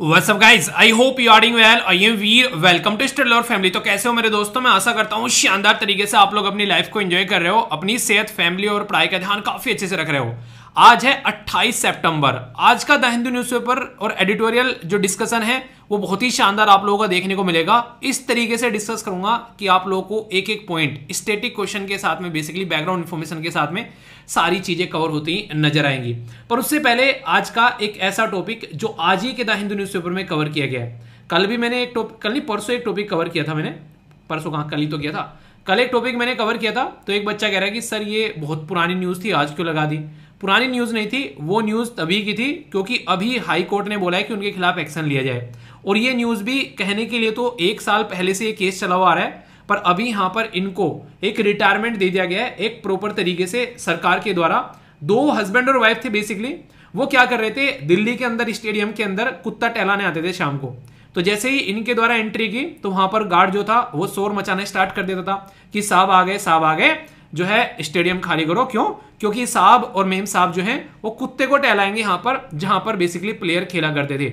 WhatsApp guys I hope you are doing well I am Veer welcome to स्टल और family तो कैसे हो मेरे दोस्तों मैं आशा करता हूँ शानदार तरीके से आप लोग अपनी लाइफ को एंजॉय कर रहे हो अपनी सेहत फैमिली और पढ़ाई का ध्यान काफी अच्छे से रख रहे हो आज है 28 सितंबर आज का द हिंदू न्यूज़पेपर और एडिटोरियल जो डिस्कशन है वो बहुत ही शानदार आप लोगों का देखने को मिलेगा इस तरीके से डिस्कस करूंगा कि आप लोगों को एक एक पॉइंट स्टेटिक क्वेश्चन के साथ में बेसिकली बैकग्राउंड इन्फॉर्मेशन के साथ में सारी चीजें कवर होती नजर आएंगी पर उससे पहले आज का एक ऐसा टॉपिक जो आज ही के द हिंदू न्यूज में कवर किया गया कल भी मैंने एक टॉपिक कल नहीं परसों एक टॉपिक कवर किया था मैंने परसों कहा कल ही तो किया था कल एक टॉपिक मैंने कवर किया था तो एक बच्चा कह रहा है कि सर ये बहुत पुरानी न्यूज़ थी आज क्यों लगा दी पुरानी न्यूज़ नहीं थी वो न्यूज़ तभी की थी क्योंकि अभी हाई कोर्ट ने बोला है कि उनके खिलाफ एक्शन लिया जाए और ये न्यूज़ भी कहने के लिए तो एक साल पहले से ये केस चला हुआ आ रहा है पर अभी यहां पर इनको एक रिटायरमेंट दे दिया गया है एक प्रॉपर तरीके से सरकार के द्वारा दो हस्बैंड और वाइफ थे बेसिकली वो क्या कर रहे थे दिल्ली के अंदर स्टेडियम के अंदर कुत्ता टहलाने आते थे शाम को तो जैसे ही इनके द्वारा एंट्री की तो वहां पर गार्ड जो था वो शोर मचाना स्टार्ट कर देता था कि साहब आ गए साहब आ गए जो है स्टेडियम खाली करो क्यों क्योंकि साहब और मेम साहब जो हैं वो कुत्ते को टहलाएंगे यहां पर जहां पर बेसिकली प्लेयर खेला करते थे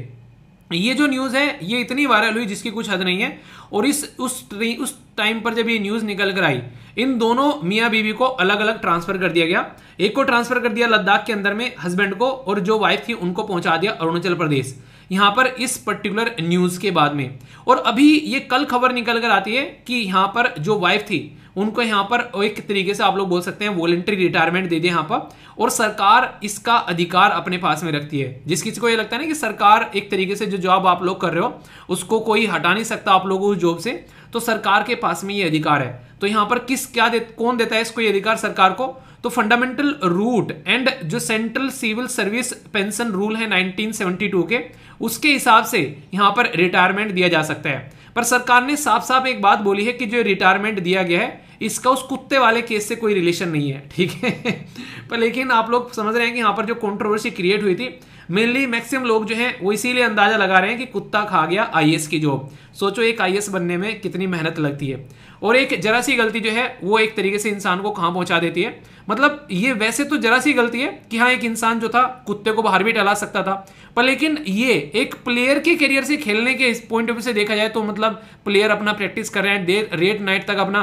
ये जो न्यूज़ है ये इतनी वायरल हुई जिसकी कुछ हद नहीं है और इस उस उस टाइम पर जब ये न्यूज़ निकल कर आई इन दोनों मियाँ बीवी को अलग अलग ट्रांसफ़र कर दिया गया एक को ट्रांसफ़र कर दिया लद्दाख के अंदर में हस्बैंड को और जो वाइफ थी उनको पहुंचा दिया अरुणाचल प्रदेश यहां पर इस पर्टिकुलर न्यूज़ के बाद में और अभी ये कल खबर निकल कर आती है कि यहां पर जो वाइफ थी उनको यहाँ पर एक तरीके से आप लोग बोल सकते हैं वॉलेंट्री रिटायरमेंट दे दी यहाँ पर और सरकार इसका अधिकार अपने पास में रखती है जिस किसी को ये लगता है ना कि सरकार एक तरीके से जो जॉब आप लोग कर रहे हो उसको कोई हटा नहीं सकता आप लोगों उस जॉब से तो सरकार के पास में ये अधिकार है तो यहाँ पर किस क्या दे, कौन देता है इसको ये अधिकार सरकार को तो फंडामेंटल रूट एंड जो central civil service pension rule है 1972 के उसके हिसाब से यहाँ पर रिटायरमेंट दिया जा सकता है पर सरकार ने साफ साफ एक बात बोली है कि जो रिटायरमेंट दिया गया है इसका उस कुत्ते वाले केस से कोई रिलेशन नहीं है ठीक है पर लेकिन आप लोग समझ रहे हैं कि यहाँ पर जो कॉन्ट्रोवर्सी क्रिएट हुई थी मेनली मैक्सिमम लोग जो हैं वो इसीलिए अंदाजा लगा रहे हैं कि कुत्ता खा गया आई की जॉब सोचो एक आई बनने में कितनी मेहनत लगती है और एक जरा सी गलती जो है वो एक तरीके से इंसान को कहाँ पहुँचा देती है मतलब ये वैसे तो जरा सी गलती है कि हाँ एक इंसान जो था कुत्ते को बाहर भी टला सकता था पर लेकिन ये एक प्लेयर के करियर से खेलने के इस पॉइंट ऑफ व्यू से देखा जाए तो मतलब प्लेयर अपना प्रैक्टिस कर रहे हैं देर रेट नाइट तक अपना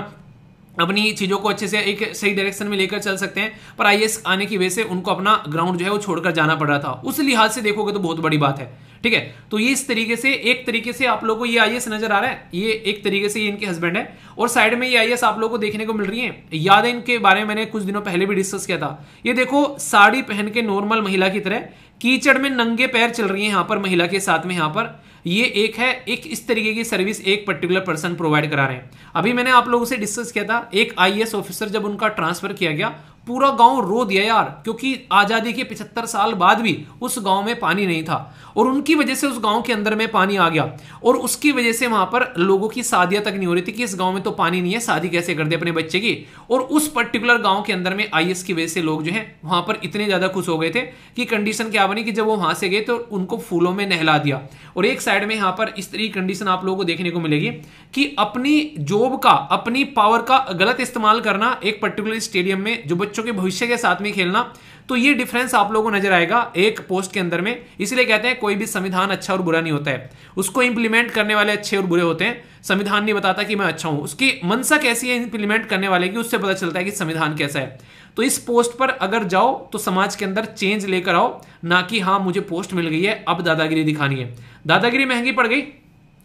अपनी चीज़ों को अच्छे से एक सही डायरेक्शन में लेकर चल सकते हैं पर आई आने की वजह से उनको अपना ग्राउंड जो है वो छोड़कर जाना पड़ रहा था उस लिहाज से देखोगे तो बहुत बड़ी बात है ठीक है तो ये इस तरीके से एक तरीके से आप लोगों को ये आई नजर आ रहा है ये एक तरीके से ये इनके हस्बैंड है और साइड में ये आई आप लोगों को देखने को मिल रही है याद है इनके बारे में मैंने कुछ दिनों पहले भी डिस्कस किया था ये देखो साड़ी पहन के नॉर्मल महिला की तरह कीचड़ में नंगे पैर चल रही है यहाँ पर महिला के साथ में यहाँ पर ये एक है एक इस तरीके की सर्विस एक पर्टिकुलर पर्सन प्रोवाइड करा रहे हैं अभी मैंने आप लोगों से डिस्कस किया था एक आईएएस ऑफिसर जब उनका ट्रांसफर किया गया पूरा गांव रो दिया यार क्योंकि आज़ादी के 75 साल बाद भी उस गांव में पानी नहीं था और उनकी वजह से उस गांव के अंदर में पानी आ गया और उसकी वजह से वहां पर लोगों की शादियां तक नहीं हो रही थी कि इस गांव में तो पानी नहीं है शादी कैसे कर दे अपने बच्चे की और उस पर्टिकुलर गांव के अंदर में आई की वजह से लोग जो है वहां पर इतने ज़्यादा खुश हो गए थे कि कंडीशन क्या बनी कि जब वो वहां से गए तो उनको फूलों में नहला दिया और एक साइड में यहां पर इस तरह की कंडीशन आप लोगों को देखने को मिलेगी कि अपनी जॉब का अपनी पावर का गलत इस्तेमाल करना एक पर्टिकुलर स्टेडियम में जो बच्चों के भविष्य के साथ में खेलना तो ये डिफरेंस आप लोगों को नजर आएगा एक पोस्ट के अंदर में इसलिए कहते हैं कोई भी संविधान अच्छा और बुरा नहीं होता है उसको इंप्लीमेंट करने वाले अच्छे और बुरे होते हैं संविधान नहीं बताता कि मैं अच्छा हूं उसकी मनसा कैसी है इंप्लीमेंट करने वाले की उससे पता चलता है कि संविधान कैसा है तो इस पोस्ट पर अगर जाओ तो समाज के अंदर चेंज लेकर आओ ना कि हाँ मुझे पोस्ट मिल गई है अब दादागिरी दिखानी है दादागिरी महंगी पड़ गई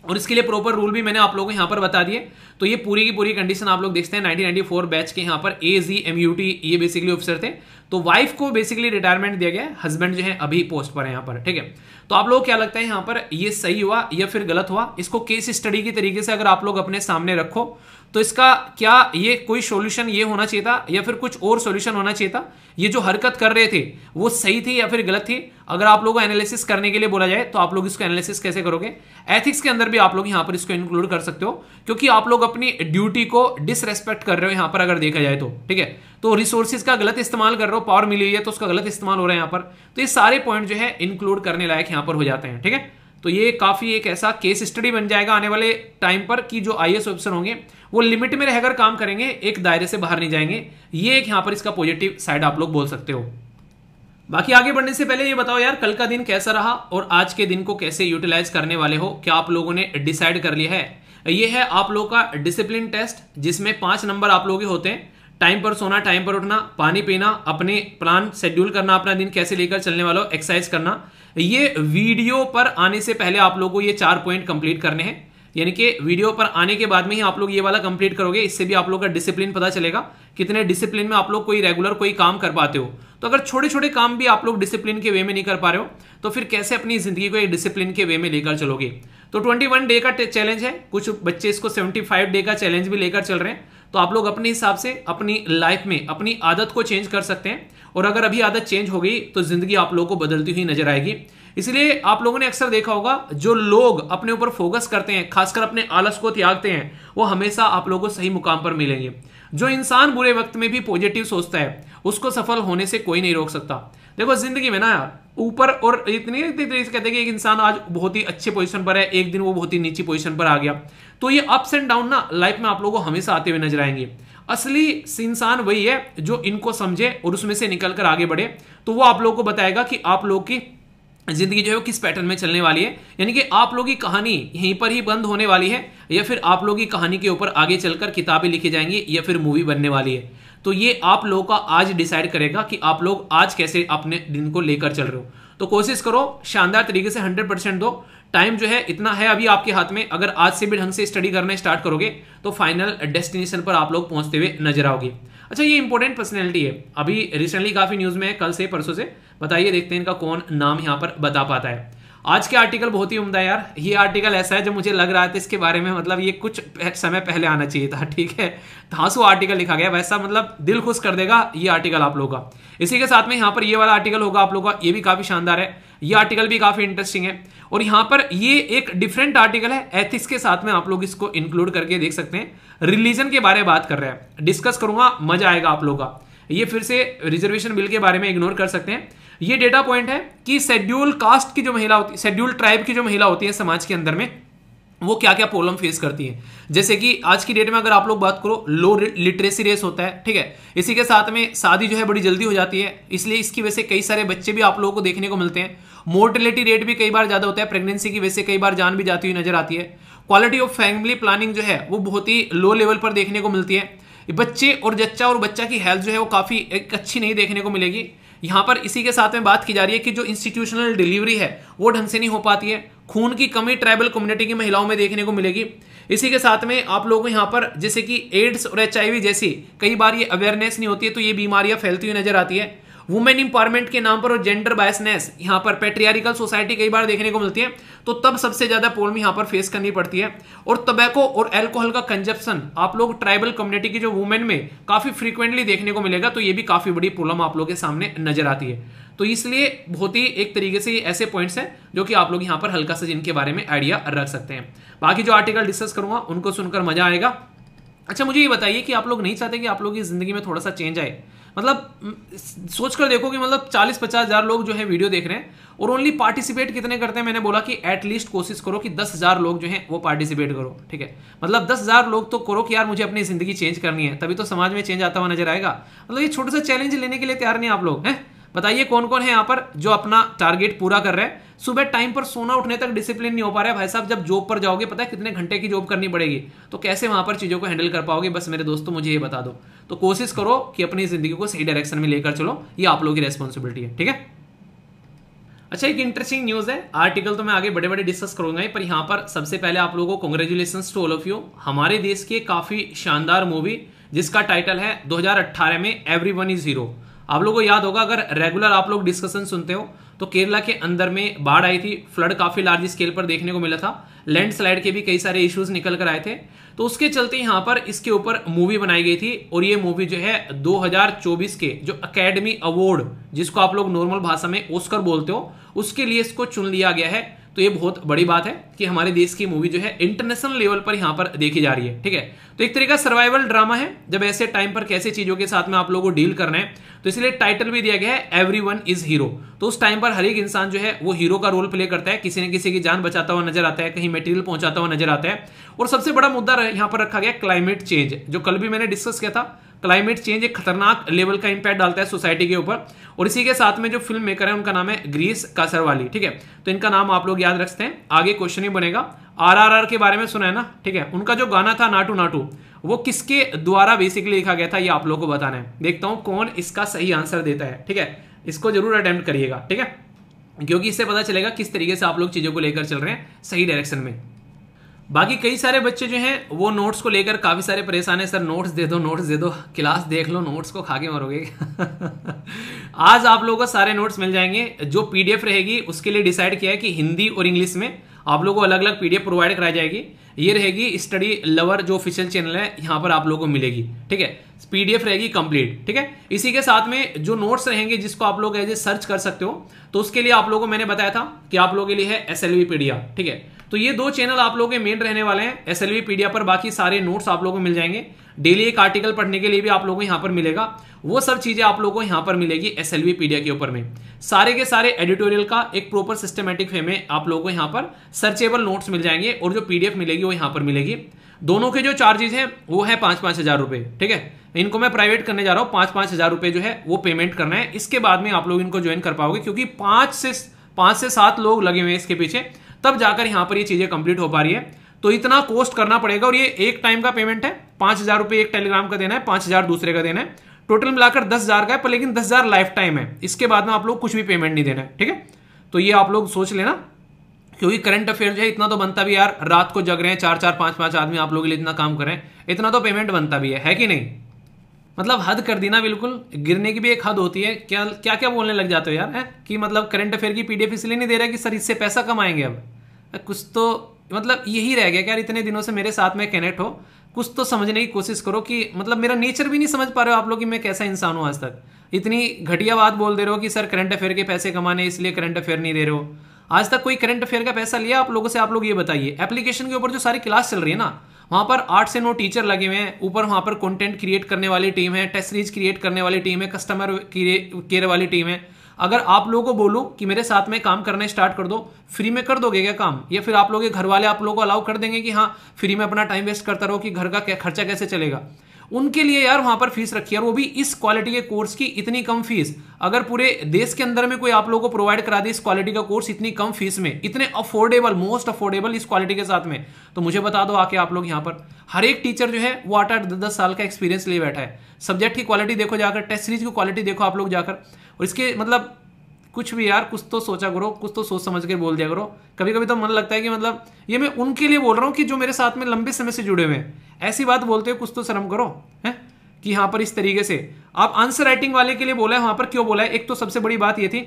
और इसके लिए प्रॉपर रूल भी मैंने आप लोगों को यहाँ पर बता दिए तो ये पूरी की पूरी कंडीशन आप लोग देखते हैं 1994 बैच के यहाँ पर A G M U T ये बेसिकली ऑफिसर थे तो वाइफ को बेसिकली रिटायरमेंट दिया गया है हस्बैंड जो है अभी पोस्ट पर है यहाँ पर ठीक है तो आप लोग क्या लगता है यहाँ पर ये सही हुआ या फिर गलत हुआ इसको केस स्टडी के तरीके से अगर आप लोग अपने सामने रखो तो इसका क्या ये कोई सॉल्यूशन ये होना चाहिए था या फिर कुछ और सॉल्यूशन होना चाहिए था ये जो हरकत कर रहे थे वो सही थी या फिर गलत थी अगर आप लोगों को एनालिसिस करने के लिए बोला जाए तो आप लोग इसको एनालिसिस कैसे करोगे एथिक्स के अंदर भी आप लोग यहां पर इसको इंक्लूड कर सकते हो क्योंकि आप लोग अपनी ड्यूटी को डिसरेस्पेक्ट कर रहे हो यहां पर अगर देखा जाए तो ठीक है तो रिसोर्सिस का गलत इस्तेमाल कर रहे हो पावर मिली हुई है तो उसका गलत इस्तेमाल हो रहा है यहां पर तो ये सारे पॉइंट जो है इंक्लूड करने लायक यहां पर हो जाते हैं ठीक है तो ये काफ़ी एक ऐसा केस स्टडी बन जाएगा आने वाले टाइम पर कि जो आई ऑफिसर होंगे वो लिमिट में रहकर काम करेंगे एक दायरे से बाहर नहीं जाएंगे ये एक यहां पर इसका पॉजिटिव साइड आप लोग बोल सकते हो बाकी आगे बढ़ने से पहले ये बताओ यार कल का दिन कैसा रहा और आज के दिन को कैसे यूटिलाइज करने वाले हो क्या आप लोगों ने डिसाइड कर लिया है ये है आप लोगों का डिसिप्लिन टेस्ट जिसमें पांच नंबर आप लोगों के होते हैं टाइम पर सोना टाइम पर उठना पानी पीना अपने प्लान शेड्यूल करना अपना दिन कैसे लेकर चलने वालों एक्सरसाइज करना ये वीडियो पर आने से पहले आप लोगों को ये चार पॉइंट कंप्लीट करने हैं यानी कि वीडियो पर आने के बाद में ही आप लोग ये वाला कंप्लीट करोगे इससे भी आप लोग का डिसिप्लिन पता चलेगा कितने डिसिप्लिन में आप लोग कोई रेगुलर कोई काम कर पाते हो तो अगर छोटे छोटे काम भी आप लोग डिसिप्लिन के वे में नहीं कर पा रहे हो तो फिर कैसे अपनी जिंदगी को एक डिसिप्लिन के वे में लेकर चलोगे तो ट्वेंटी डे का चैलेंज है कुछ बच्चे इसको सेवेंटी डे का चैलेंज भी लेकर चल रहे हैं तो आप लोग अपने हिसाब से अपनी लाइफ में अपनी आदत को चेंज कर सकते हैं और अगर अभी आदत चेंज हो गई तो जिंदगी आप लोगों को बदलती हुई नजर आएगी इसलिए आप लोगों ने अक्सर देखा होगा जो लोग अपने ऊपर फोकस करते हैं खासकर अपने आलस को त्यागते हैं वो हमेशा आप लोगों को सही मुकाम पर मिलेंगे जो इंसान बुरे वक्त में भी पॉजिटिव सोचता है उसको सफल होने से कोई नहीं रोक सकता देखो जिंदगी में ना यार ऊपर और इतनी इतनी तरीके से कहते हैं कि एक इंसान आज बहुत ही अच्छे पोजीशन पर है एक दिन वो बहुत ही नीचे पोजीशन पर आ गया तो ये अप्स एंड डाउन ना लाइफ में आप लोगों को हमेशा आते हुए नजर आएंगे असली इंसान वही है जो इनको समझे और उसमें से निकल कर आगे बढ़े तो वो आप लोगों को बताएगा कि आप लोग की ज़िंदगी जो है वो किस पैटर्न में चलने वाली है यानी कि आप लोगों की कहानी यहीं पर ही बंद होने वाली है या फिर आप लोग की कहानी के ऊपर आगे चलकर किताबें लिखी जाएंगी या फिर मूवी बनने वाली है तो ये आप लोगों का आज डिसाइड करेगा कि आप लोग आज कैसे अपने दिन को लेकर चल रहे हो तो कोशिश करो शानदार तरीके से हंड्रेड परसेंट दो टाइम जो है इतना है अभी आपके हाथ में अगर आज से भी ढंग से स्टडी करना स्टार्ट करोगे तो फाइनल डेस्टिनेशन पर आप लोग पहुंचते हुए नजर आओगे अच्छा ये इंपॉर्टेंट पर्सनैलिटी है अभी रिसेंटली काफ़ी न्यूज़ में है कल से परसों से बताइए देखते हैं इनका कौन नाम यहाँ पर बता पाता है आज के आर्टिकल बहुत ही उम्दा यार ये आर्टिकल ऐसा है जो मुझे लग रहा था तो इसके बारे में मतलब ये कुछ समय पहले आना चाहिए था ठीक है धांसू तो हाँ, आर्टिकल लिखा गया वैसा मतलब दिल खुश कर देगा ये आर्टिकल आप लोगों का इसी के साथ में यहाँ पर ये वाला आर्टिकल होगा आप लोगों का ये भी काफ़ी शानदार है ये आर्टिकल भी काफ़ी इंटरेस्टिंग है और यहाँ पर ये एक डिफरेंट आर्टिकल है एथिक्स के साथ में आप लोग इसको इंक्लूड करके देख सकते हैं रिलीजन के बारे में बात कर रहे हैं डिस्कस करूंगा मजा आएगा आप लोग का ये फिर से रिजर्वेशन बिल के बारे में इग्नोर कर सकते हैं ये डेटा पॉइंट है कि शेड्यूल कास्ट की जो महिला होती है शेड्यूल ट्राइब की जो महिला होती है समाज के अंदर में वो क्या क्या प्रॉब्लम फेस करती है जैसे कि आज की डेट में अगर आप लोग बात करो लो लिटरेसी रेस होता है ठीक है इसी के साथ में शादी जो है बड़ी जल्दी हो जाती है इसलिए इसकी वजह से कई सारे बच्चे भी आप लोगों को देखने को मिलते हैं मोर्टिलिटी रेट भी कई बार ज़्यादा होता है प्रेगनेंसी की वजह से कई बार जान भी जाती हुई नजर आती है क्वालिटी ऑफ फैमिली प्लानिंग जो है वो बहुत ही लो लेवल पर देखने को मिलती है बच्चे और जच्चा और बच्चा की हेल्थ जो है वो काफ़ी एक अच्छी नहीं देखने को मिलेगी यहां पर इसी के साथ में बात की जा रही है कि जो इंस्टीट्यूशनल डिलीवरी है वो ढंग से नहीं हो पाती है खून की कमी ट्राइबल कम्युनिटी की महिलाओं में देखने को मिलेगी इसी के साथ में आप लोगों यहाँ पर जैसे कि एड्स और एच जैसी कई बार ये अवेयरनेस नहीं होती है तो ये बीमारियाँ फैलती हुई नजर आती है वुमेन इंपावरमेंट के नाम पर और जेंडर बायसनेस यहाँ पर पेट्रियारिकल सोसाइटी कई बार देखने को मिलती है तो तब सबसे ज़्यादा प्रॉब्लम यहाँ पर फेस करनी पड़ती है और तबैको और एल्कोहल का कंजप्शन आप लोग ट्राइबल कम्युनिटी की जो वुमेन में काफ़ी फ्रीक्वेंटली देखने को मिलेगा तो ये भी काफ़ी बड़ी प्रॉब्लम आप लोग के सामने नजर आती है तो इसलिए बहुत ही एक तरीके से ये ऐसे पॉइंट्स हैं जो कि आप लोग यहाँ पर हल्का सा जिनके बारे में आइडिया रख सकते हैं बाकी जो आर्टिकल डिस्कस करूंगा उनको सुनकर मजा आएगा अच्छा मुझे ये बताइए कि आप लोग नहीं चाहते कि आप लोग की जिंदगी में थोड़ा सा चेंज आए मतलब सोच कर देखो कि मतलब चालीस पचास हज़ार लोग जो है वीडियो देख रहे हैं और ओनली पार्टिसिपेट कितने करते हैं मैंने बोला कि एटलीस्ट कोशिश करो कि दस हज़ार लोग जो है वो पार्टिसिपेट करो ठीक है मतलब दस हज़ार लोग तो करो कि यार मुझे अपनी ज़िंदगी चेंज करनी है तभी तो समाज में चेंज आता हुआ नजर आएगा मतलब ये छोटे सा चैलेंज लेने के लिए तैयार नहीं आप लोग हैं बताइए कौन कौन है यहाँ पर जो अपना टारगेट पूरा कर रहे हैं सुबह टाइम पर सोना उठने तक डिसिप्लिन नहीं हो पा रहा है भाई साहब जब जॉब पर जाओगे पता है कितने घंटे की जॉब करनी पड़ेगी तो कैसे वहां पर चीज़ों को हैंडल कर पाओगे बस मेरे दोस्तों मुझे ये बता दो तो कोशिश करो कि अपनी ज़िंदगी को सही डायरेक्शन में लेकर चलो ये आप लोगों की रेस्पॉन्सिबिलिटी है ठीक है अच्छा एक इंटरेस्टिंग न्यूज़ है आर्टिकल तो मैं आगे बड़े बड़े डिस्कस करूंगा पर यहाँ पर सबसे पहले आप लोगों को congratulation to all of you हमारे देश की काफ़ी शानदार मूवी जिसका टाइटल है 2018 में एवरी वन इज हीरो आप लोगों को याद होगा अगर रेगुलर आप लोग डिस्कशन सुनते हो तो केरला के अंदर में बाढ़ आई थी फ्लड काफी लार्ज स्केल पर देखने को मिला था लैंडस्लाइड के भी कई सारे इश्यूज निकल कर आए थे तो उसके चलते यहां पर इसके ऊपर मूवी बनाई गई थी और ये मूवी जो है 2024 के जो अकेडमी अवार्ड जिसको आप लोग नॉर्मल भाषा में ओस्कर बोलते हो उसके लिए इसको चुन लिया गया है तो ये बहुत बड़ी बात है कि हमारे देश की मूवी जो है इंटरनेशनल लेवल पर यहाँ पर देखी जा रही है ठीक है तो एक तरीका सर्वाइवल ड्रामा है जब ऐसे टाइम पर कैसे चीज़ों के साथ में आप लोगों को डील करना है तो इसलिए टाइटल भी दिया गया है एवरी वन इज हीरो तो उस टाइम पर हर एक इंसान जो है वो हीरो का रोल प्ले करता है किसी न किसी की जान बचाता हुआ नजर आता है कहीं मेटेरियल पहुंचाता हुआ नजर आता है और सबसे बड़ा मुद्दा यहाँ पर रखा गया क्लाइमेट चेंज जो कल भी मैंने डिस्कस किया था क्लाइमेट चेंज एक खतरनाक लेवल का इंपैक्ट डालता है सोसाइटी के ऊपर और इसी के साथ में जो फिल्म मेकर है उनका नाम है ग्रीस वाली ठीक है तो इनका नाम आप लोग याद रखते हैं आगे क्वेश्चन ही बनेगा आरआरआर के बारे में सुना है ना ठीक है उनका जो गाना था नाटू नाटू वो किसके द्वारा बेसिकली लिखा गया था ये आप लोगों को बताना है देखता हूं कौन इसका सही आंसर देता है ठीक है इसको जरूर अटेम्प्ट करिएगा ठीक है क्योंकि इससे पता चलेगा किस तरीके से आप लोग चीज़ों को लेकर चल रहे हैं सही डायरेक्शन में बाकी कई सारे बच्चे जो हैं वो नोट्स को लेकर काफ़ी सारे परेशान हैं सर नोट्स दे दो नोट्स दे दो क्लास देख लो नोट्स को खा के मरोगे आज आप लोगों को सारे नोट्स मिल जाएंगे जो पीडीएफ रहेगी उसके लिए डिसाइड किया है कि हिंदी और इंग्लिश में आप लोगों को अलग अलग पीडीएफ प्रोवाइड कराई जाएगी ये रहेगी स्टडी लवर जो ऑफिशियल चैनल है यहाँ पर आप लोगों को मिलेगी ठीक है पीडीएफ रहेगी कंप्लीट ठीक है इसी के साथ में जो नोट्स रहेंगे जिसको आप लोग एज ए सर्च कर सकते हो तो उसके लिए आप लोगों को मैंने बताया था कि आप लोगों के लिए है एस पीडिया ठीक है तो ये दो चैनल आप लोगों के मेन रहने वाले हैं एस पीडिया पर बाकी सारे नोट्स आप लोगों को मिल जाएंगे डेली एक आर्टिकल पढ़ने के लिए भी आप लोगों को यहाँ पर मिलेगा वो सब चीज़ें आप लोगों को यहां पर मिलेगी एस एल के ऊपर में सारे के सारे एडिटोरियल का एक प्रॉपर सिस्टमेटिक वे में आप लोगों को यहां पर सर्चेबल नोट्स मिल जाएंगे और जो पीडीएफ मिलेगी वो यहां पर मिलेगी दोनों के जो चार्जेज हैं वो है पांच पांच हज़ार रुपए ठीक है इनको मैं प्राइवेट करने जा रहा हूं पांच पांच हज़ार रुपये जो है वो पेमेंट करना है इसके बाद में आप लोग इनको ज्वाइन कर पाओगे क्योंकि पांच से पांच से सात लोग लगे हुए हैं इसके पीछे तब जाकर यहां पर ये चीज़ें कंप्लीट हो पा रही है तो इतना कॉस्ट करना पड़ेगा और ये एक टाइम का पेमेंट है पांच हज़ार रुपये एक टेलीग्राम का देना है पांच हज़ार दूसरे का देना है टोटल मिलाकर दस हज़ार का है पर लेकिन दस हज़ार लाइफ टाइम है इसके बाद में आप लोग कुछ भी पेमेंट नहीं देना है ठीक है तो ये आप लोग सोच लेना क्योंकि करंट अफेयर जो है इतना तो बनता भी यार रात को जग रहे हैं चार चार पांच पांच आदमी आप लोग के लिए इतना काम करें इतना तो पेमेंट बनता भी है, है कि नहीं मतलब हद कर दी ना बिल्कुल गिरने की भी एक हद होती है क्या क्या क्या बोलने लग जाते हो यार है कि मतलब करंट अफेयर की पीडीएफ इसलिए नहीं दे रहा कि सर इससे पैसा कमाएंगे अब कुछ तो मतलब यही रह गया कि यार इतने दिनों से मेरे साथ में कनेक्ट हो कुछ तो समझने की कोशिश करो कि मतलब मेरा नेचर भी नहीं समझ पा रहे हो आप लोग कि मैं कैसा इंसान हूँ आज तक इतनी घटिया बात बोल दे रहे हो कि सर करंट अफेयर के पैसे कमाने इसलिए करंट अफेयर नहीं दे रहे हो आज तक कोई करंट अफेयर का पैसा लिया आप लोगों से आप लोग ये बताइए एप्लीकेशन के ऊपर जो सारी क्लास चल रही है ना वहां पर आठ से नौ टीचर लगे हुए हैं ऊपर वहां पर कंटेंट क्रिएट करने वाली टीम है टेस्ट सीरीज क्रिएट करने वाली टीम है कस्टमर केयर वाली टीम है अगर आप लोगों को बोलू कि मेरे साथ में काम करने स्टार्ट कर दो फ्री में कर दोगे क्या काम या फिर आप लोग घर वाले आप लोगों को अलाउ कर देंगे कि हाँ फ्री में अपना टाइम वेस्ट करता रहो कि घर का खर्चा कैसे चलेगा उनके लिए यार वहां पर फीस रखी है और वो भी इस क्वालिटी के कोर्स की इतनी कम फीस अगर पूरे देश के अंदर में कोई आप लोगों को प्रोवाइड करा दे इस क्वालिटी का कोर्स इतनी कम फीस में इतने अफोर्डेबल मोस्ट अफोर्डेबल इस क्वालिटी के साथ में तो मुझे बता दो आके आप लोग यहां पर हर एक टीचर जो है वो आठ आठ दस साल का एक्सपीरियंस लिए बैठा है सब्जेक्ट की क्वालिटी देखो जाकर टेस्ट सीरीज की क्वालिटी देखो आप लोग जाकर और इसके मतलब कुछ भी यार कुछ तो सोचा करो कुछ तो सोच समझ के बोल दिया करो कभी कभी तो मन लगता है कि मतलब ये मैं उनके लिए बोल रहा हूँ कि जो मेरे साथ में लंबे समय से जुड़े हुए हैं ऐसी बात बोलते हो कुछ तो शर्म करो है कि यहाँ पर इस तरीके से आप आंसर राइटिंग वाले के लिए बोला है वहाँ पर क्यों बोला है एक तो सबसे बड़ी बात ये थी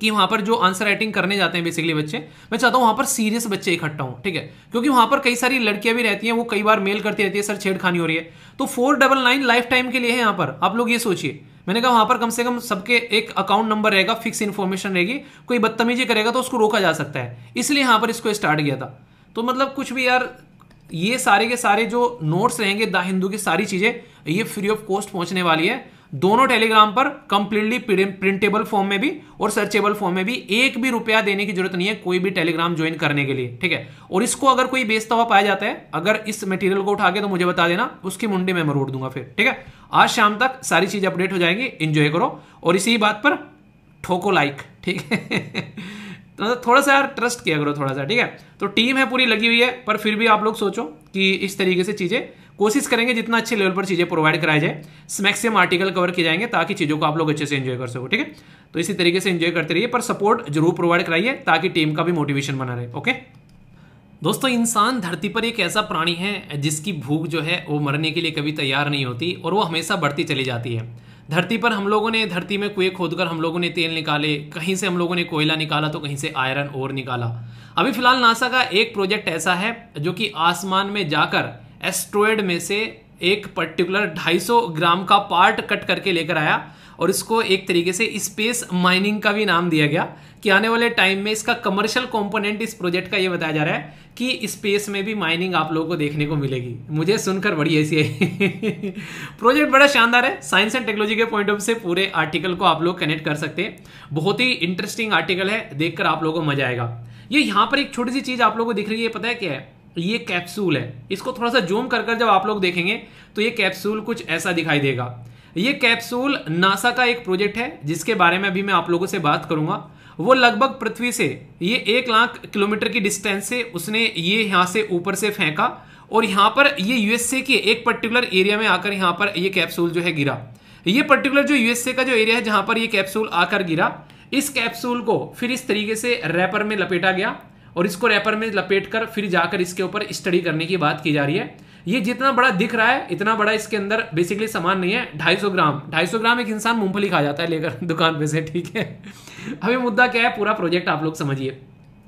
कि वहाँ पर जो आंसर राइटिंग करने जाते हैं बेसिकली बच्चे मैं चाहता हूँ वहाँ पर सीरियस बच्चे इकट्ठा हूँ ठीक है क्योंकि वहाँ पर कई सारी लड़कियाँ भी रहती हैं वो कई बार मेल करती रहती है सर छेड़खानी हो रही है तो four double nine life time के लिए है यहाँ पर आप लोग ये सोचिए मैंने कहा वहां पर कम से कम सबके एक अकाउंट नंबर रहेगा फिक्स इन्फॉर्मेशन रहेगी कोई बदतमीजी करेगा तो उसको रोका जा सकता है इसलिए यहां पर इसको स्टार्ट किया था तो मतलब कुछ भी यार ये सारे के सारे जो नोट्स रहेंगे द हिंदू की सारी चीज़ें ये फ्री ऑफ कॉस्ट पहुंचने वाली है दोनों टेलीग्राम पर कंप्लीटली प्रिंटेबल फॉर्म में भी और सर्चेबल फॉर्म में भी एक भी रुपया देने की जरूरत नहीं है कोई भी टेलीग्राम ज्वाइन करने के लिए ठीक है और इसको अगर कोई बेचता हुआ पाया जाता है अगर इस मटेरियल को उठा के तो मुझे बता देना उसकी मुंडी में मरोड़ दूंगा फिर ठीक है आज शाम तक सारी चीज अपडेट हो जाएंगी इंजॉय करो और इसी बात पर ठोको लाइक ठीक है तो मतलब थोड़ा सा यार ट्रस्ट किया करो थोड़ा सा ठीक है तो टीम है पूरी लगी हुई है पर फिर भी आप लोग सोचो कि इस तरीके से चीज़ें कोशिश करेंगे जितना अच्छे लेवल पर चीज़ें प्रोवाइड कराई जाए मैक्सिमम आर्टिकल कवर किए जाएंगे ताकि चीज़ों को आप लोग अच्छे से एंजॉय कर सको ठीक है तो इसी तरीके से एंजॉय करते रहिए पर सपोर्ट जरूर प्रोवाइड कराइए ताकि टीम का भी मोटिवेशन बना रहे ओके दोस्तों इंसान धरती पर एक ऐसा प्राणी है जिसकी भूख जो है वो मरने के लिए कभी तैयार नहीं होती और वो हमेशा बढ़ती चली जाती है धरती पर हम लोगों ने धरती में कुएं खोदकर हम लोगों ने तेल निकाले कहीं से हम लोगों ने कोयला निकाला तो कहीं से आयरन और निकाला अभी फिलहाल नासा का एक प्रोजेक्ट ऐसा है जो कि आसमान में जाकर एस्ट्रॉयड में से एक पर्टिकुलर 250 ग्राम का पार्ट कट करके लेकर आया और इसको एक तरीके से स्पेस माइनिंग का भी नाम दिया गया कि आने वाले टाइम में इसका कमर्शियल कंपोनेंट इस प्रोजेक्ट का ये बताया जा रहा है कि स्पेस में भी माइनिंग आप लोगों को देखने को मिलेगी मुझे सुनकर बड़ी ऐसी है प्रोजेक्ट बड़ा शानदार है साइंस एंड टेक्नोलॉजी के पॉइंट ऑफ से पूरे आर्टिकल को आप लोग कनेक्ट कर सकते हैं बहुत ही इंटरेस्टिंग आर्टिकल है देखकर आप लोगों को मजा आएगा ये यहाँ पर एक छोटी सी चीज़ आप लोगों को दिख रही है पता है क्या है तो ये कैप्सूल है इसको थोड़ा सा जूम कर कर जब आप लोग देखेंगे तो ये कैप्सूल कुछ ऐसा दिखाई देगा ये कैप्सूल नासा का एक प्रोजेक्ट है जिसके बारे में अभी मैं आप लोगों से बात करूंगा वो लगभग पृथ्वी से ये एक लाख किलोमीटर की डिस्टेंस से उसने ये यहां से ऊपर से फेंका और यहां पर ये यूएसए के एक पर्टिकुलर एरिया में आकर यहां पर ये कैप्सूल जो है गिरा ये पर्टिकुलर जो यूएसए का जो एरिया है जहां पर ये कैप्सूल आकर गिरा इस कैप्सूल को फिर इस तरीके से रैपर में लपेटा गया और इसको रैपर में लपेट कर फिर जाकर इसके ऊपर स्टडी करने की बात की जा रही है ये जितना बड़ा दिख रहा है इतना बड़ा इसके अंदर बेसिकली सामान नहीं है सौ ग्राम सौ ग्राम एक इंसान मूंगफली खा जाता है लेकर दुकान पे से ठीक है अभी मुद्दा क्या है पूरा प्रोजेक्ट आप लोग समझिए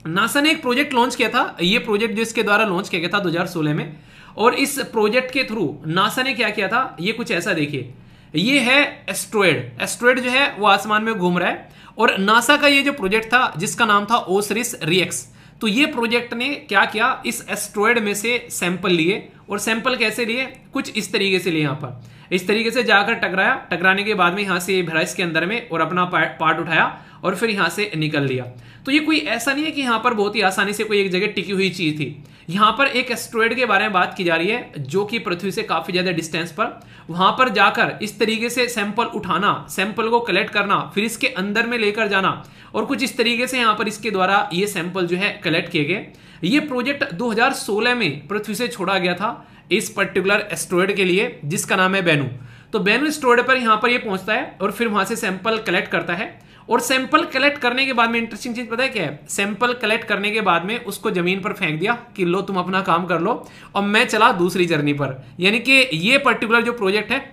नासा ने एक प्रोजेक्ट लॉन्च किया था ये प्रोजेक्ट जो इसके द्वारा लॉन्च किया गया था सोलह में और इस प्रोजेक्ट के थ्रू नासा ने क्या किया था ये कुछ ऐसा देखिए ये है एस्ट्रोइड एस्ट्रोइड जो है वो आसमान में घूम रहा है और नासा का ये जो प्रोजेक्ट था जिसका नाम था ओसरिस रिएक्स तो ये प्रोजेक्ट ने क्या किया इस एस्ट्रॉयड में से सैंपल लिए और सैंपल कैसे लिए कुछ इस तरीके से लिए यहां पर इस तरीके से जाकर टकराया टकराने के बाद में यहां से भरा इसके अंदर में और अपना पार्ट उठाया और फिर यहां से निकल लिया तो ये कोई ऐसा नहीं है कि यहां पर बहुत ही आसानी से कोई एक जगह टिकी हुई चीज़ थी यहाँ पर एक एस्ट्रॉयड के बारे में बात की जा रही है जो कि पृथ्वी से काफ़ी ज़्यादा डिस्टेंस पर वहां पर जाकर इस तरीके से सैंपल उठाना सैंपल को कलेक्ट करना फिर इसके अंदर में लेकर जाना और कुछ इस तरीके से यहां पर इसके द्वारा ये सैंपल जो है कलेक्ट किए गए ये प्रोजेक्ट 2016 में पृथ्वी से छोड़ा गया था इस पर्टिकुलर एस्ट्रॉयड के लिए जिसका नाम है बैनू तो बेनू एस्ट्रॉयड पर यहां पर ये पहुंचता है और फिर वहां से सैंपल कलेक्ट करता है और सैंपल कलेक्ट करने के बाद में इंटरेस्टिंग चीज पता है क्या है सैंपल कलेक्ट करने के बाद में उसको जमीन पर फेंक दिया कि लो तुम अपना काम कर लो और मैं चला दूसरी जर्नी पर यानी कि ये पर्टिकुलर जो प्रोजेक्ट है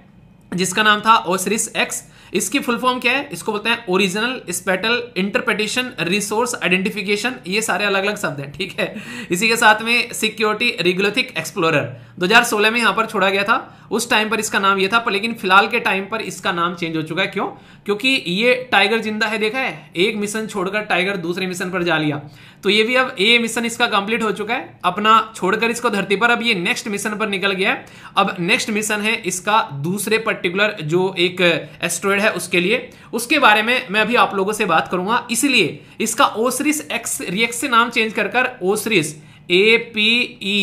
जिसका नाम था ओसरिस एक्स इसकी फुल फॉर्म क्या है इसको बोलते हैं original spatial interpretation resource identification ये सारे अलग अलग शब्द हैं ठीक है इसी के साथ में सिक्योरिटी रेगुलथिक एक्सप्लोरर 2016 में यहां पर छोड़ा गया था उस टाइम पर इसका नाम ये था पर लेकिन फिलहाल के टाइम पर इसका नाम चेंज हो चुका है क्यों क्योंकि ये टाइगर जिंदा है देखा है एक मिशन छोड़कर टाइगर दूसरे मिशन पर जा लिया तो ये भी अब ए मिशन इसका कंप्लीट हो चुका है अपना छोड़कर इसको धरती पर अब ये नेक्स्ट मिशन पर निकल गया है अब नेक्स्ट मिशन है इसका दूसरे पर्टिकुलर जो एक एस्ट्रॉयड है उसके लिए उसके बारे में मैं अभी आप लोगों से बात करूंगा इसलिए इसका ओसरिस एक्स रिएक्स नाम चेंज कर कर ओसरिस ए पी ई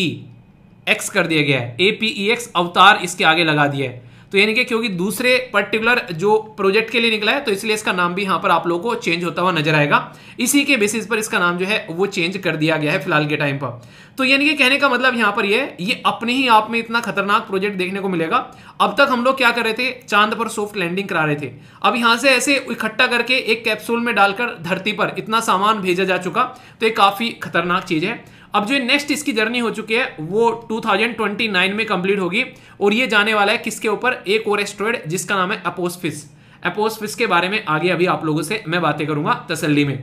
एक्स कर दिया गया है ए पी ई एक्स अवतार इसके आगे लगा दिया है तो यानी कि क्योंकि दूसरे पर्टिकुलर जो प्रोजेक्ट के लिए निकला है तो इसलिए इसका नाम भी यहाँ पर आप लोगों को चेंज होता हुआ नजर आएगा इसी के बेसिस पर इसका नाम जो है वो चेंज कर दिया गया है फिलहाल के टाइम पर तो यानी कि कहने का मतलब यहाँ पर ये ये अपने ही आप में इतना खतरनाक प्रोजेक्ट देखने को मिलेगा अब तक हम लोग क्या कर रहे थे चांद पर सॉफ्ट लैंडिंग करा रहे थे अब यहाँ से ऐसे इकट्ठा करके एक कैप्सूल में डालकर धरती पर इतना सामान भेजा जा चुका तो ये काफी खतरनाक चीज है अब जो नेक्स्ट इसकी जर्नी हो चुकी है वो 2029 में कंप्लीट होगी और ये जाने वाला है किसके ऊपर एक और एस्ट्रॉयड जिसका नाम है अपोस्फिस अपोस्फिस के बारे में आगे अभी आप लोगों से मैं बातें करूंगा तसल्ली में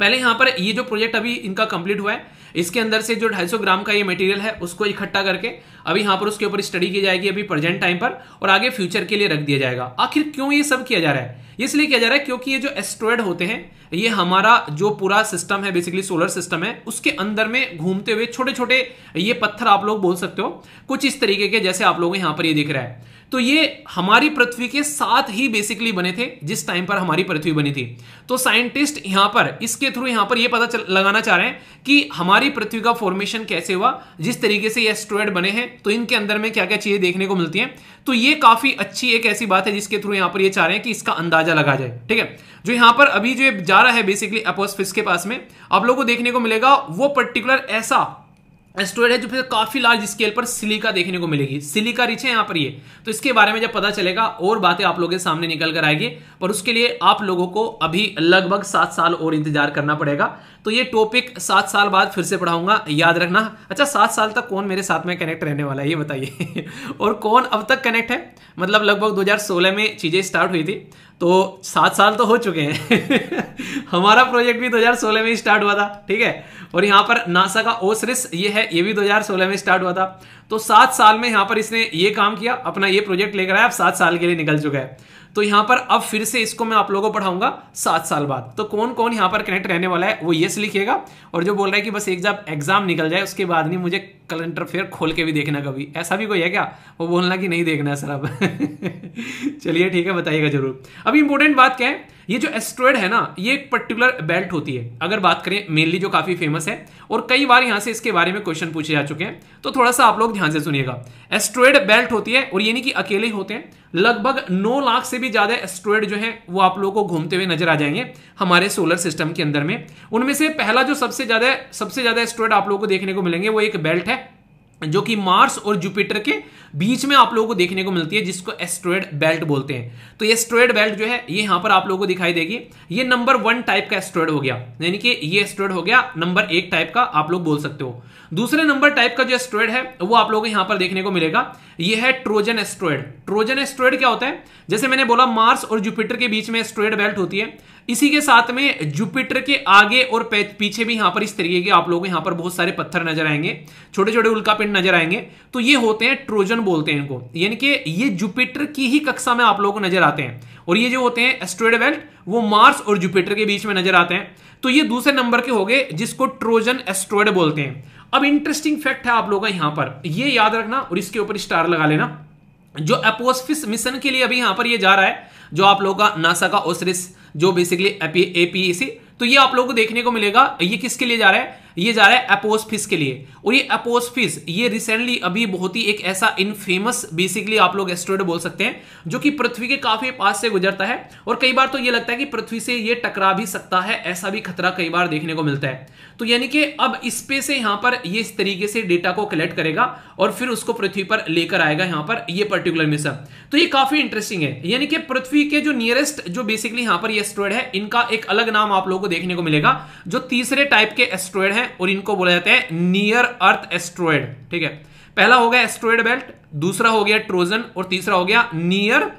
पहले यहां पर ये जो प्रोजेक्ट अभी इनका कंप्लीट हुआ है इसके अंदर से जो 250 ग्राम का ये मटेरियल है उसको इकट्ठा करके अभी यहां पर उसके ऊपर स्टडी की जाएगी अभी प्रेजेंट टाइम पर और आगे फ्यूचर के लिए रख दिया जाएगा आखिर क्यों ये सब किया जा रहा है इसलिए किया जा रहा है क्योंकि ये जो एस्ट्रॉयड होते हैं ये हमारा जो पूरा सिस्टम है बेसिकली सोलर सिस्टम है उसके अंदर में घूमते हुए छोटे छोटे ये पत्थर आप लोग बोल सकते हो कुछ इस तरीके के जैसे आप लोग यहां पर ये दिख रहा है तो ये हमारी पृथ्वी के साथ ही बेसिकली बने थे जिस टाइम पर हमारी पृथ्वी बनी थी तो साइंटिस्ट यहां पर इसके थ्रू यहां पर ये पता लगाना चाह रहे हैं कि हमारी पृथ्वी का फॉर्मेशन कैसे हुआ जिस तरीके से ये एस्ट्रॉयड बने हैं तो इनके अंदर में क्या क्या चीज़ें देखने को मिलती हैं तो ये काफ़ी अच्छी एक ऐसी बात है जिसके थ्रू यहां पर ये चाह रहे हैं कि इसका अंदाजा लगा जाए ठीक है जो यहां पर अभी जो जा रहा है बेसिकली फिस के पास में आप लोगों को देखने को मिलेगा वो पर्टिकुलर ऐसा एस्ट्रॉयड है जो फिर काफी लार्ज स्केल पर सिलिका देखने को मिलेगी सिलिका रिच है यहाँ पर ये तो इसके बारे में जब पता चलेगा और बातें आप लोगों के सामने निकल कर आएगी पर उसके लिए आप लोगों को अभी लगभग सात साल और इंतजार करना पड़ेगा तो ये टॉपिक सात साल बाद फिर से पढ़ाऊंगा याद रखना अच्छा सात साल तक कौन मेरे साथ में कनेक्ट रहने वाला है ये बताइए और कौन अब तक कनेक्ट है मतलब लगभग दो में चीज़ें स्टार्ट हुई थी तो सात साल तो हो चुके हैं हमारा प्रोजेक्ट भी 2016 में स्टार्ट हुआ था ठीक है और यहाँ पर नासा का ओसरिस ये है ये भी 2016 में स्टार्ट हुआ था तो सात साल में यहाँ पर इसने ये काम किया अपना ये प्रोजेक्ट लेकर आया अब सात साल के लिए निकल चुका है तो यहाँ पर अब फिर से इसको मैं आप लोगों को पढ़ाऊंगा सात साल बाद तो कौन कौन यहाँ पर कनेक्ट रहने वाला है वो यस लिखिएगा और जो बोल रहा है कि बस जब एग्जाम निकल जाए उसके बाद नहीं मुझे करंट अफेयर खोल के भी देखना कभी ऐसा भी कोई है क्या वो बोलना कि नहीं देखना है सर अब चलिए ठीक है बताइएगा जरूर अभी इंपॉर्टेंट बात क्या है ये जो एस्ट्रॉयड है ना ये एक पर्टिकुलर बेल्ट होती है अगर बात करें मेनली जो काफ़ी फेमस है और कई बार यहाँ से इसके बारे में क्वेश्चन पूछे जा चुके हैं तो थोड़ा सा आप लोग ध्यान से सुनिएगा एस्ट्रॉयड बेल्ट होती है और ये नहीं कि अकेले होते हैं लगभग 9 लाख से भी ज़्यादा एस्ट्रॉयड जो है वो आप लोगों को घूमते हुए नजर आ जाएंगे हमारे सोलर सिस्टम के अंदर में उनमें से पहला जो सबसे ज़्यादा सबसे ज़्यादा एस्ट्रॉयड आप लोगों को देखने को मिलेंगे वो एक बेल्ट है जो कि मार्स और जुपिटर के बीच में आप लोगों को देखने को मिलती है जिसको एस्ट्रॉयड बेल्ट बोलते हैं तो ये एस्ट्रॉयड बेल्ट जो है ये यहां पर आप लोगों को दिखाई देगी ये नंबर वन टाइप का एस्ट्रॉयड हो गया यानी कि ये एस्ट्रॉयड हो गया नंबर एक टाइप का आप लोग बोल सकते हो दूसरे नंबर टाइप का जो एस्ट्रॉयड है वो आप लोगों को यहां पर देखने को मिलेगा ये है ट्रोजन एस्ट्रॉयड ट्रोजन एस्ट्रॉयड क्या होता है जैसे मैंने बोला मार्स और जुपिटर के बीच में एस्ट्रॉयड बेल्ट होती है इसी के साथ में जुपिटर के आगे और पीछे भी यहां पर इस तरीके के आप लोग यहां पर बहुत सारे पत्थर नजर आएंगे छोटे छोटे उल्का पिंड नजर आएंगे तो ये होते हैं ट्रोजन बोलते हैं इनको यानी कि ये जुपिटर की ही कक्षा में आप लोगों को नजर आते हैं और ये जो होते हैं एस्ट्रोइड बेल्ट वो मार्स और जुपिटर के बीच में नजर आते हैं तो ये दूसरे नंबर के हो गए जिसको ट्रोजन एस्ट्रोइड बोलते हैं अब इंटरेस्टिंग फैक्ट है आप लोगों का यहां पर ये याद रखना और इसके ऊपर स्टार लगा लेना जो अपोस्फिस मिशन के लिए अभी यहां पर ये जा रहा है जो आप लोगों का नासा का ओसरिस जो बेसिकली एपीएसी e तो ये आप लोगों को देखने को मिलेगा ये किसके लिए जा रहा है ये जा रहा है अपोसफिस के लिए और ये अपोसफिस ये रिसेंटली अभी बहुत ही एक ऐसा इनफेमस बेसिकली आप लोग एस्ट्रॉइड बोल सकते हैं जो कि पृथ्वी के काफी पास से गुजरता है और कई बार तो ये लगता है कि पृथ्वी से ये टकरा भी सकता है ऐसा भी खतरा कई बार देखने को मिलता है तो यानी कि अब इस पे से यहां पर ये इस तरीके से डेटा को कलेक्ट करेगा और फिर उसको पृथ्वी पर लेकर आएगा यहां पर ये पर्टिकुलर मिशन तो ये काफी इंटरेस्टिंग है यानी कि पृथ्वी के जो नियरेस्ट जो बेसिकली यहां पर ये एस्ट्रॉइड है इनका एक अलग नाम आप लोगों को देखने को मिलेगा जो तीसरे टाइप के एस्ट्रॉइड है हैं और इनको बोला जाता है नियर अर्थ एस्ट्रोइड ठीक है पहला हो गया एस्ट्रॉयड बेल्ट दूसरा हो गया ट्रोजन और तीसरा हो गया नियर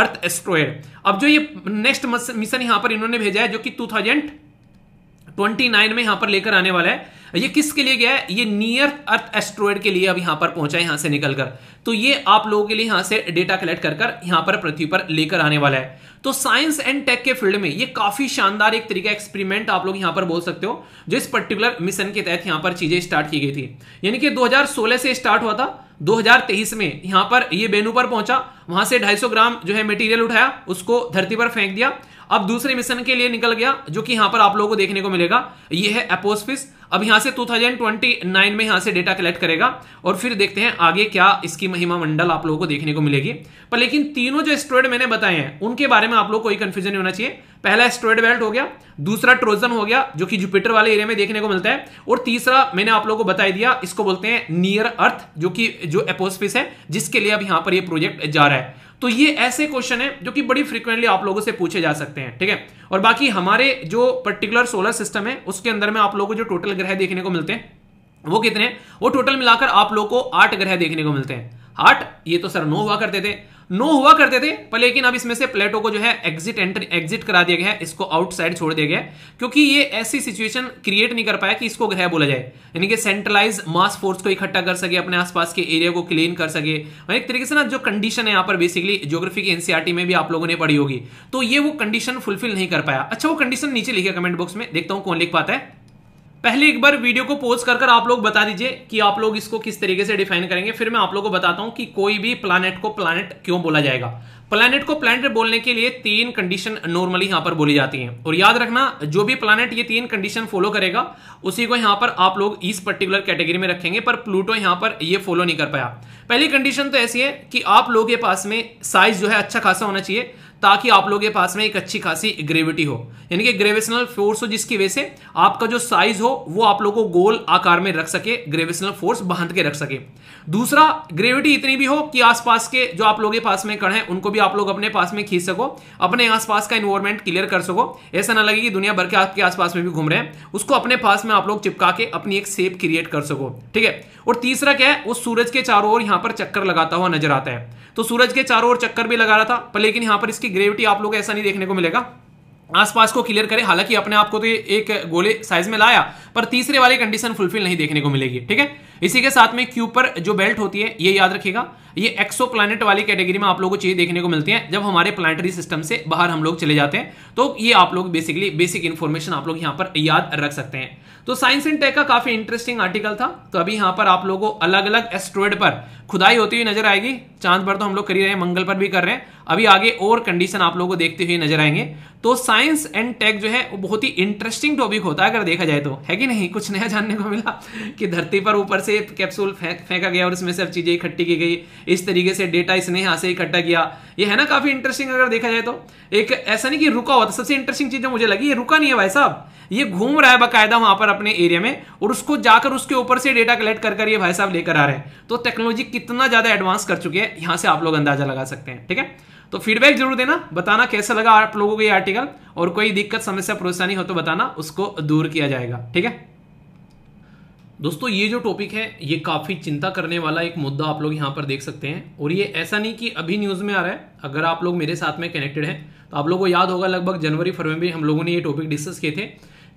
अर्थ एस्ट्रॉयड अब जो ये नेक्स्ट मिशन यहां पर इन्होंने भेजा है जो कि टू थाउजेंड ट्वेंटी नाइन में यहां पर लेकर आने वाला है ये किसके लिए गया है ये नियर अर्थ एस्ट्रॉइड के लिए अब यहां पर पहुंचा है यहां से निकलकर तो ये आप लोगों के लिए यहां से डेटा कलेक्ट कर कर यहां पर पृथ्वी पर लेकर आने वाला है तो साइंस एंड टेक के फील्ड में ये काफी शानदार एक तरीका एक्सपेरिमेंट आप लोग यहां पर बोल सकते हो जो इस पर्टिकुलर मिशन के तहत यहां पर चीजें स्टार्ट की गई थी यानी कि दो से स्टार्ट हुआ था 2023 में यहां पर ये बेनू पर पहुंचा वहां से 250 ग्राम जो है मटेरियल उठाया उसको धरती पर फेंक दिया अब दूसरे मिशन के लिए निकल गया जो कि यहां पर आप लोगों को देखने को मिलेगा ये है एपोस्फिस अब यहां से 2029 में यहां से डेटा कलेक्ट करेगा और फिर देखते हैं आगे क्या इसकी महिमा मंडल आप लोगों को देखने को मिलेगी पर लेकिन तीनों जो एस्ट्रॉइड मैंने बताए हैं उनके बारे में आप लोग कोई कंफ्यूजन नहीं होना चाहिए पहला एस्ट्रॉइड बेल्ट हो गया दूसरा ट्रोजन हो गया जो कि जुपिटर वाले एरिया में देखने को मिलता है और तीसरा मैंने आप लोगों को बताया दिया इसको बोलते हैं नियर अर्थ जो कि जो एपोस्फिस है जिसके लिए अब यहां पर यह प्रोजेक्ट जा रहा है तो ये ऐसे क्वेश्चन है जो कि बड़ी फ्रिक्वेंटली आप लोगों से पूछे जा सकते हैं ठीक है और बाकी हमारे जो पर्टिकुलर सोलर सिस्टम है उसके अंदर में आप लोगों को जो टोटल ग्रह देखने को मिलते हैं वो कितने वो टोटल मिलाकर आप लोग को आठ ग्रह देखने को मिलते हैं हार्ट ये तो सर नो हुआ करते थे नो हुआ करते थे पर लेकिन अब इसमें से प्लेटो को जो है एग्जिट एंटर एग्जिट करा दिया गया है इसको आउटसाइड छोड़ दिया गया क्योंकि ये ऐसी सिचुएशन क्रिएट नहीं कर पाया कि इसको ग्रह बोला जाए यानी कि सेंट्रलाइज मास फोर्स को इकट्ठा कर सके अपने आसपास के एरिया को क्लीन कर सके और एक तरीके से ना जो कंडीशन है यहाँ पर बेसिकली ज्योग्राफी की एनसीआरटी e में भी आप लोगों ने पढ़ी होगी तो ये वो कंडीशन फुलफिल नहीं कर पाया अच्छा वो कंडीशन नीचे लिखे कमेंट बॉक्स में देखता हूँ कौन लिख पाता है पहले एक बार वीडियो को पोज कर कर आप लोग बता दीजिए कि आप लोग इसको किस तरीके से डिफाइन करेंगे फिर मैं आप लोग को बताता हूं कि कोई भी प्लानट को प्लानट क्यों बोला जाएगा प्लानट को प्लानट बोलने के लिए तीन कंडीशन नॉर्मली यहां पर बोली जाती हैं और याद रखना जो भी प्लानट ये तीन कंडीशन फॉलो करेगा उसी को यहां पर आप लोग इस पर्टिकुलर कैटेगरी में रखेंगे पर प्लूटो यहां पर ये फॉलो नहीं कर पाया पहली कंडीशन तो ऐसी है कि आप लोगों के पास में साइज जो है अच्छा खासा होना चाहिए ताकि आप लोगों के पास में एक अच्छी खासी ग्रेविटी हो यानी कि ग्रेविशनल फोर्स हो जिसकी वजह से आपका जो साइज हो वो आप लोगों को गोल आकार में रख सके ग्रेविशनल फोर्स बांध के रख सके दूसरा ग्रेविटी इतनी भी हो कि आसपास के जो आप लोगों के पास में कण है उनको भी आप लोग अपने पास में खींच सको अपने आसपास का इन्वायरमेंट क्लियर कर सको ऐसा ना लगे कि दुनिया भर के आपके आसपास में भी घूम रहे हैं उसको अपने पास में आप लोग चिपका के अपनी एक सेप क्रिएट कर सको ठीक है और तीसरा क्या है वो सूरज के चारों ओर यहां पर चक्कर लगाता हुआ नजर आता है तो सूरज के चारों ओर चक्कर भी लगा रहा था पर लेकिन यहां पर इसकी ग्रेविटी आप लोग ऐसा नहीं देखने को मिलेगा आसपास को क्लियर करें हालांकि अपने आप को तो एक गोले साइज में लाया पर तीसरे वाली कंडीशन फुलफिल नहीं देखने को मिलेगी ठीक है इसी के साथ में क्यूपर जो बेल्ट होती है ये याद रखिएगा ये एक्सो प्लानट वाली कैटेगरी में आप लोगों को चीज़ देखने को मिलती है जब हमारे प्लानटरी सिस्टम से बाहर हम लोग चले जाते हैं तो ये आप लोग बेसिकली बेसिक इन्फॉर्मेशन आप लोग यहाँ पर याद रख सकते हैं तो साइंस एंड टेक का काफ़ी इंटरेस्टिंग आर्टिकल था तो अभी यहाँ पर आप लोगों को अलग अलग एस्ट्रॉइड पर खुदाई होती हुई नजर आएगी चांद पर तो हम लोग कर ही रहे हैं मंगल पर भी कर रहे हैं अभी आगे और कंडीशन आप लोगों को देखते हुए नजर आएंगे तो साइंस एंड टेक जो है वो बहुत ही इंटरेस्टिंग टॉपिक होता है अगर देखा जाए तो है कि नहीं कुछ नया जानने को मिला कि धरती पर ऊपर से कैप्सूल फेंका गया और उसमें सब चीज़ें इकट्ठी की गई इस तरीके से डेटा इसने यहाँ से इकट्ठा किया ये है ना काफी इंटरेस्टिंग अगर देखा जाए तो एक ऐसा नहीं कि रुका हुआ था सबसे इंटरेस्टिंग चीज मुझे लगी ये रुका नहीं है भाई साहब ये घूम रहा है बाकायदा वहां पर अपने एरिया में और उसको जाकर उसके ऊपर से डेटा कलेक्ट कर कर ये भाई साहब लेकर आ रहे हैं तो टेक्नोलॉजी कितना ज्यादा एडवांस कर चुके हैं यहां से आप लोग अंदाजा लगा सकते हैं ठीक है तो फीडबैक जरूर देना बताना कैसा लगा आप लोगों को ये आर्टिकल और कोई दिक्कत समस्या परेशानी हो तो बताना उसको दूर किया जाएगा ठीक है दोस्तों ये जो टॉपिक है ये काफ़ी चिंता करने वाला एक मुद्दा आप लोग यहाँ पर देख सकते हैं और ये ऐसा नहीं कि अभी न्यूज़ में आ रहा है अगर आप लोग मेरे साथ में कनेक्टेड हैं तो आप लोगों को याद होगा लगभग जनवरी फरवरी में हम लोगों ने ये टॉपिक डिस्कस किए थे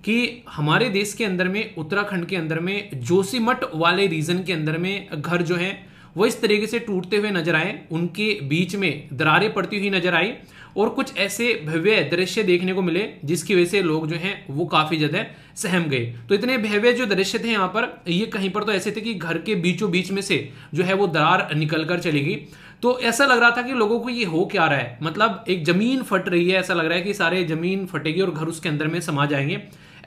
कि हमारे देश के अंदर में उत्तराखंड के अंदर में जोशीमठ वाले रीजन के अंदर में घर जो है वो इस तरीके से टूटते हुए नजर आए उनके बीच में दरारें पड़ती हुई नजर आई और कुछ ऐसे भव्य दृश्य देखने को मिले जिसकी वजह से लोग जो हैं वो काफ़ी ज़्यादा सहम गए तो इतने भव्य जो दृश्य थे यहाँ पर ये कहीं पर तो ऐसे थे कि घर के बीचों बीच में से जो है वो दरार निकल कर चली गई तो ऐसा लग रहा था कि लोगों को ये हो क्या रहा है मतलब एक ज़मीन फट रही है ऐसा लग रहा है कि सारे ज़मीन फटेगी और घर उसके अंदर में समा जाएंगे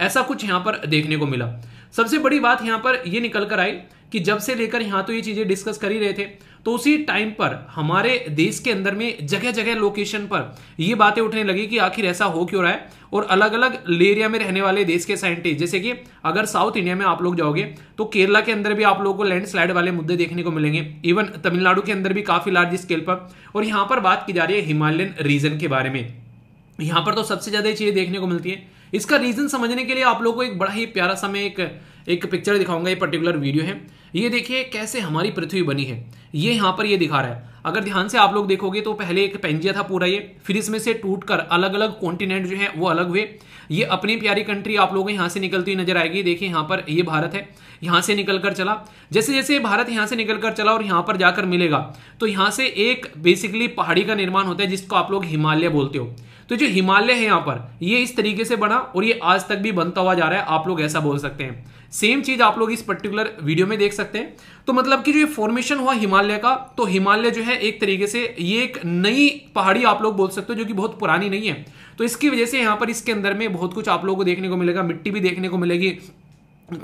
ऐसा कुछ यहाँ पर देखने को मिला सबसे बड़ी बात यहाँ पर ये निकल कर आई कि जब से लेकर यहाँ तो ये चीज़ें डिस्कस कर ही रहे थे तो उसी टाइम पर हमारे देश के अंदर में जगह जगह लोकेशन पर ये बातें उठने लगी कि आखिर ऐसा हो क्यों रहा है और अलग अलग एरिया में रहने वाले देश के साइंटिस्ट जैसे कि अगर साउथ इंडिया में आप लोग जाओगे तो केरला के अंदर भी आप लोगों को लैंडस्लाइड वाले मुद्दे देखने को मिलेंगे इवन तमिलनाडु के अंदर भी काफी लार्ज स्केल पर और यहां पर बात की जा रही है हिमालयन रीजन के बारे में यहां पर तो सबसे ज्यादा चीजें देखने को मिलती है इसका रीजन समझने के लिए आप लोगों को एक बड़ा ही प्यारा सा मैं एक एक पिक्चर दिखाऊंगा ये पर्टिकुलर वीडियो है ये देखिए कैसे हमारी पृथ्वी बनी है ये यहाँ पर ये दिखा रहा है अगर ध्यान से आप लोग देखोगे तो पहले एक पेंजिया था पूरा ये फिर इसमें से टूट कर अलग अलग कॉन्टिनेंट जो है वो अलग हुए ये अपनी प्यारी कंट्री आप लोगों को यहाँ से निकलती हुई नजर आएगी देखिए यहाँ पर ये भारत है यहाँ से निकल कर चला जैसे जैसे भारत यहाँ से निकल कर चला और यहाँ पर जाकर मिलेगा तो यहाँ से एक बेसिकली पहाड़ी का निर्माण होता है जिसको आप लोग हिमालय बोलते हो तो जो हिमालय है यहाँ पर ये इस तरीके से बना और ये आज तक भी बनता हुआ जा रहा है आप लोग ऐसा बोल सकते हैं सेम चीज आप लोग इस पर्टिकुलर वीडियो में देख सकते हैं तो मतलब कि जो ये फॉर्मेशन हुआ हिमालय का तो हिमालय जो है एक तरीके से ये एक नई पहाड़ी आप लोग बोल सकते हो जो कि बहुत पुरानी नहीं है तो इसकी वजह से यहाँ पर इसके अंदर में बहुत कुछ आप लोगों को देखने को मिलेगा मिट्टी भी देखने को मिलेगी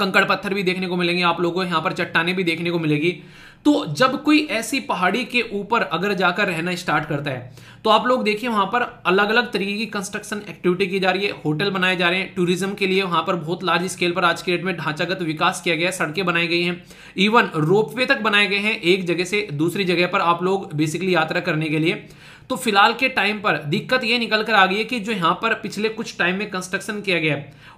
कंकड़ पत्थर भी देखने को मिलेंगे आप लोगों को यहाँ पर चट्टाने भी देखने को मिलेगी तो जब कोई ऐसी पहाड़ी के ऊपर अगर जाकर रहना स्टार्ट करता है तो आप लोग देखिए वहां पर अलग अलग तरीके की कंस्ट्रक्शन एक्टिविटी की जा रही है होटल बनाए जा रहे हैं टूरिज्म के लिए वहां पर बहुत लार्ज स्केल पर आज के डेट में ढांचागत विकास किया गया है सड़कें बनाई गई हैं इवन रोपवे तक बनाए गए हैं एक जगह से दूसरी जगह पर आप लोग बेसिकली यात्रा करने के लिए तो फिलहाल के टाइम पर दिक्कत यह निकल कर आ गई है कि जो यहाँ पर पिछले कुछ टाइम में कंस्ट्रक्शन किया गया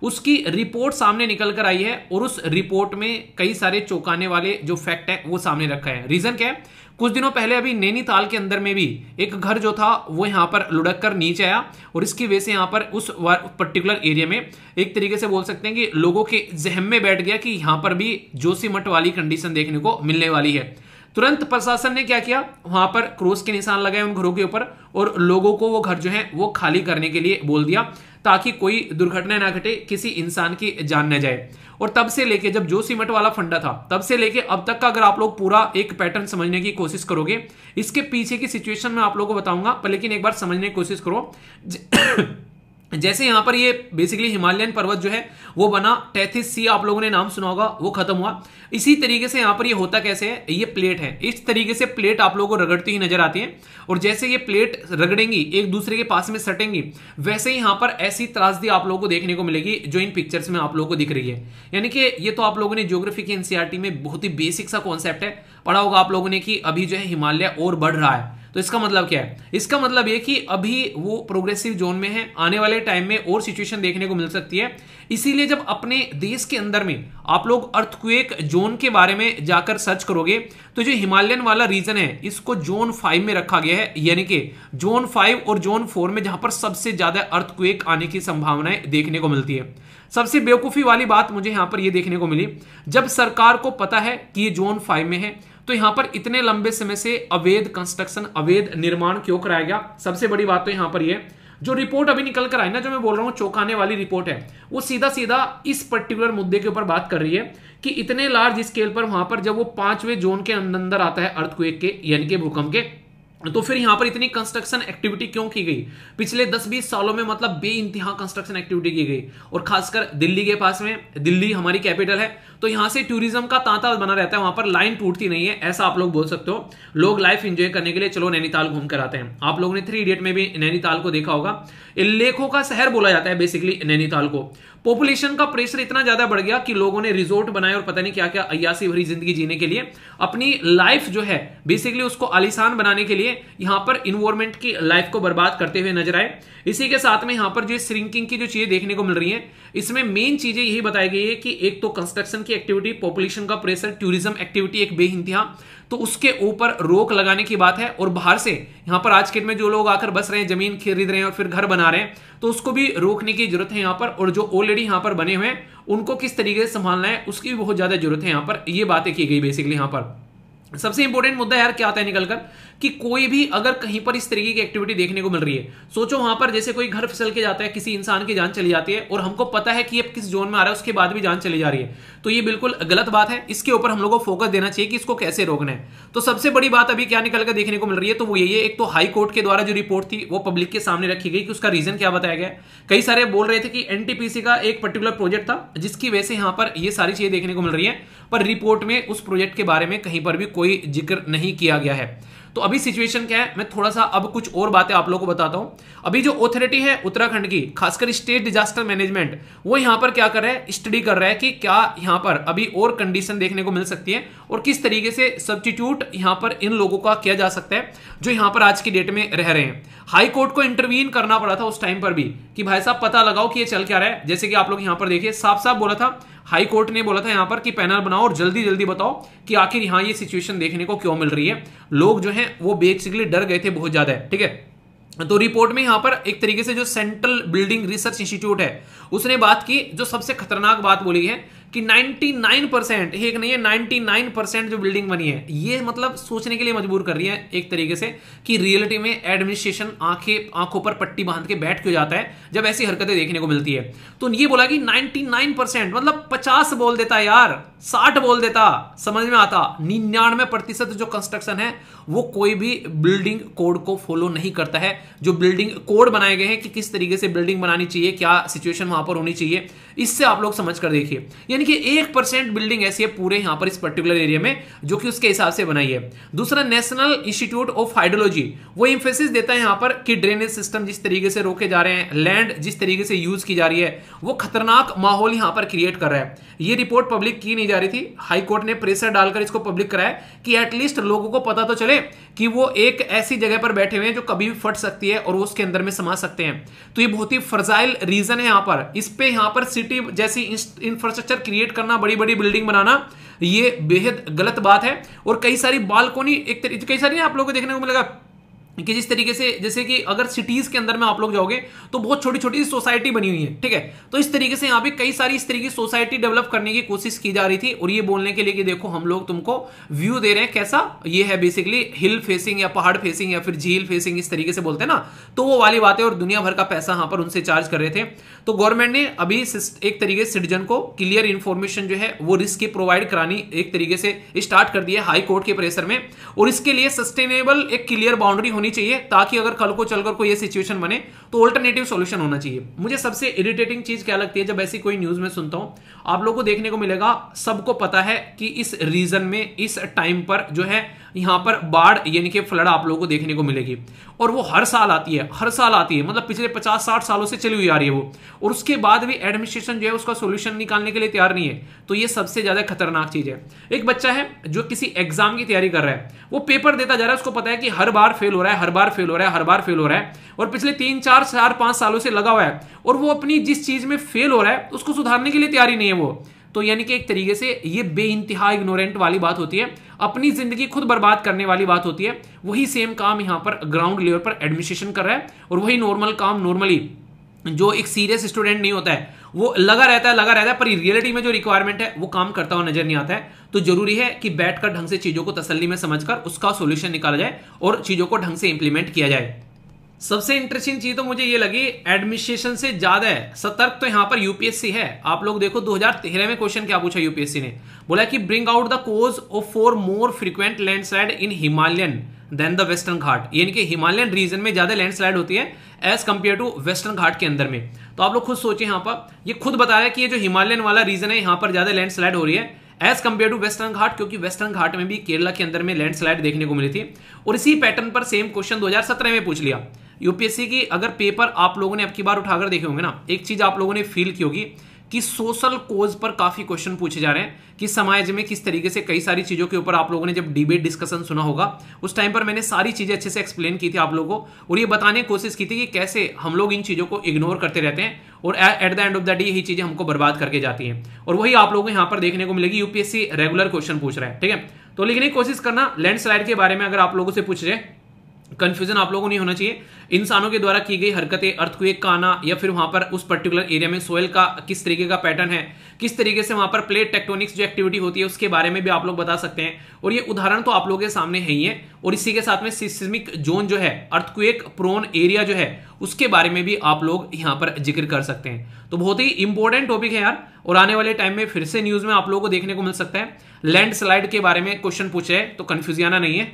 उसकी रिपोर्ट सामने निकल कर आई है और उस रिपोर्ट में कई सारे चौंकाने वाले जो फैक्ट है वो सामने रखा है रीजन क्या है कुछ दिनों पहले अभी नैनीताल के अंदर में भी एक घर जो था वो यहाँ पर लुढ़क कर नीचे आया और इसकी वजह से यहाँ पर उस पर्टिकुलर एरिया में एक तरीके से बोल सकते हैं कि लोगों के जहम में बैठ गया कि यहाँ पर भी जोशी मठ वाली कंडीशन देखने को मिलने वाली है तुरंत प्रशासन ने क्या किया वहां पर क्रोस के निशान लगाए उन घरों के ऊपर और लोगों को वो घर जो है वो खाली करने के लिए बोल दिया ताकि कोई दुर्घटना ना घटे किसी इंसान की जान न जाए और तब से लेके जब जो सीमेंट वाला फंडा था तब से लेके अब तक का अगर आप लोग पूरा एक पैटर्न समझने की कोशिश करोगे इसके पीछे की सिचुएशन में आप लोगों को बताऊंगा पर लेकिन एक बार समझने की कोशिश करो जैसे यहाँ पर ये बेसिकली हिमालयन पर्वत जो है वो बना टैथिस सी आप लोगों ने नाम सुना होगा वो खत्म हुआ इसी तरीके से यहां पर ये होता कैसे है ये प्लेट है इस तरीके से प्लेट आप लोगों को रगड़ती हुई नजर आती है और जैसे ये प्लेट रगड़ेंगी एक दूसरे के पास में सटेंगी वैसे ही यहां पर ऐसी त्रासदी आप लोगों को देखने को मिलेगी जो इन पिक्चर्स में आप लोगों को दिख रही है यानी कि ये तो आप लोगों ने ज्योग्राफी की एनसीआरटी e में बहुत ही बेसिक सा कॉन्सेप्ट है पढ़ा होगा आप लोगों ने कि अभी जो है हिमालय और बढ़ रहा है तो इसका मतलब क्या है इसका मतलब ये कि अभी वो प्रोग्रेसिव जोन में है आने वाले टाइम में और सिचुएशन देखने को मिल सकती है इसीलिए जब अपने देश के अंदर में आप लोग अर्थक्वेक जोन के बारे में जाकर सर्च करोगे तो जो हिमालयन वाला रीजन है इसको जोन फाइव में रखा गया है यानी कि जोन फाइव और जोन फोर में जहां पर सबसे ज्यादा अर्थक्वेक आने की संभावनाएं देखने को मिलती है सबसे बेवकूफी वाली बात मुझे यहां पर यह देखने को मिली जब सरकार को पता है कि ये जोन फाइव में है तो यहां पर इतने लंबे समय से अवैध कंस्ट्रक्शन अवैध निर्माण क्यों कराया गया सबसे बड़ी बात तो यहां पर यह जो रिपोर्ट अभी निकल कर आई ना जो मैं बोल रहा हूं चौंकाने वाली रिपोर्ट है वो सीधा सीधा इस पर्टिकुलर मुद्दे के ऊपर बात कर रही है कि इतने लार्ज स्केल पर वहां पर जब वो पांचवें जोन के अंदर आता है अर्थक्वेक के यानी के भूकंप के तो फिर यहां पर इतनी कंस्ट्रक्शन एक्टिविटी क्यों की गई पिछले 10-20 सालों में मतलब बे इंतहा कंस्ट्रक्शन एक्टिविटी की गई और खासकर दिल्ली के पास में दिल्ली हमारी कैपिटल है तो यहां से टूरिज्म का तांता बना रहता है वहां पर लाइन टूटती नहीं है ऐसा आप लोग बोल सकते हो लोग लाइफ एंजॉय करने के लिए चलो नैनीताल घूम कर आते हैं आप लोगों ने थ्री इडियट में भी नैनीताल को देखा होगा लेखों का शहर बोला जाता है बेसिकली नैनीताल को पॉपुलेशन का प्रेशर इतना ज्यादा बढ़ गया कि लोगों ने रिजोर्ट बनाए और पता नहीं क्या क्या अयासी भरी जिंदगी जीने के लिए अपनी लाइफ जो है बेसिकली उसको आलिशान बनाने के लिए यहां पर इन्वायरमेंट की लाइफ को बर्बाद करते हुए नजर आए इसी के साथ में यहां पर जो श्रिंकिंग की जो चीजें देखने को मिल रही है इसमें मेन चीजें यही बताई गई है कि एक तो कंस्ट्रक्शन के की एक्टिविटी पॉपुलेशन का प्रेशर टूरिज्म एक्टिविटी एक बेहिंतिया तो उसके ऊपर रोक लगाने की बात है और बाहर से यहां पर आज के में जो लोग आकर बस रहे हैं जमीन खरीद रहे हैं और फिर घर बना रहे हैं तो उसको भी रोकने की जरूरत है यहां पर और जो ऑलरेडी यहां पर बने हुए हैं उनको किस तरीके से संभालना है उसकी भी बहुत ज़्यादा जरूरत है यहां पर यह बातें की गई बेसिकली यहां पर सबसे इंपॉर्टेंट मुद्दा यार क्या आता है निकलकर कि कोई भी अगर कहीं पर इस तरीके की एक्टिविटी देखने को मिल रही है सोचो वहां पर जैसे कोई घर फिसल के जाता है किसी इंसान की जान चली जाती है और हमको पता है कि अब किस जोन में आ रहा है उसके बाद भी जान चली जा रही है तो ये बिल्कुल गलत बात है इसके ऊपर हम लोग को फोकस देना चाहिए कि इसको कैसे रोकना है तो सबसे बड़ी बात अभी क्या निकल कर देखने को मिल रही है तो वो यही है एक तो हाई कोर्ट के द्वारा जो रिपोर्ट थी वो पब्लिक के सामने रखी गई कि उसका रीजन क्या बताया गया कई सारे बोल रहे थे कि एनटीपीसी का एक पर्टिकुलर प्रोजेक्ट था जिसकी वजह से यहां पर ये सारी चीजें देखने को मिल रही है पर रिपोर्ट में उस प्रोजेक्ट के बारे में कहीं पर भी कोई कोई जिक्र नहीं किया गया है तो अभी सिचुएशन क्या है मैं थोड़ा सा अब कुछ और बातें आप लोगों को बताता हूं अभी जो अथॉरिटी है उत्तराखंड की खासकर स्टेट डिजास्टर मैनेजमेंट वो यहां पर क्या कर रहा है स्टडी कर रहा है कि क्या यहाँ पर अभी और कंडीशन देखने को मिल सकती है और किस तरीके से सब्सटीट्यूट यहां पर इन लोगों का किया जा सकता है जो यहां पर आज की डेट में रह रहे हैं हाई कोर्ट को इंटरवीन करना पड़ा था उस टाइम पर भी कि भाई साहब पता लगाओ कि ये चल क्या रहा है जैसे कि आप लोग यहाँ पर देखिए साफ साफ बोला था हाई कोर्ट ने बोला था यहाँ पर कि पैनल बनाओ और जल्दी जल्दी बताओ कि आखिर यहाँ ये सिचुएशन देखने को क्यों मिल रही है लोग जो है हैं वो बेसिकली डर गए थे बहुत ज़्यादा ठीक है तो रिपोर्ट में यहां पर एक तरीके से जो सेंट्रल बिल्डिंग रिसर्च इंस्टीट्यूट है उसने बात की जो सबसे खतरनाक बात बोली है कि 99 परसेंट एक नहीं है 99 परसेंट जो बिल्डिंग बनी है ये मतलब सोचने के लिए मजबूर कर रही है एक तरीके से कि रियलिटी में एडमिनिस्ट्रेशन आंखें आंखों पर पट्टी बांध के बैठ क्यों जाता है जब ऐसी हरकतें देखने को मिलती है तो ये बोला कि 99 परसेंट मतलब 50 बोल देता यार 60 बोल देता समझ में आता निन्यानवे प्रतिशत जो कंस्ट्रक्शन है वो कोई भी बिल्डिंग कोड को फॉलो नहीं करता है जो बिल्डिंग कोड बनाए गए हैं कि किस तरीके से बिल्डिंग बनानी चाहिए क्या सिचुएशन वहां पर होनी चाहिए इससे आप लोग समझ कर देखिए यानी कि एक परसेंट बिल्डिंग ऐसी है पूरे यहां पर इस पर्टिकुलर एरिया में जो कि उसके हिसाब से बनाई है दूसरा नेशनल इंस्टीट्यूट ऑफ हाइड्रोलॉजी वो इंफेसिस देता है यहां पर कि ड्रेनेज सिस्टम जिस तरीके से रोके जा रहे हैं लैंड जिस तरीके से यूज की जा रही है वो खतरनाक माहौल यहां पर क्रिएट कर रहा है ये रिपोर्ट पब्लिक की नहीं जा रही थी हाईकोर्ट ने प्रेशर डालकर इसको पब्लिक कराया कि एटलीस्ट लोगों को पता तो चले करें कि वो एक ऐसी जगह पर बैठे हुए हैं जो कभी भी फट सकती है और वो उसके अंदर में समा सकते हैं तो ये बहुत ही फर्जाइल रीजन है यहां पर इस पे यहां पर सिटी जैसी इंफ्रास्ट्रक्चर क्रिएट करना बड़ी बड़ी बिल्डिंग बनाना ये बेहद गलत बात है और कई सारी बालकोनी एक कई सारी आप लोगों को देखने को मिलेगा कि जिस तरीके से जैसे कि अगर सिटीज के अंदर में आप लोग जाओगे तो बहुत छोटी छोटी सोसाइटी बनी हुई है ठीक है तो इस तरीके से यहाँ पे कई सारी इस तरीके की सोसाइटी डेवलप करने की कोशिश की जा रही थी और ये बोलने के लिए कि देखो हम लोग तुमको व्यू दे रहे हैं कैसा ये है बेसिकली हिल फेसिंग या पहाड़ फेसिंग या फिर झील फेसिंग इस तरीके से बोलते हैं ना तो वो वाली बातें और दुनिया भर का पैसा यहाँ पर उनसे चार्ज कर रहे थे तो गवर्नमेंट ने अभी एक तरीके से सिटीजन को क्लियर इन्फॉर्मेशन जो है वो रिस्क की प्रोवाइड करानी एक तरीके से स्टार्ट कर दिया हाईकोर्ट के प्रेशर में और इसके लिए सस्टेनेबल एक क्लियर बाउंड्री होने होनी चाहिए ताकि अगर कल को चलकर कोई ये सिचुएशन बने तो ऑल्टरनेटिव सोल्यूशन होना चाहिए मुझे सबसे इरिटेटिंग चीज क्या लगती है जब ऐसी कोई न्यूज में सुनता हूं आप लोगों को देखने को मिलेगा सबको पता है कि इस रीजन में इस टाइम पर जो है यहाँ पर बाढ़ यानी कि फ्लड आप लोगों को देखने को मिलेगी और वो हर साल आती है हर साल आती है मतलब पिछले पचास साठ सालों से चली हुई आ रही है वो और उसके बाद भी एडमिनिस्ट्रेशन जो है उसका सोल्यूशन निकालने के लिए तैयार नहीं है तो ये सबसे ज्यादा खतरनाक चीज है एक बच्चा है जो किसी एग्जाम की तैयारी कर रहा है वो पेपर देता जा रहा है उसको पता है कि हर बार फेल हो रहा है हर बार फेल हो रहा है हर बार फेल हो रहा है और पिछले तीन चार चार पांच सालों से लगा हुआ है और वो अपनी जिस चीज में फेल हो रहा है उसको सुधारने के लिए तैयारी नहीं है वो तो यानी कि एक तरीके से ये बे इंतहा इग्नोरेंट वाली बात होती है अपनी ज़िंदगी खुद बर्बाद करने वाली बात होती है वही सेम काम यहाँ पर ग्राउंड लेवल पर एडमिनिस्ट्रेशन कर रहा है और वही नॉर्मल काम नॉर्मली जो एक सीरियस स्टूडेंट नहीं होता है वो लगा रहता है लगा रहता है पर रियलिटी में जो रिक्वायरमेंट है वो काम करता हुआ नजर नहीं आता है तो जरूरी है कि बैठकर ढंग से चीज़ों को तसल्ली में समझकर उसका सोल्यूशन निकाला जाए और चीज़ों को ढंग से इंप्लीमेंट किया जाए सबसे इंटरेस्टिंग चीज तो मुझे ये लगी एडमिनिस्ट्रेशन से ज्यादा है सतर्क तो यहां पर यूपीएससी है आप लोग देखो 2013 में क्वेश्चन क्या पूछा यूपीएससी ने बोला कि bring out the cause of for more frequent landslide in Himalayan than the Western Ghat यानी कि हिमालयन रीजन में ज्यादा लैंडस्लाइड होती है as compared to Western Ghat के अंदर में तो आप लोग खुद सोचे यहां पर ये खुद बता रहे कि ये जो हिमालयन वाला रीजन है यहां पर ज्यादा लैंडस्लाइड हो रही है as compared to Western Ghat क्योंकि वेस्टर्न घाट में भी केरला के अंदर में लैंडस्लाइड देखने को मिली थी और इसी पैटर्न पर सेम क्वेश्चन 2017 में पूछ लिया यूपीएससी की अगर पेपर आप लोगों ने अब की बार उठाकर देखे होंगे ना एक चीज आप लोगों ने फील की होगी कि सोशल कोज पर काफी क्वेश्चन पूछे जा रहे हैं कि समाज में किस तरीके से कई सारी चीजों के ऊपर आप लोगों ने जब डिबेट डिस्कशन सुना होगा उस टाइम पर मैंने सारी चीजें अच्छे से एक्सप्लेन की थी आप लोगों को और ये बताने की कोशिश की थी कि कैसे हम लोग इन चीजों को इग्नोर करते रहते हैं और at the end of the day यही चीजें हमको बर्बाद करके जाती है और वही आप लोगों को यहां पर देखने को मिलेगी यूपीएससी रेगुलर क्वेश्चन पूछ रहे हैं ठीक है तो लिखने की कोशिश करना लैंडस्लाइड के बारे में अगर आप लोगों से पूछ रहे कंफ्यूजन आप लोगों को नहीं होना चाहिए इंसानों के द्वारा की गई हरकतें अर्थक्वेक का आना या फिर वहां पर उस पर्टिकुलर एरिया में सोयल का किस तरीके का पैटर्न है किस तरीके से वहां पर प्लेट टेक्टोनिक्स जो एक्टिविटी होती है उसके बारे में भी आप लोग बता सकते हैं और ये उदाहरण तो आप लोगों के सामने है ही है और इसी के साथ में सिस्मिक जोन जो है अर्थक्वेक प्रोन एरिया जो है उसके बारे में भी आप लोग यहाँ पर जिक्र कर सकते हैं तो बहुत ही इंपॉर्टेंट टॉपिक है यार और आने वाले टाइम में फिर से न्यूज में आप लोगों को देखने को मिल सकता है लैंडस्लाइड के बारे में क्वेश्चन पूछे तो हैं तो कन्फ्यूजियाना नहीं है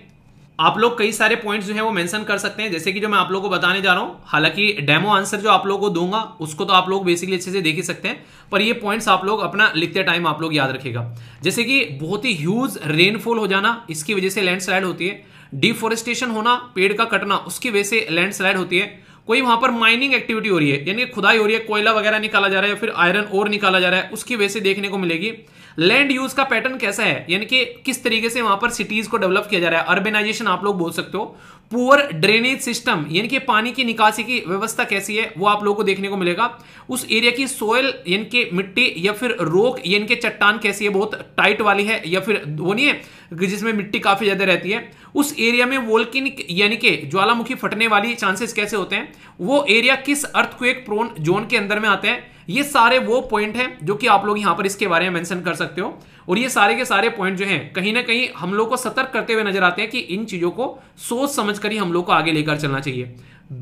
आप लोग कई सारे पॉइंट्स जो है वो मेंशन कर सकते हैं जैसे कि जो मैं आप लोगों को बताने जा रहा हूं हालांकि डेमो आंसर जो आप लोगों को दूंगा उसको तो आप लोग बेसिकली अच्छे से देख ही सकते हैं पर ये पॉइंट्स आप लोग अपना लिखते टाइम आप लोग याद रखेगा जैसे कि बहुत ही ह्यूज रेनफॉल हो जाना इसकी वजह से लैंडस्लाइड होती है डिफोरेस्टेशन होना पेड़ का कटना उसकी वजह से लैंडस्लाइड होती है कोई वहां पर माइनिंग एक्टिविटी हो रही है यानी खुदाई हो रही है कोयला वगैरह निकाला जा रहा है या फिर आयरन और निकाला जा रहा है उसकी वजह से देखने को मिलेगी लैंड यूज का पैटर्न कैसा है यानी कि किस तरीके से वहां पर सिटीज को डेवलप किया जा रहा है अर्बेनाइजेशन आप लोग बोल सकते हो पुअर ड्रेनेज सिस्टम यानी कि पानी की निकासी की व्यवस्था कैसी है वो आप लोगों को देखने को मिलेगा उस एरिया की सोयल यानी कि मिट्टी या फिर रोक यानी कि चट्टान कैसी है बहुत टाइट वाली है या फिर वो नहीं है जिसमें मिट्टी काफी ज्यादा रहती है उस एरिया में वोल्किनिक यानी कि ज्वालामुखी फटने वाली चांसेस कैसे होते हैं वो एरिया किस अर्थक्वेक प्रोन जोन के अंदर में आते हैं ये सारे वो पॉइंट हैं जो कि आप लोग यहां पर इसके बारे में मेंशन कर सकते हो और ये सारे के सारे पॉइंट जो हैं कहीं ना कहीं हम लोग को सतर्क करते हुए नजर आते हैं कि इन चीज़ों को सोच समझ कर ही हम लोग को आगे लेकर चलना चाहिए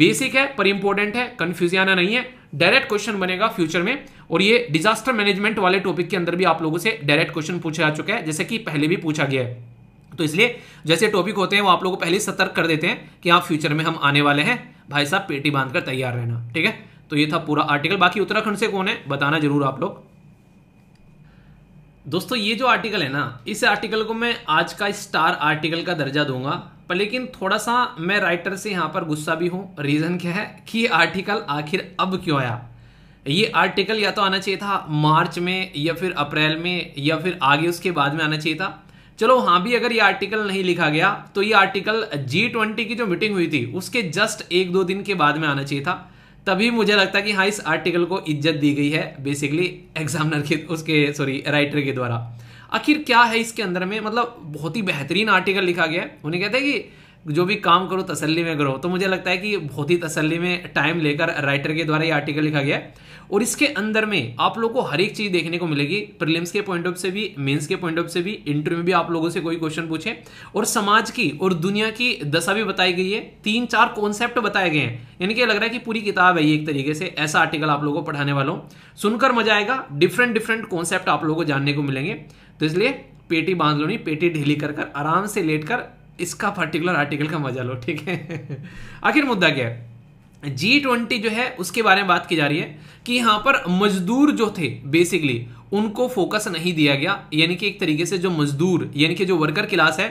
बेसिक है पर इंपॉर्टेंट है आना नहीं है डायरेक्ट क्वेश्चन बनेगा फ्यूचर में और ये डिजास्टर मैनेजमेंट वाले टॉपिक के अंदर भी आप लोगों से डायरेक्ट क्वेश्चन पूछा जा चुका है जैसे कि पहले भी पूछा गया है तो इसलिए जैसे टॉपिक होते हैं वो आप लोगों को पहले सतर्क कर देते हैं कि हाँ फ्यूचर में हम आने वाले हैं भाई साहब पेटी बांध कर तैयार रहना ठीक है तो ये था पूरा आर्टिकल बाकी उत्तराखंड से कौन है बताना जरूर आप लोग दोस्तों ये जो आर्टिकल है ना इस आर्टिकल को मैं आज का स्टार आर्टिकल का दर्जा दूंगा पर लेकिन थोड़ा सा मैं राइटर से यहां पर गुस्सा भी हूं रीज़न क्या है कि आर्टिकल आखिर अब क्यों आया ये आर्टिकल या तो आना चाहिए था मार्च में या फिर अप्रैल में या फिर आगे उसके बाद में आना चाहिए था चलो हाँ भी अगर ये आर्टिकल नहीं लिखा गया तो ये आर्टिकल जी ट्वेंटी की जो मीटिंग हुई थी उसके जस्ट एक दो दिन के बाद में आना चाहिए था तभी मुझे लगता है कि हाँ इस आर्टिकल को इज्जत दी गई है बेसिकली एग्जामिनर के उसके सॉरी राइटर के द्वारा आखिर क्या है इसके अंदर में मतलब बहुत ही बेहतरीन आर्टिकल लिखा गया है उन्हें कहते हैं कि जो भी काम करो तसल्ली में करो तो मुझे लगता है कि बहुत ही तसल्ली में टाइम लेकर राइटर के द्वारा ये आर्टिकल लिखा गया है और इसके अंदर में आप लोग को हर एक चीज़ देखने को मिलेगी प्रिलिम्स के पॉइंट ऑफ से भी मेंस के पॉइंट ऑफ से भी इंटरव्यू में भी आप लोगों से कोई क्वेश्चन पूछे और समाज की और दुनिया की दशा भी बताई गई है तीन चार कॉन्सेप्ट बताए गए हैं यानी कि लग रहा है कि पूरी किताब है ये एक तरीके से ऐसा आर्टिकल आप लोगों को पढ़ाने वाला हूँ सुनकर मजा आएगा डिफरेंट डिफरेंट कॉन्सेप्ट आप लोगों को जानने को मिलेंगे तो इसलिए पेटी बांध लो नहीं पेटी ढीली कर कर आराम से लेट कर इसका पर्टिकुलर आर्टिकल का मजा लो ठीक है आखिर मुद्दा क्या है जी ट्वेंटी जो है उसके बारे में बात की जा रही है कि यहां पर मजदूर जो थे बेसिकली उनको फोकस नहीं दिया गया यानी कि एक तरीके से जो मजदूर यानी कि जो वर्कर क्लास है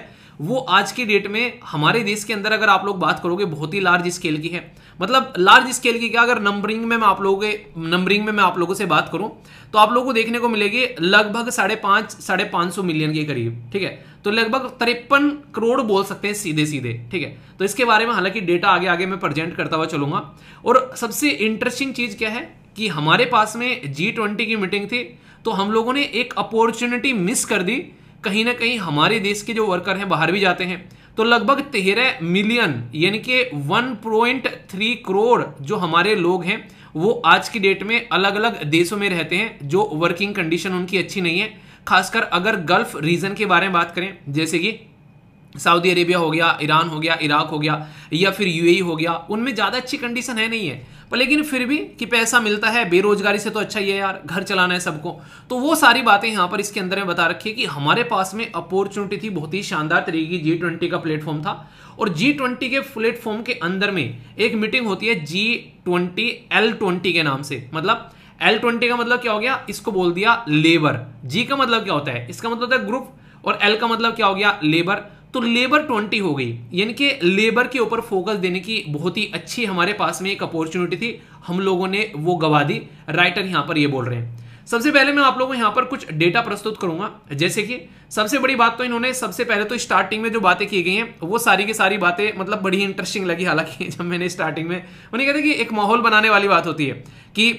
वो आज की डेट में हमारे देश के अंदर अगर आप लोग बात करोगे बहुत ही लार्ज स्केल की है मतलब लार्ज स्केल की क्या अगर नंबरिंग में मैं आप लोगों के नंबरिंग में मैं आप लोगों से बात करूं तो आप लोगों को देखने को मिलेगी लगभग साढ़े पांच साढ़े पांच सौ मिलियन के करीब ठीक है तो लगभग तिरपन करोड़ बोल सकते हैं सीधे सीधे ठीक है तो इसके बारे में हालांकि डेटा आगे आगे मैं प्रजेंट करता हुआ चलूंगा और सबसे इंटरेस्टिंग चीज क्या है कि हमारे पास में जी ट्वेंटी की मीटिंग थी तो हम लोगों ने एक अपॉर्चुनिटी मिस कर दी कहीं ना कहीं हमारे देश के जो वर्कर हैं बाहर भी जाते हैं तो लगभग तेरह मिलियन यानी कि थ्री करोड़ जो हमारे लोग हैं वो आज की डेट में अलग अलग देशों में रहते हैं जो वर्किंग कंडीशन उनकी अच्छी नहीं है खासकर अगर गल्फ रीजन के बारे में बात करें जैसे कि सऊदी अरेबिया हो गया ईरान हो गया इराक हो गया या फिर यूएई हो गया उनमें ज़्यादा अच्छी कंडीशन है नहीं है पर लेकिन फिर भी कि पैसा मिलता है बेरोजगारी से तो अच्छा ही है यार घर चलाना है सबको तो वो सारी बातें यहाँ पर इसके अंदर में बता रखी है कि हमारे पास में अपॉर्चुनिटी थी बहुत ही शानदार तरीके की जी ट्वेंटी का प्लेटफॉर्म था और जी ट्वेंटी के प्लेटफॉर्म के अंदर में एक मीटिंग होती है जी ट्वेंटी एल ट्वेंटी के नाम से मतलब एल ट्वेंटी का मतलब क्या हो गया इसको बोल दिया लेबर जी का मतलब क्या होता है इसका मतलब होता है ग्रुप और एल का मतलब क्या हो गया लेबर तो लेबर ट्वेंटी हो गई यानी कि लेबर के ऊपर फोकस देने की बहुत ही अच्छी हमारे पास में एक अपॉर्चुनिटी थी हम लोगों ने वो गवा दी राइटर यहां पर ये बोल रहे हैं सबसे पहले मैं आप लोगों को यहां पर कुछ डेटा प्रस्तुत करूंगा जैसे कि सबसे बड़ी बात तो इन्होंने सबसे पहले तो स्टार्टिंग में जो बातें की गई हैं वो सारी की सारी बातें मतलब बड़ी इंटरेस्टिंग लगी हालांकि जब मैंने स्टार्टिंग में उन्हें कहते कि एक माहौल बनाने वाली बात होती है कि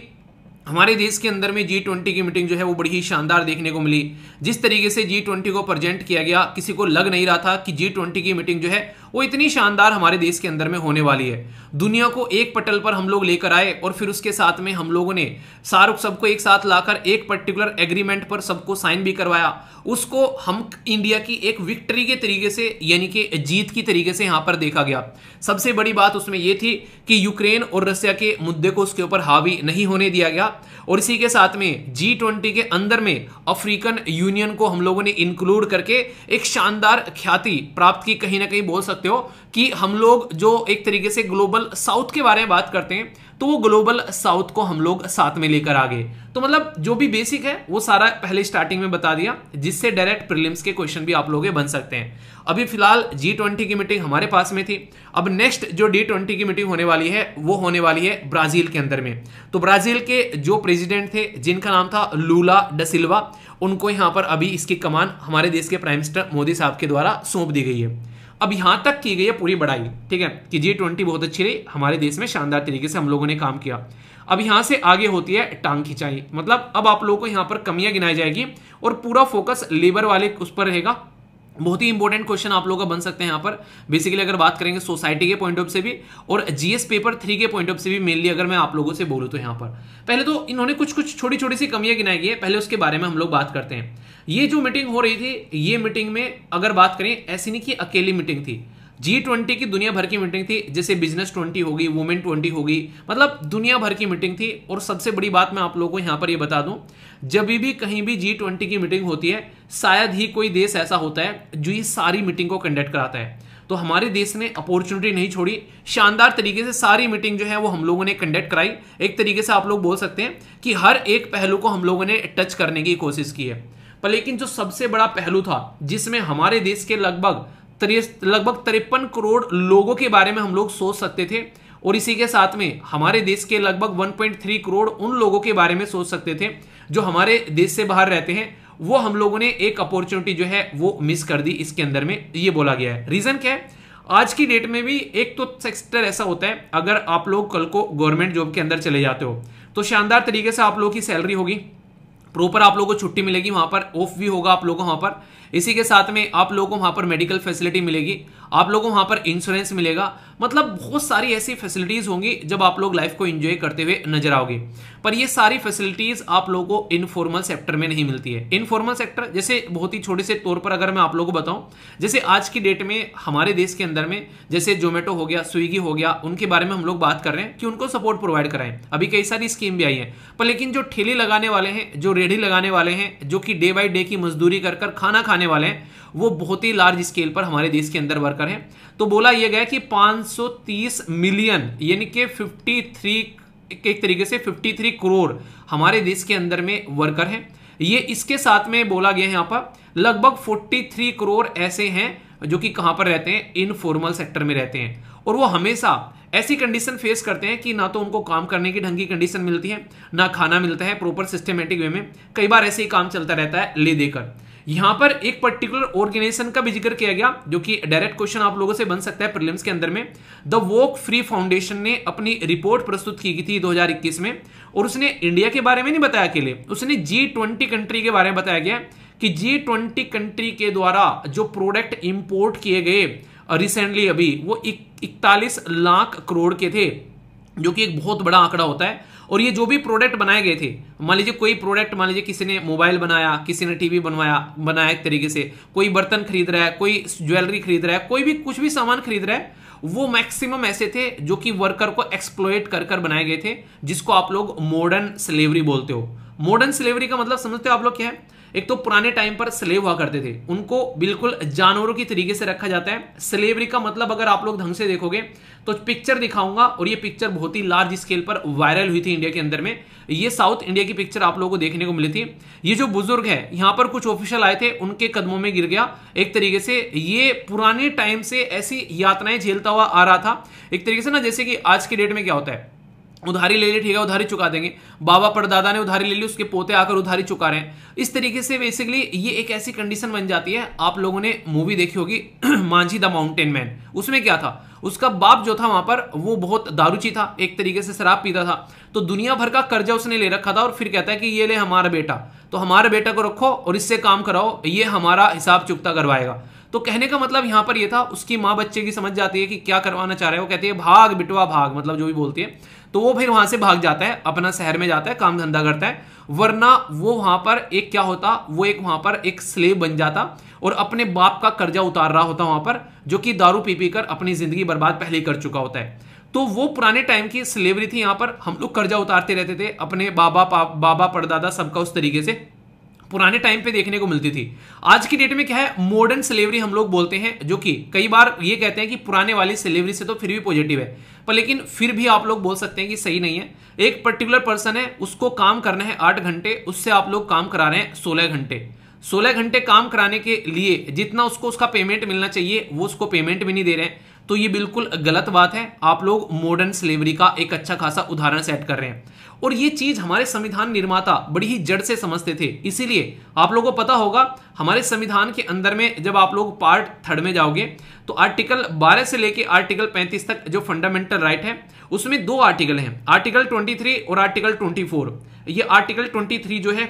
हमारे देश के अंदर में जी ट्वेंटी की मीटिंग जो है वो बड़ी ही शानदार देखने को मिली जिस तरीके से जी ट्वेंटी को प्रेजेंट किया गया किसी को लग नहीं रहा था कि जी ट्वेंटी की मीटिंग जो है वो इतनी शानदार हमारे देश के अंदर में होने वाली है दुनिया को एक पटल पर हम लोग लेकर आए और फिर उसके साथ में हम लोगों ने शाहरुख सबको एक साथ लाकर एक पर्टिकुलर एग्रीमेंट पर सबको साइन भी करवाया उसको हम इंडिया की एक विक्ट्री के तरीके से यानी कि जीत की तरीके से यहाँ पर देखा गया सबसे बड़ी बात उसमें यह थी कि यूक्रेन और रशिया के मुद्दे को उसके ऊपर हावी नहीं होने दिया गया और इसी के साथ में जी ट्वेंटी के अंदर में अफ्रीकन यूनियन को हम लोगों ने इंक्लूड करके एक शानदार ख्याति प्राप्त की कहीं ना कहीं बोल सकते हो कि हम लोग जो एक तरीके से ग्लोबल साउथ के बारे में बात करते हैं तो वो ग्लोबल साउथ को हम लोग साथ में लेकर आ गए तो मतलब जो भी बेसिक है वो सारा पहले स्टार्टिंग में बता दिया जिससे डायरेक्ट प्रिलिम्स के क्वेश्चन भी आप लोग बन सकते हैं अभी फिलहाल जी ट्वेंटी की मीटिंग हमारे पास में थी अब नेक्स्ट जो डी ट्वेंटी की मीटिंग होने वाली है वो होने वाली है ब्राजील के अंदर में तो ब्राजील के जो प्रेसिडेंट थे जिनका नाम था लूला डसिल्वा उनको यहाँ पर अभी इसकी कमान हमारे देश के प्राइम मिनिस्टर मोदी साहब के द्वारा सौंप दी गई है अब यहाँ तक की गई है पूरी बढ़ाई ठीक है कि जी ट्वेंटी बहुत अच्छी रही हमारे देश में शानदार तरीके से हम लोगों ने काम किया अब यहाँ से आगे होती है टांग खिंचाई मतलब अब आप लोगों को यहाँ पर कमियां गिनाई जाएगी और पूरा फोकस लेबर वाले उस पर रहेगा बहुत ही इंपॉर्टेंट क्वेश्चन आप लोगों का बन सकते हैं यहाँ पर बेसिकली अगर बात करेंगे सोसाइटी के पॉइंट ऑफ से भी और जीएस पेपर थ्री के पॉइंट ऑफ से भी मेनली अगर मैं आप लोगों से बोलूँ तो यहाँ पर पहले तो इन्होंने कुछ कुछ छोटी छोटी सी कमियाँ गिनाई है पहले उसके बारे में हम लोग बात करते हैं ये जो मीटिंग हो रही थी ये मीटिंग में अगर बात करें ऐसी नहीं कि अकेली मीटिंग थी जी ट्वेंटी की दुनिया भर की मीटिंग थी जैसे बिजनेस ट्वेंटी होगी वुमेन ट्वेंटी होगी मतलब दुनिया भर की मीटिंग थी और सबसे बड़ी बात मैं आप लोगों को यहाँ पर ये यह बता दूं जब भी कहीं भी जी ट्वेंटी की मीटिंग होती है शायद ही कोई देश ऐसा होता है जो ये सारी मीटिंग को कंडक्ट कराता है तो हमारे देश ने अपॉर्चुनिटी नहीं छोड़ी शानदार तरीके से सारी मीटिंग जो है वो हम लोगों ने कंडक्ट कराई एक तरीके से आप लोग बोल सकते हैं कि हर एक पहलू को हम लोगों ने टच करने की कोशिश की है पर लेकिन जो सबसे बड़ा पहलू था जिसमें हमारे देश के लगभग लगभग तिरपन करोड़ लोगों के बारे में हम लोग सोच सकते थे और इसी के साथ में हमारे देश के लगभग 1.3 करोड़ उन लोगों के बारे में सोच सकते थे जो हमारे देश से बाहर रहते हैं वो हम लोगों ने एक अपॉर्चुनिटी जो है वो मिस कर दी इसके अंदर में ये बोला गया है रीजन क्या है आज की डेट में भी एक तो सेक्टर ऐसा होता है अगर आप लोग कल को गवर्नमेंट जॉब के अंदर चले जाते हो तो शानदार तरीके से आप लोगों की सैलरी होगी प्रॉपर आप लोगों को छुट्टी मिलेगी वहां पर ऑफ भी होगा आप लोगों को वहां पर इसी के साथ में आप लोगों को वहां पर मेडिकल फैसिलिटी मिलेगी आप लोगों को वहां पर इंश्योरेंस मिलेगा मतलब बहुत सारी ऐसी फैसिलिटीज़ होंगी जब आप लोग लाइफ को एंजॉय करते हुए नजर आओगे पर ये सारी फैसिलिटीज़ आप लोगों को इनफॉर्मल सेक्टर में नहीं मिलती है इनफॉर्मल सेक्टर जैसे बहुत ही छोटे से तौर पर अगर मैं आप लोगों को बताऊं जैसे आज की डेट में हमारे देश के अंदर में जैसे जोमेटो हो गया स्विगी हो गया उनके बारे में हम लोग बात कर रहे हैं कि उनको सपोर्ट प्रोवाइड कराएं अभी कई सारी स्कीम भी आई है पर लेकिन जो ठेले लगाने वाले हैं जो रेडी लगाने वाले हैं जो कि डे बाई डे की मजदूरी कर कर खाना खाने आने वाले हैं वो बहुत ही लार्ज स्केल पर हमारे देश के अंदर वर्कर हैं तो बोला यह गया कि 530 मिलियन यानी कि 53 एक तरीके से 53 करोड़ हमारे देश के अंदर में वर्कर हैं ये इसके साथ में बोला गया है यहाँ पर लगभग 43 करोड़ ऐसे हैं जो कि कहाँ पर रहते हैं इनफॉर्मल सेक्टर में रहते हैं और वो हमेशा ऐसी कंडीशन फेस करते हैं कि ना तो उनको काम करने की ढंग की कंडीशन मिलती है ना खाना मिलता है प्रॉपर सिस्टमेटिक वे में कई बार ऐसे ही काम चलता रहता है ले देकर यहां पर एक पर्टिकुलर ऑर्गेनाइजेशन का भी जिक्र किया गया जो कि डायरेक्ट क्वेश्चन आप लोगों से बन सकता है प्रीलिम्स के अंदर में द वोक फ्री फाउंडेशन ने अपनी रिपोर्ट प्रस्तुत की थी 2021 में और उसने इंडिया के बारे में नहीं बताया अकेले उसने जी ट्वेंटी कंट्री के बारे में बताया गया कि जी ट्वेंटी कंट्री के द्वारा जो प्रोडक्ट इंपोर्ट किए गए रिसेंटली अभी वो इकतालीस लाख करोड़ के थे जो कि एक बहुत बड़ा आंकड़ा होता है और ये जो भी प्रोडक्ट बनाए गए थे मान लीजिए कोई प्रोडक्ट मान लीजिए किसी ने मोबाइल बनाया किसी ने टीवी बनवाया बनाया एक तरीके से कोई बर्तन खरीद रहा है कोई ज्वेलरी खरीद रहा है कोई भी कुछ भी सामान खरीद रहा है वो मैक्सिमम ऐसे थे जो कि वर्कर को एक्सप्लोइट कर कर बनाए गए थे जिसको आप लोग मॉडर्न स्लेवरी बोलते हो मॉडर्न स्लेवरी का मतलब समझते हो आप लोग क्या है एक तो पुराने टाइम पर स्लेव हुआ करते थे उनको बिल्कुल जानवरों की तरीके से रखा जाता है स्लेवरी का मतलब अगर आप लोग ढंग से देखोगे तो पिक्चर दिखाऊंगा और ये पिक्चर बहुत ही लार्ज स्केल पर वायरल हुई थी इंडिया के अंदर में ये साउथ इंडिया की पिक्चर आप लोगों को देखने को मिली थी ये जो बुजुर्ग है यहां पर कुछ ऑफिशियल आए थे उनके कदमों में गिर गया एक तरीके से ये पुराने टाइम से ऐसी यातनाएं झेलता हुआ आ रहा था एक तरीके से ना जैसे कि आज के डेट में क्या होता है उधारी ले ली ठीक है उधारी चुका देंगे बाबा परदादा ने उधारी ले ली उसके पोते आकर उधारी चुका रहे हैं इस तरीके से बेसिकली ये एक ऐसी कंडीशन बन जाती है आप लोगों ने मूवी देखी होगी मांझी द माउंटेन मैन उसमें क्या था उसका बाप जो था वहां पर वो बहुत दारूची था एक तरीके से शराब पीता था तो दुनिया भर का कर्जा उसने ले रखा था और फिर कहता है कि ये ले हमारा बेटा तो हमारे बेटा को रखो और इससे काम कराओ ये हमारा हिसाब चुकता करवाएगा तो कहने का मतलब यहाँ पर ये था उसकी माँ बच्चे की समझ जाती है कि क्या करवाना चाह रहे हैं वो कहती है भाग बिटवा भाग मतलब जो भी बोलती है तो वो फिर वहां से भाग जाता है अपना शहर में जाता है काम धंधा करता है वरना वो वहां पर एक क्या होता वो एक वहां पर एक स्लेव बन जाता और अपने बाप का कर्जा उतार रहा होता वहां पर जो कि दारू पी पी कर अपनी ज़िंदगी बर्बाद पहले कर चुका होता है तो वो पुराने टाइम की स्लेवरी थी यहां पर हम लोग कर्जा उतारते रहते थे अपने बाबा बाबा परदादा सबका उस तरीके से पुराने टाइम पे देखने को मिलती थी आज की डेट में क्या है मॉडर्न सिलेवरी हम लोग बोलते हैं जो कि कई बार ये कहते हैं कि पुराने वाली सिलेवरी से तो फिर भी पॉजिटिव है पर लेकिन फिर भी आप लोग बोल सकते हैं कि सही नहीं है एक पर्टिकुलर पर्सन है उसको काम करना है आठ घंटे उससे आप लोग काम करा रहे हैं सोलह घंटे सोलह घंटे काम कराने के लिए जितना उसको उसका पेमेंट मिलना चाहिए वो उसको पेमेंट भी नहीं दे रहे हैं तो ये बिल्कुल गलत बात है आप लोग मॉडर्न स्लेवरी का एक अच्छा खासा उदाहरण सेट कर रहे हैं और ये चीज हमारे संविधान निर्माता बड़ी ही जड़ से समझते थे इसीलिए आप लोगों को पता होगा हमारे संविधान के अंदर में जब आप लोग पार्ट थर्ड में जाओगे तो आर्टिकल 12 से लेके आर्टिकल 35 तक जो फंडामेंटल राइट है उसमें दो आर्टिकल हैं आर्टिकल 23 और आर्टिकल 24 ये आर्टिकल 23 जो है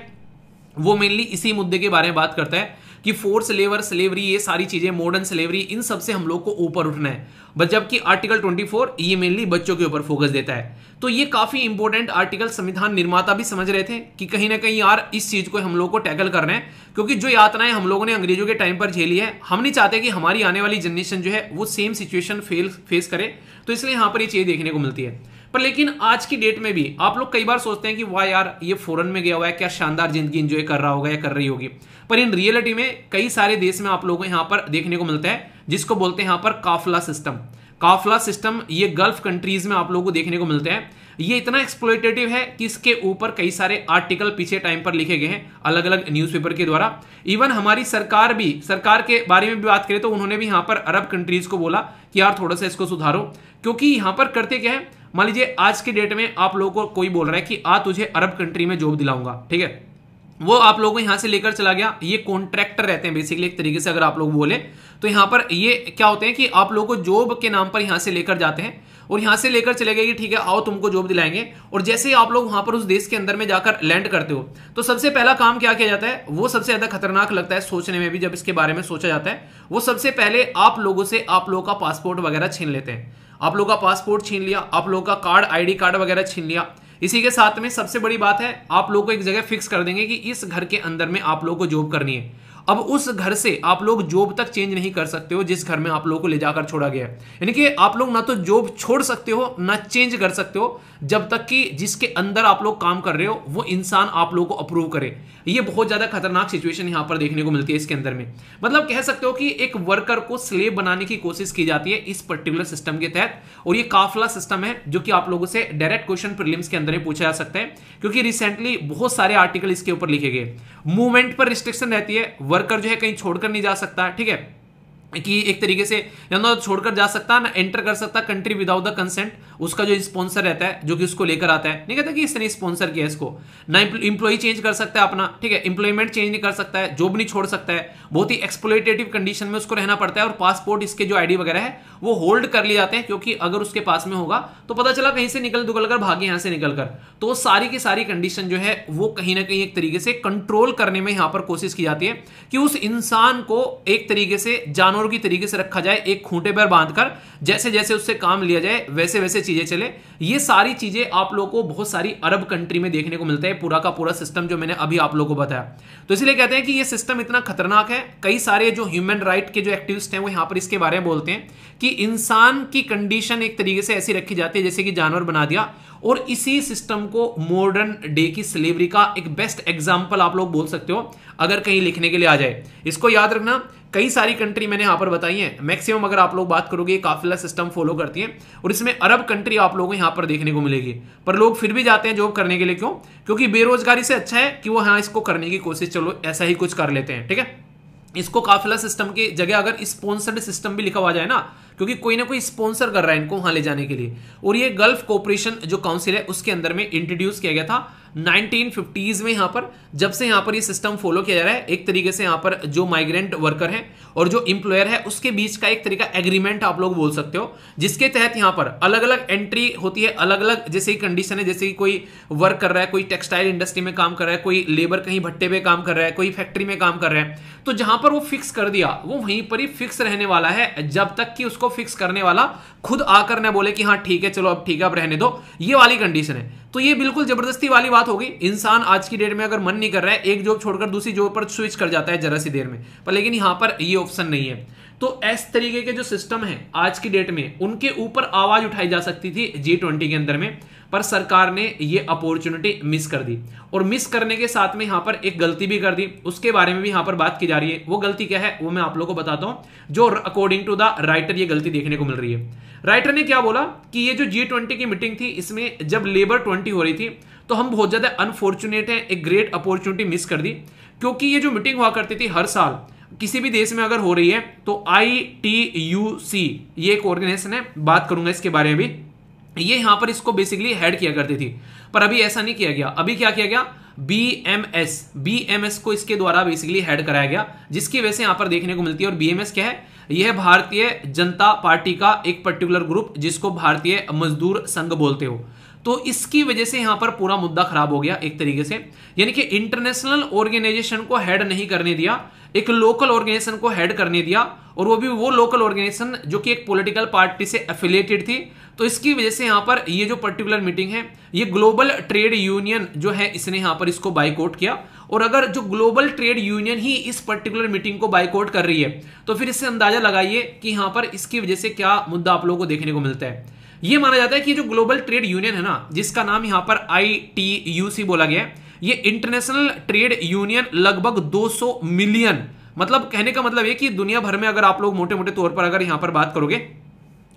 वो मेनली इसी मुद्दे के बारे में बात करता है कि फोर्स लेबर स्लेवरी ये सारी चीज़ें मॉडर्न स्लेवरी इन सब से हम लोग को ऊपर उठना है बट जबकि आर्टिकल 24 ये मेनली बच्चों के ऊपर फोकस देता है तो ये काफ़ी इंपॉर्टेंट आर्टिकल संविधान निर्माता भी समझ रहे थे कि कहीं ना कहीं यार इस चीज़ को हम लोग को टैकल करना है क्योंकि जो यातनाएं हम लोगों ने अंग्रेजों के टाइम पर झेली है हम नहीं चाहते कि हमारी आने वाली जनरेशन जो है वो सेम सिचुएशन फेस करे तो इसलिए यहां पर ये चीज़ देखने को मिलती है पर लेकिन आज की डेट में भी आप लोग कई बार सोचते हैं कि वाह यार ये फॉरन में गया हुआ है क्या शानदार जिंदगी इंजॉय कर रहा होगा या कर रही होगी पर इन रियलिटी में कई सारे देश में आप लोगों को यहां पर देखने को मिलता है जिसको बोलते हैं यहां पर काफला सिस्टम काफला सिस्टम ये गल्फ कंट्रीज में आप लोगों को देखने को मिलते हैं ये इतना एक्सप्लोटेटिव है कि इसके ऊपर कई सारे आर्टिकल पीछे टाइम पर लिखे गए हैं अलग अलग न्यूज़पेपर के द्वारा इवन हमारी सरकार भी सरकार के बारे में भी बात करें तो उन्होंने भी यहां पर अरब कंट्रीज को बोला कि यार थोड़ा सा इसको सुधारो क्योंकि यहां पर करते क्या है मान लीजिए आज के डेट में आप लोगों को कोई बोल रहा है कि आ तुझे अरब कंट्री में जॉब दिलाऊंगा ठीक है वो आप लोगों को यहां से लेकर चला गया ये कॉन्ट्रैक्टर रहते हैं बेसिकली एक तरीके से अगर आप लोग बोले तो यहां पर ये क्या होते हैं कि आप लोगों को जॉब के नाम पर यहां से लेकर जाते हैं और यहां से लेकर चले गए कि ठीक है आओ तुमको जॉब दिलाएंगे और जैसे ही आप लोग वहां पर उस देश के अंदर में जाकर लैंड करते हो तो सबसे पहला काम क्या किया जाता है वो सबसे ज़्यादा खतरनाक लगता है सोचने में भी जब इसके बारे में सोचा जाता है वो सबसे पहले आप लोगों से आप लोगों का पासपोर्ट वगैरह छीन लेते हैं आप लोगों का पासपोर्ट छीन लिया आप लोगों का कार्ड आईडी कार्ड वगैरह छीन लिया इसी के साथ में सबसे बड़ी बात है आप लोग को एक जगह फिक्स कर देंगे कि इस घर के अंदर में आप लोग को जॉब करनी है अब उस घर से आप लोग जॉब तक चेंज नहीं कर सकते हो जिस घर में आप लोगों को ले जाकर छोड़ा गया है यानी कि आप लोग ना तो जॉब छोड़ सकते हो ना चेंज कर सकते हो जब तक कि जिसके अंदर आप लोग काम कर रहे हो वो इंसान आप लोग को अप्रूव करे ये बहुत ज़्यादा खतरनाक सिचुएशन यहाँ पर देखने को मिलती है इसके अंदर में मतलब कह सकते हो कि एक वर्कर को स्लेब बनाने की कोशिश की जाती है इस पर्टिकुलर सिस्टम के तहत और ये काफला सिस्टम है जो कि आप लोगों से डायरेक्ट क्वेश्चन प्रिलिम्स के अंदर ही पूछा जा सकता है क्योंकि रिसेंटली बहुत सारे आर्टिकल इसके ऊपर लिखे गए मूवमेंट पर रिस्ट्रिक्शन रहती है वर्कर जो है कहीं छोड़कर नहीं जा सकता ठीक है कि एक तरीके से या ना छोड़कर जा सकता है ना एंटर कर सकता है कंट्री विदाउट द कंसेंट उसका जो स्पॉन्सर रहता है जो कि उसको लेकर आता है नहीं कहता कि इसने स्पॉन्सर किया इसको ना इंप्लॉई चेंज कर सकता है अपना ठीक है इंप्लॉयमेंट चेंज नहीं कर सकता है जॉब नहीं छोड़ सकता है बहुत ही एक्सप्लोटेटिव कंडीशन में उसको रहना पड़ता है और पासपोर्ट इसके जो आईडी वगैरह है वो होल्ड कर लिए जाते हैं क्योंकि अगर उसके पास में होगा तो पता चला कहीं से निकल दुगल कर भागे यहां से निकल कर तो सारी की सारी कंडीशन जो है वो कहीं ना कहीं एक तरीके से कंट्रोल करने में यहां पर कोशिश की जाती है कि उस इंसान को एक तरीके से जानो जानवर की तरीके से रखा जाए एक खूंटे पर बांधकर जैसे जैसे उससे काम लिया जाए वैसे वैसे चीज़ें चले ये सारी चीज़ें आप लोगों को बहुत सारी अरब कंट्री में देखने को मिलता है पूरा का पूरा सिस्टम जो मैंने अभी आप लोगों को बताया तो इसलिए कहते हैं कि ये सिस्टम इतना खतरनाक है कई सारे जो ह्यूमन राइट के जो एक्टिविस्ट हैं वो यहाँ पर इसके बारे में बोलते हैं कि इंसान की कंडीशन एक तरीके से ऐसी रखी जाती है जैसे कि जानवर बना दिया और इसी सिस्टम को मॉडर्न डे की स्लेवरी का एक बेस्ट एग्जाम्पल आप लोग बोल सकते हो अगर कहीं लिखने के लिए आ जाए इसको याद रखना कई सारी कंट्री मैंने यहां पर बताई हैं मैक्सिमम अगर आप लोग बात करोगे काफिला सिस्टम फॉलो करती हैं और इसमें अरब कंट्री आप लोगों को यहां पर देखने को मिलेगी पर लोग फिर भी जाते हैं जॉब करने के लिए क्यों क्योंकि बेरोजगारी से अच्छा है कि वो हाँ इसको करने की कोशिश चलो ऐसा ही कुछ कर लेते हैं ठीक है इसको काफिला सिस्टम की जगह अगर स्पॉन्सर्ड सिस्टम भी लिखा हुआ जाए ना क्योंकि कोई ना कोई स्पॉन्सर कर रहा है इनको वहां ले जाने के लिए और ये गल्फ कॉपरेशन जो काउंसिल है उसके अंदर में इंट्रोड्यूस किया गया था 1950s में यहां पर जब से यहां पर ये सिस्टम फॉलो किया जा रहा है एक तरीके से यहां पर जो माइग्रेंट वर्कर हैं और जो इंप्लॉयर है उसके बीच का एक तरीका एग्रीमेंट आप लोग बोल सकते हो जिसके तहत यहां पर अलग अलग एंट्री होती है अलग अलग जैसे कंडीशन है जैसे कि कोई वर्क कर रहा है कोई टेक्सटाइल इंडस्ट्री में काम कर रहा है कोई लेबर कहीं भट्टे पे काम कर रहा है कोई फैक्ट्री में काम कर रहा है तो जहां पर वो फिक्स कर दिया वो वहीं पर ही फिक्स रहने वाला है जब तक कि उसको फिक्स करने वाला खुद आकर ना बोले कि हाँ ठीक है चलो अब ठीक है अब रहने दो ये वाली कंडीशन है तो ये बिल्कुल जबरदस्ती वाली बात होगी इंसान आज की डेट में अगर मन नहीं कर रहा है एक जॉब छोड़कर दूसरी जॉब पर स्विच कर जाता है जरा सी देर में पर लेकिन यहां पर ये ऑप्शन नहीं है तो इस तरीके के जो सिस्टम है आज की डेट में उनके ऊपर आवाज उठाई जा सकती थी जी ट्वेंटी के अंदर में पर सरकार ने ये अपॉर्चुनिटी मिस कर दी और मिस करने के साथ में यहां पर एक गलती भी कर दी उसके बारे में भी यहां पर बात की जा रही है वो गलती क्या है वो मैं आप लोगों को बताता हूं जो अकॉर्डिंग टू द राइटर ये गलती देखने को मिल रही है राइटर ने क्या बोला कि ये जो जी की मीटिंग थी इसमें जब लेबर ट्वेंटी हो रही थी तो हम बहुत ज़्यादा अनफॉर्चुनेट हैं एक ग्रेट अपॉर्चुनिटी मिस कर दी क्योंकि ये जो मीटिंग हुआ करती थी हर साल किसी भी देश में अगर हो रही है तो आई टी यू सी ये एक ऑर्गेनाइजेशन है बात करूंगा इसके बारे में भी ये यहां पर इसको बेसिकली हेड किया करती थी पर अभी ऐसा नहीं किया गया अभी क्या किया गया B M S B M S को इसके द्वारा बेसिकली हेड कराया गया जिसकी वजह से यहां पर देखने को मिलती है और बी एम एस क्या है यह भारतीय जनता पार्टी का एक पर्टिकुलर ग्रुप जिसको भारतीय मजदूर संघ बोलते हो तो इसकी वजह से यहां पर पूरा मुद्दा खराब हो गया एक तरीके से यानी कि इंटरनेशनल ऑर्गेनाइजेशन को हेड नहीं करने दिया एक लोकल ऑर्गेनाइजेशन को हेड करने दिया और वो भी वो लोकल ऑर्गेनाइजेशन जो कि एक पॉलिटिकल पार्टी से एफिलेटेड थी तो इसकी वजह से यहां पर ये जो पर्टिकुलर मीटिंग है ये ग्लोबल ट्रेड यूनियन जो है इसने यहां पर इसको बाइकआउट किया और अगर जो ग्लोबल ट्रेड यूनियन ही इस पर्टिकुलर मीटिंग को बाइकआउट कर रही है तो फिर इससे अंदाजा लगाइए कि यहां पर इसकी वजह से क्या मुद्दा आप लोगों को देखने को मिलता है ये माना जाता है कि जो ग्लोबल ट्रेड यूनियन है ना जिसका नाम यहां पर आई बोला गया है ये इंटरनेशनल ट्रेड यूनियन लगभग 200 मिलियन मतलब कहने का मतलब ये कि दुनिया भर में अगर आप लोग मोटे मोटे तौर पर अगर यहां पर बात करोगे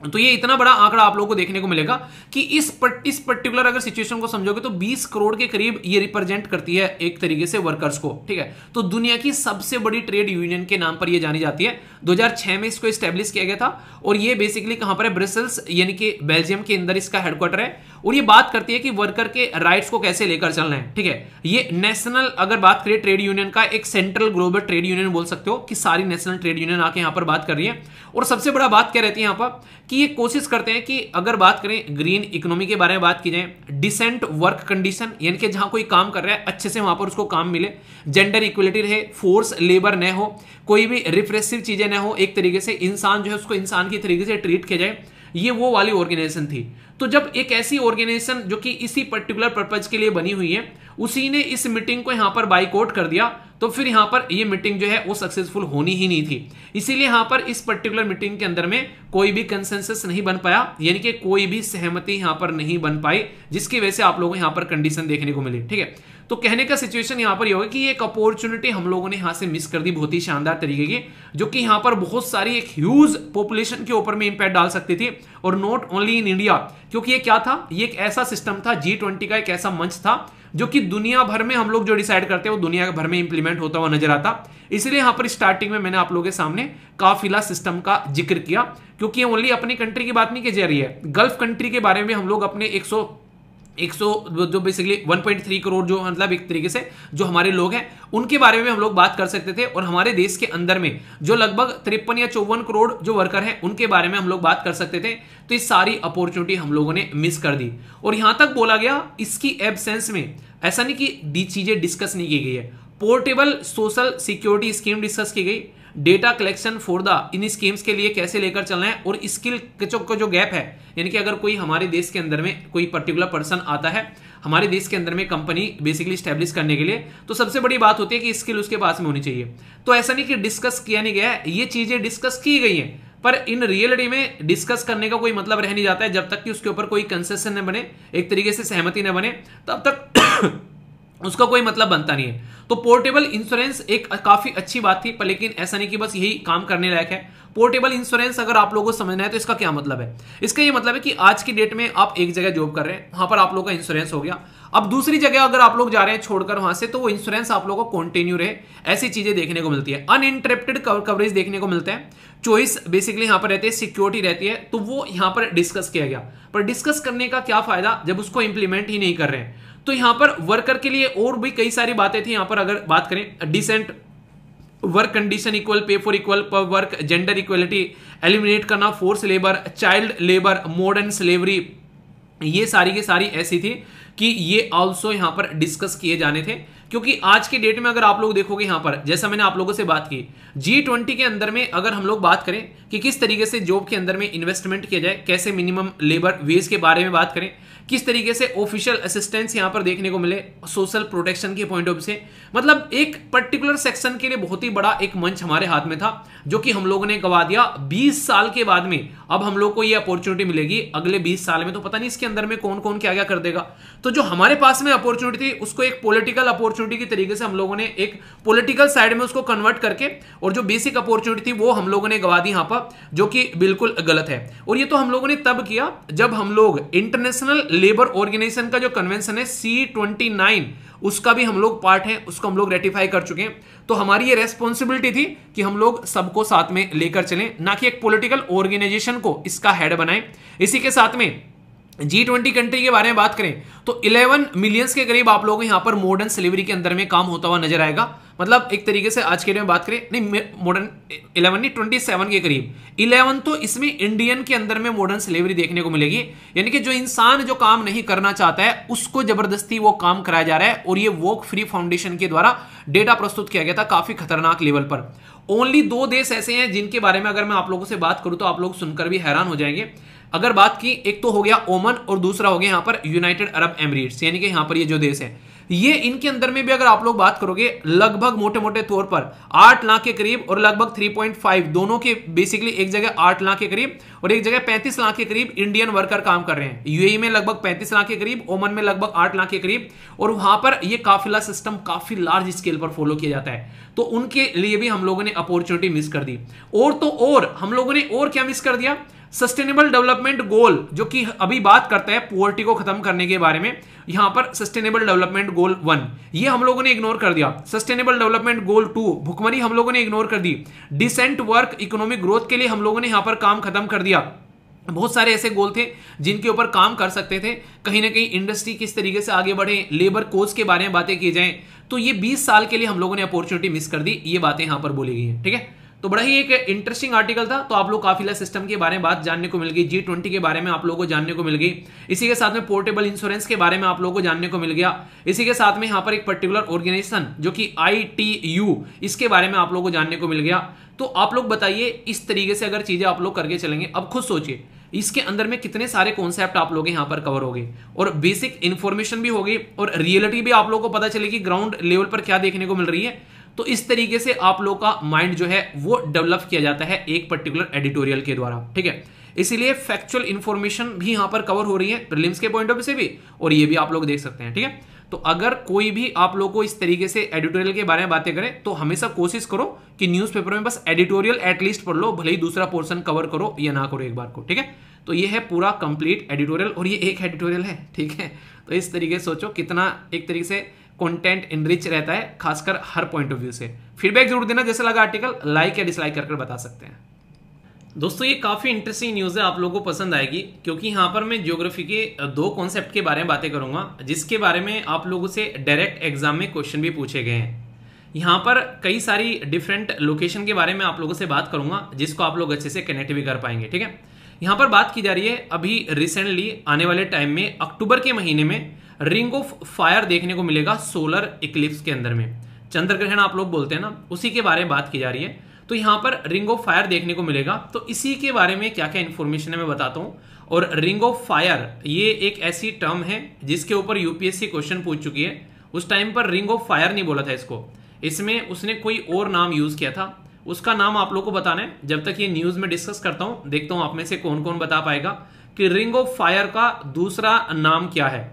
तो ये इतना बड़ा आंकड़ा आप लोगों को देखने को मिलेगा कि इस पर, इस पर्टिकुलर अगर सिचुएशन को समझोगे तो 20 करोड़ के करीब ये रिप्रेजेंट करती है एक तरीके से वर्कर्स को ठीक है तो दुनिया की सबसे बड़ी ट्रेड यूनियन के नाम पर ये जानी जाती है 2006 में इसको स्टैब्लिश किया गया था और ये बेसिकली कहां पर है ब्रिसल्स यानी कि बेल्जियम के अंदर इसका हेडक्वार्टर है और ये बात करती है कि वर्कर के राइट्स को कैसे लेकर चलना है ठीक है ये नेशनल अगर बात करिए ट्रेड यूनियन का एक सेंट्रल ग्लोबल ट्रेड यूनियन बोल सकते हो कि सारी नेशनल ट्रेड यूनियन आके यहाँ पर बात कर रही है और सबसे बड़ा बात क्या रहती है यहाँ पर कि ये कोशिश करते हैं कि अगर बात करें ग्रीन इकोनॉमी के बारे में बात की जाए डिसेंट वर्क कंडीशन यानी कि जहां कोई काम कर रहा है अच्छे से वहां पर उसको काम मिले जेंडर इक्वलिटी रहे फोर्स लेबर न हो कोई भी रिफ्रेसिव चीज़ें न हो एक तरीके से इंसान जो है उसको इंसान की तरीके से ट्रीट किया जाए ये वो वाली ऑर्गेनाइजेशन थी तो जब एक ऐसी ऑर्गेनाइजेशन जो कि इसी पर्टिकुलर पर्पज के लिए बनी हुई है उसी ने इस मीटिंग को यहां पर बाइकआउट कर दिया तो फिर यहां पर ये मीटिंग जो है वो सक्सेसफुल होनी ही नहीं थी इसीलिए यहां पर इस पर्टिकुलर मीटिंग के अंदर में कोई भी कंसेंसस नहीं बन पाया यानी कि कोई भी सहमति यहां पर नहीं बन पाई जिसकी वजह से आप लोगों को यहां पर कंडीशन देखने को मिली ठीक है तो कहने का सिचुएशन यहां पर यह होगा कि एक अपॉर्चुनिटी हम लोगों ने यहां से मिस कर दी बहुत ही शानदार तरीके की जो कि यहां पर बहुत सारी एक ह्यूज पॉपुलेशन के ऊपर में इंपैक्ट डाल सकती थी और नॉट ओनली इन इंडिया क्योंकि ये क्या था ये एक ऐसा सिस्टम था जी ट्वेंटी का एक ऐसा मंच था जो कि दुनिया भर में हम लोग जो डिसाइड करते हैं वो दुनिया भर में इंप्लीमेंट होता हुआ नजर आता इसलिए यहां पर स्टार्टिंग में मैंने आप लोगों के सामने काफिला सिस्टम का जिक्र किया क्योंकि ओनली अपनी कंट्री की बात नहीं की जा रही है गल्फ कंट्री के बारे में हम लोग अपने एक एक सौ जो बेसिकली 1.3 करोड़ जो मतलब एक तरीके से जो हमारे लोग हैं उनके बारे में हम लोग बात कर सकते थे और हमारे देश के अंदर में जो लगभग तिरपन या चौवन करोड़ जो वर्कर हैं उनके बारे में हम लोग बात कर सकते थे तो इस सारी अपॉर्चुनिटी हम लोगों ने मिस कर दी और यहां तक बोला गया इसकी एबसेंस में ऐसा नहीं कि चीजें डिस्कस नहीं की गई है portable social security scheme discuss की गई data collection for the in schemes के लिए कैसे लेकर चलना है और स्किल का जो गैप है यानी कि अगर कोई हमारे देश के अंदर में कोई पर्टिकुलर पर्सन आता है हमारे देश के अंदर में कंपनी बेसिकली स्टैब्लिश करने के लिए तो सबसे बड़ी बात होती है कि स्किल उसके पास में होनी चाहिए तो ऐसा नहीं कि डिस्कस किया नहीं गया है ये चीज़ें डिस्कस की गई हैं पर इन रियलिटी में डिस्कस करने का कोई मतलब रह नहीं जाता है जब तक कि उसके ऊपर कोई कंसेशन न बने एक तरीके से सहमति न बने तब तक उसका कोई मतलब बनता नहीं है तो पोर्टेबल इंश्योरेंस एक काफी अच्छी बात थी पर लेकिन ऐसा नहीं कि बस यही काम करने लायक है पोर्टेबल इंश्योरेंस अगर आप लोगों को समझना है तो इसका क्या मतलब है इसका ये मतलब है कि आज की डेट में आप एक जगह जॉब कर रहे हैं वहां पर आप लोग का इंश्योरेंस हो गया अब दूसरी जगह अगर आप लोग जा रहे हैं छोड़कर वहां से तो वो इंश्योरेंस आप लोगों को कंटिन्यू रहे ऐसी चीजें देखने को मिलती है अनइंटरप्टेड कवरेज देखने को मिलता है चॉइस बेसिकली यहां पर रहती है सिक्योरिटी रहती है तो वो यहां पर डिस्कस किया गया पर डिस्कस करने का क्या फायदा जब उसको इंप्लीमेंट ही नहीं कर रहे हैं तो यहां पर वर्कर के लिए और भी कई सारी बातें थी यहाँ पर अगर बात करें decent work condition equal pay for equal पर वर्क जेंडर इक्वलिटी एलिमिनेट करना force labour child labour modern slavery ये सारी की सारी ऐसी थी कि ये ऑल्सो यहां पर डिस्कस किए जाने थे क्योंकि आज के डेट में अगर आप लोग देखोगे यहां पर जैसा मैंने आप लोगों से बात की जी ट्वेंटी के अंदर में अगर हम लोग बात करें कि किस तरीके से जॉब के अंदर में इन्वेस्टमेंट किया जाए कैसे मिनिमम लेबर वेज के बारे में बात करें किस तरीके से ऑफिशियल असिस्टेंस यहां पर देखने को मिले सोशल प्रोटेक्शन के पॉइंट ऑफ से मतलब एक पर्टिकुलर सेक्शन के लिए बहुत ही बड़ा एक मंच हमारे हाथ में था जो कि हम लोगों ने गवा दिया 20 साल के बाद में अब हम लोग को यह अपॉर्चुनिटी मिलेगी अगले 20 साल में तो पता नहीं इसके अंदर में कौन कौन क्या क्या कर देगा तो जो हमारे पास में अपॉर्चुनिटी थी उसको एक पॉलिटिकल अपॉर्चुनिटी के तरीके से हम लोगों ने एक पॉलिटिकल साइड में उसको कन्वर्ट करके और जो बेसिक अपॉर्चुनिटी थी वो हम लोगों ने गवा दी यहां पर जो कि बिल्कुल गलत है और ये तो हम लोगों ने तब किया जब हम लोग इंटरनेशनल लेबर ऑर्गेनाइजेशन का जो कन्वेंशन है सी ट्वेंटी नाइन उसका भी हम लोग पार्ट है उसको हम लोग रेटिफाई कर चुके हैं तो हमारी ये रेस्पॉन्सिबिलिटी थी कि हम लोग सबको साथ में लेकर चलें ना कि एक पॉलिटिकल ऑर्गेनाइजेशन को इसका हेड बनाएं इसी के साथ में जी ट्वेंटी कंट्री के बारे में बात करें तो इलेवन मिलियंस के करीब आप लोगों को यहां पर मॉडर्न सिलीवरी के अंदर में काम होता हुआ नजर आएगा मतलब एक तरीके से आज के डेट में बात करें नहीं मॉडर्न इलेवन नहीं सेवन के करीब इलेवन तो इसमें इंडियन के अंदर में मॉडर्न सिलेवरी देखने को मिलेगी यानी कि जो इंसान जो काम नहीं करना चाहता है उसको जबरदस्ती वो काम कराया जा रहा है और ये वोक फ्री फाउंडेशन के द्वारा डेटा प्रस्तुत किया गया था काफी खतरनाक लेवल पर ओनली दो देश ऐसे हैं जिनके बारे में अगर मैं आप लोगों से बात करूं तो आप लोग सुनकर भी हैरान हो जाएंगे अगर बात की एक तो हो गया ओमन और दूसरा हो गया यहां पर यूनाइटेड अरब एमरेट्स यानी कि यहां पर ये जो देश है ये इनके अंदर में भी अगर आप लोग बात करोगे लगभग मोटे मोटे तौर पर आठ लाख के करीब और लगभग थ्री पॉइंट फाइव दोनों के बेसिकली एक जगह आठ लाख के करीब और एक जगह पैंतीस लाख के करीब इंडियन वर्कर काम कर रहे हैं यूएई e में लगभग पैंतीस लाख के करीब ओमन में लगभग आठ लाख के करीब और वहां पर यह काफिला सिस्टम काफी लार्ज स्केल पर फॉलो किया जाता है तो उनके लिए भी हम लोगों ने अपॉर्चुनिटी मिस कर दी और तो और हम लोगों ने और क्या मिस कर दिया सस्टेनेबल डेवलपमेंट गोल जो कि अभी बात करते हैं पोवर्टी को खत्म करने के बारे में यहां पर सस्टेनेबल डेवलपमेंट गोल वन ये हम लोगों ने इग्नोर कर दिया सस्टेनेबल डेवलपमेंट गोल टू भुखमरी हम लोगों ने इग्नोर कर दी डिसेंट वर्क इकोनॉमिक ग्रोथ के लिए हम लोगों ने यहां पर काम खत्म कर दिया बहुत सारे ऐसे गोल थे जिनके ऊपर काम कर सकते थे कहीं ना कहीं इंडस्ट्री किस तरीके से आगे बढ़े लेबर कोर्स के बारे में बातें की जाए तो ये 20 साल के लिए हम लोगों ने अपॉर्चुनिटी मिस कर दी ये बातें यहां पर बोली गई है ठीक है तो बड़ा ही एक इंटरेस्टिंग आर्टिकल था तो आप लोग काफिला सिस्टम के बारे में बात जानने को मिल गई जी ट्वेंटी के बारे में आप लोगों को जानने को मिल गई इसी के साथ में पोर्टेबल इंश्योरेंस के बारे में आप लोगों को जानने को मिल गया इसी के साथ में यहाँ पर एक पर्टिकुलर ऑर्गेनाइजेशन जो कि आई इसके बारे में आप लोगों को जानने को मिल गया तो आप लोग बताइए इस तरीके से अगर चीजें आप लोग करके चलेंगे अब खुद सोचिए इसके अंदर में कितने सारे कॉन्सेप्ट आप लोग यहाँ पर कवर हो गए और बेसिक इन्फॉर्मेशन भी होगी और रियलिटी भी आप लोगों को पता चलेगी ग्राउंड लेवल पर क्या देखने को मिल रही है तो इस तरीके से आप लोग का माइंड जो है वो डेवलप किया जाता है एक पर्टिकुलर एडिटोरियल के द्वारा ठीक है इसीलिए फैक्चुअल इंफॉर्मेशन भी यहां पर कवर हो रही है प्रिलिम्स के पॉइंट ऑफ व्यू से भी और ये भी आप लोग देख सकते हैं ठीक है तो अगर कोई भी आप लोग को इस तरीके से एडिटोरियल के बारे में बातें करें तो हमेशा कोशिश करो कि न्यूज़पेपर में बस एडिटोरियल एटलीस्ट पढ़ लो भले ही दूसरा पोर्शन कवर करो या ना करो एक बार को ठीक है तो ये है पूरा कंप्लीट एडिटोरियल और ये एक एडिटोरियल है ठीक है तो इस तरीके से सोचो कितना एक तरीके से कंटेंट इनरिच रहता है खासकर हर पॉइंट ऑफ व्यू से फीडबैक जरूर देना जैसे लगा आर्टिकल लाइक या डिसलाइक कर बता सकते हैं दोस्तों ये काफ़ी इंटरेस्टिंग न्यूज़ है आप लोगों को पसंद आएगी क्योंकि यहाँ पर मैं ज्योग्राफी के दो कॉन्सेप्ट के बारे में बातें करूंगा जिसके बारे में आप लोगों से डायरेक्ट एग्जाम में क्वेश्चन भी पूछे गए हैं यहाँ पर कई सारी डिफरेंट लोकेशन के बारे में आप लोगों से बात करूंगा जिसको आप लोग अच्छे से कनेक्ट भी कर पाएंगे ठीक है यहाँ पर बात की जा रही है अभी रिसेंटली आने वाले टाइम में अक्टूबर के महीने में रिंग ऑफ फायर देखने को मिलेगा सोलर इक्लिप्स के अंदर में चंद्र ग्रहण आप लोग बोलते हैं ना उसी के बारे में बात की जा रही है तो यहां पर रिंग ऑफ फायर देखने को मिलेगा तो इसी के बारे में क्या क्या इंफॉर्मेशन है मैं बताता हूँ और रिंग ऑफ फायर ये एक ऐसी टर्म है जिसके ऊपर यूपीएससी क्वेश्चन पूछ चुकी है उस टाइम पर रिंग ऑफ फायर नहीं बोला था इसको इसमें उसने कोई और नाम यूज किया था उसका नाम आप लोग को बताना है जब तक ये न्यूज में डिस्कस करता हूं देखता हूं आप में से कौन कौन बता पाएगा कि रिंग ऑफ फायर का दूसरा नाम क्या है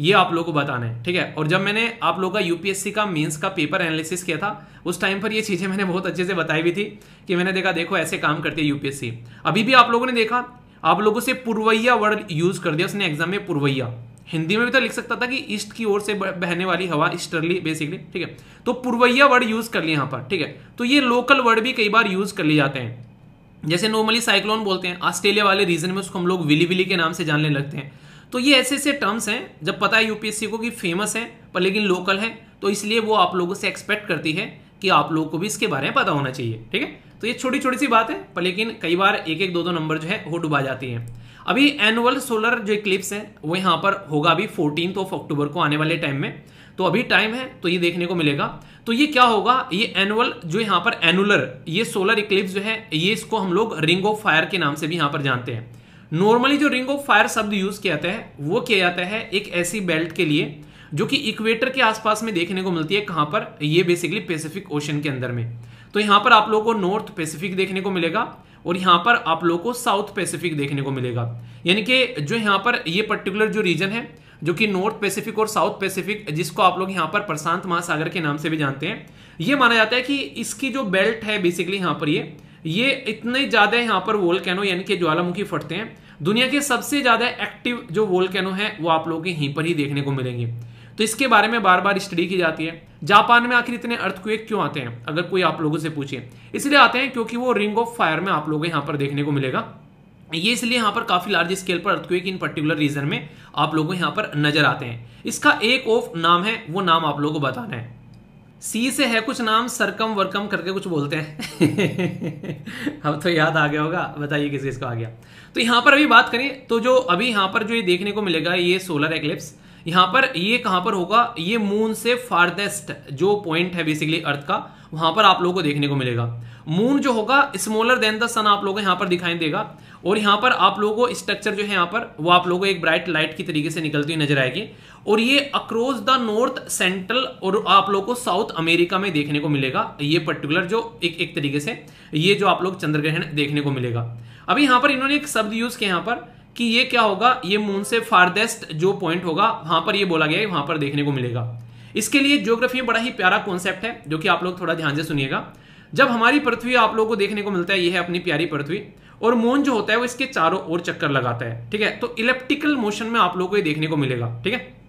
ये आप लोगों को बताना है ठीक है और जब मैंने आप लोगों का यूपीएससी का मेंस का पेपर एनालिसिस किया था उस टाइम पर ये चीज़ें मैंने बहुत अच्छे से बताई हुई थी कि मैंने देखा देखो ऐसे काम करती है यूपीएससी अभी भी आप लोगों ने देखा आप लोगों से पुरवैया वर्ड यूज़ कर दिया उसने एग्जाम में पुरवैया हिंदी में भी तो लिख सकता था कि ईस्ट की ओर से बहने वाली हवा ईस्टरली बेसिकली ठीक है तो पुरवैया वर्ड यूज़ कर लिया यहाँ पर ठीक है तो ये लोकल वर्ड भी कई बार यूज़ कर लिए जाते हैं जैसे नॉर्मली साइक्लोन बोलते हैं ऑस्ट्रेलिया वाले रीजन में उसको हम लोग विली विली के नाम से जानने लगते हैं तो ये ऐसे ऐसे टर्म्स हैं जब पता है यूपीएससी को कि फेमस है पर लेकिन लोकल है तो इसलिए वो आप लोगों से एक्सपेक्ट करती है कि आप लोगों को भी इसके बारे में पता होना चाहिए ठीक है तो ये छोटी छोटी सी बात है पर लेकिन कई बार एक एक दो दो नंबर जो है वो डुबा जाती है अभी एनुअल सोलर जो इक्लिप्स है वो यहाँ पर होगा अभी फोर्टीन ऑफ अक्टूबर को आने वाले टाइम में तो अभी टाइम है तो ये देखने को मिलेगा तो ये क्या होगा ये एनुअल जो यहाँ पर एनुलर ये सोलर इक्लिप्स जो है ये इसको हम लोग रिंग ऑफ फायर के नाम से भी यहाँ पर जानते हैं नॉर्मली जो रिंग ऑफ फायर शब्द यूज किया जाता है वो किया जाता है एक ऐसी बेल्ट के लिए जो कि इक्वेटर के आसपास में देखने को मिलती है कहां पर ये बेसिकली पैसिफिक ओशन के अंदर में तो यहां पर आप लोगों को नॉर्थ पैसिफिक देखने को मिलेगा और यहां पर आप लोगों को साउथ पैसिफिक देखने को मिलेगा यानी कि जो यहां पर ये पर्टिकुलर जो रीजन है जो कि नॉर्थ पैसिफिक और साउथ पैसिफिक जिसको आप लोग यहां पर प्रशांत महासागर के नाम से भी जानते हैं ये माना जाता है कि इसकी जो बेल्ट है बेसिकली यहां पर ये ये इतने ज़्यादा यहाँ पर कैनो यानी कि ज्वालामुखी फटते हैं दुनिया के सबसे ज़्यादा एक्टिव जो कैनो है वो आप लोगों के यहीं पर ही देखने को मिलेंगे तो इसके बारे में बार बार स्टडी की जाती है जापान में आखिर इतने अर्थक्वेक क्यों आते हैं अगर कोई आप लोगों से पूछे इसलिए आते हैं क्योंकि वो रिंग ऑफ फायर में आप लोगों को यहाँ पर देखने को मिलेगा ये इसलिए यहाँ पर काफी लार्ज स्केल पर अर्थक्वेक इन पर्टिकुलर रीजन में आप लोगों को यहाँ पर नजर आते हैं इसका एक ऑफ नाम है वो नाम आप लोगों को बताना है सी से है कुछ नाम सरकम वर्कम करके कुछ बोलते हैं अब तो याद आ गया होगा बताइए चीज का आ गया तो यहां पर अभी बात करें तो जो अभी यहां पर जो ये देखने को मिलेगा ये सोलर एक्लिप्स यहां पर ये कहां पर होगा ये मून से फार्देस्ट जो पॉइंट है बेसिकली अर्थ का वहां पर आप लोगों को देखने को मिलेगा मून जो होगा स्मॉलर देन द सन आप लोगों को यहाँ पर दिखाई देगा और यहाँ पर आप लोगों को स्ट्रक्चर जो है यहाँ पर वो आप लोगों को एक ब्राइट लाइट की तरीके से निकलती हुई नजर आएगी और ये अक्रॉस द नॉर्थ सेंट्रल और आप लोग को साउथ अमेरिका में देखने को मिलेगा ये पर्टिकुलर जो एक एक तरीके से ये जो आप लोग चंद्र ग्रहण देखने को मिलेगा अभी यहां पर इन्होंने एक शब्द यूज किया यहां पर कि ये क्या होगा ये मून से फारदेस्ट जो पॉइंट होगा वहां पर ये बोला गया है वहां पर देखने को मिलेगा इसके लिए ज्योग्राफी बड़ा ही प्यारा कॉन्सेप्ट है जो कि आप लोग थोड़ा ध्यान से सुनिएगा जब हमारी पृथ्वी आप लोगों को देखने को मिलता है ये है अपनी प्यारी पृथ्वी और मून जो होता है वो इसके चारों ओर चक्कर लगाता है ठीक है तो इलेप्टिकल मोशन में आप लोगों को ये देखने को मिलेगा ठीक है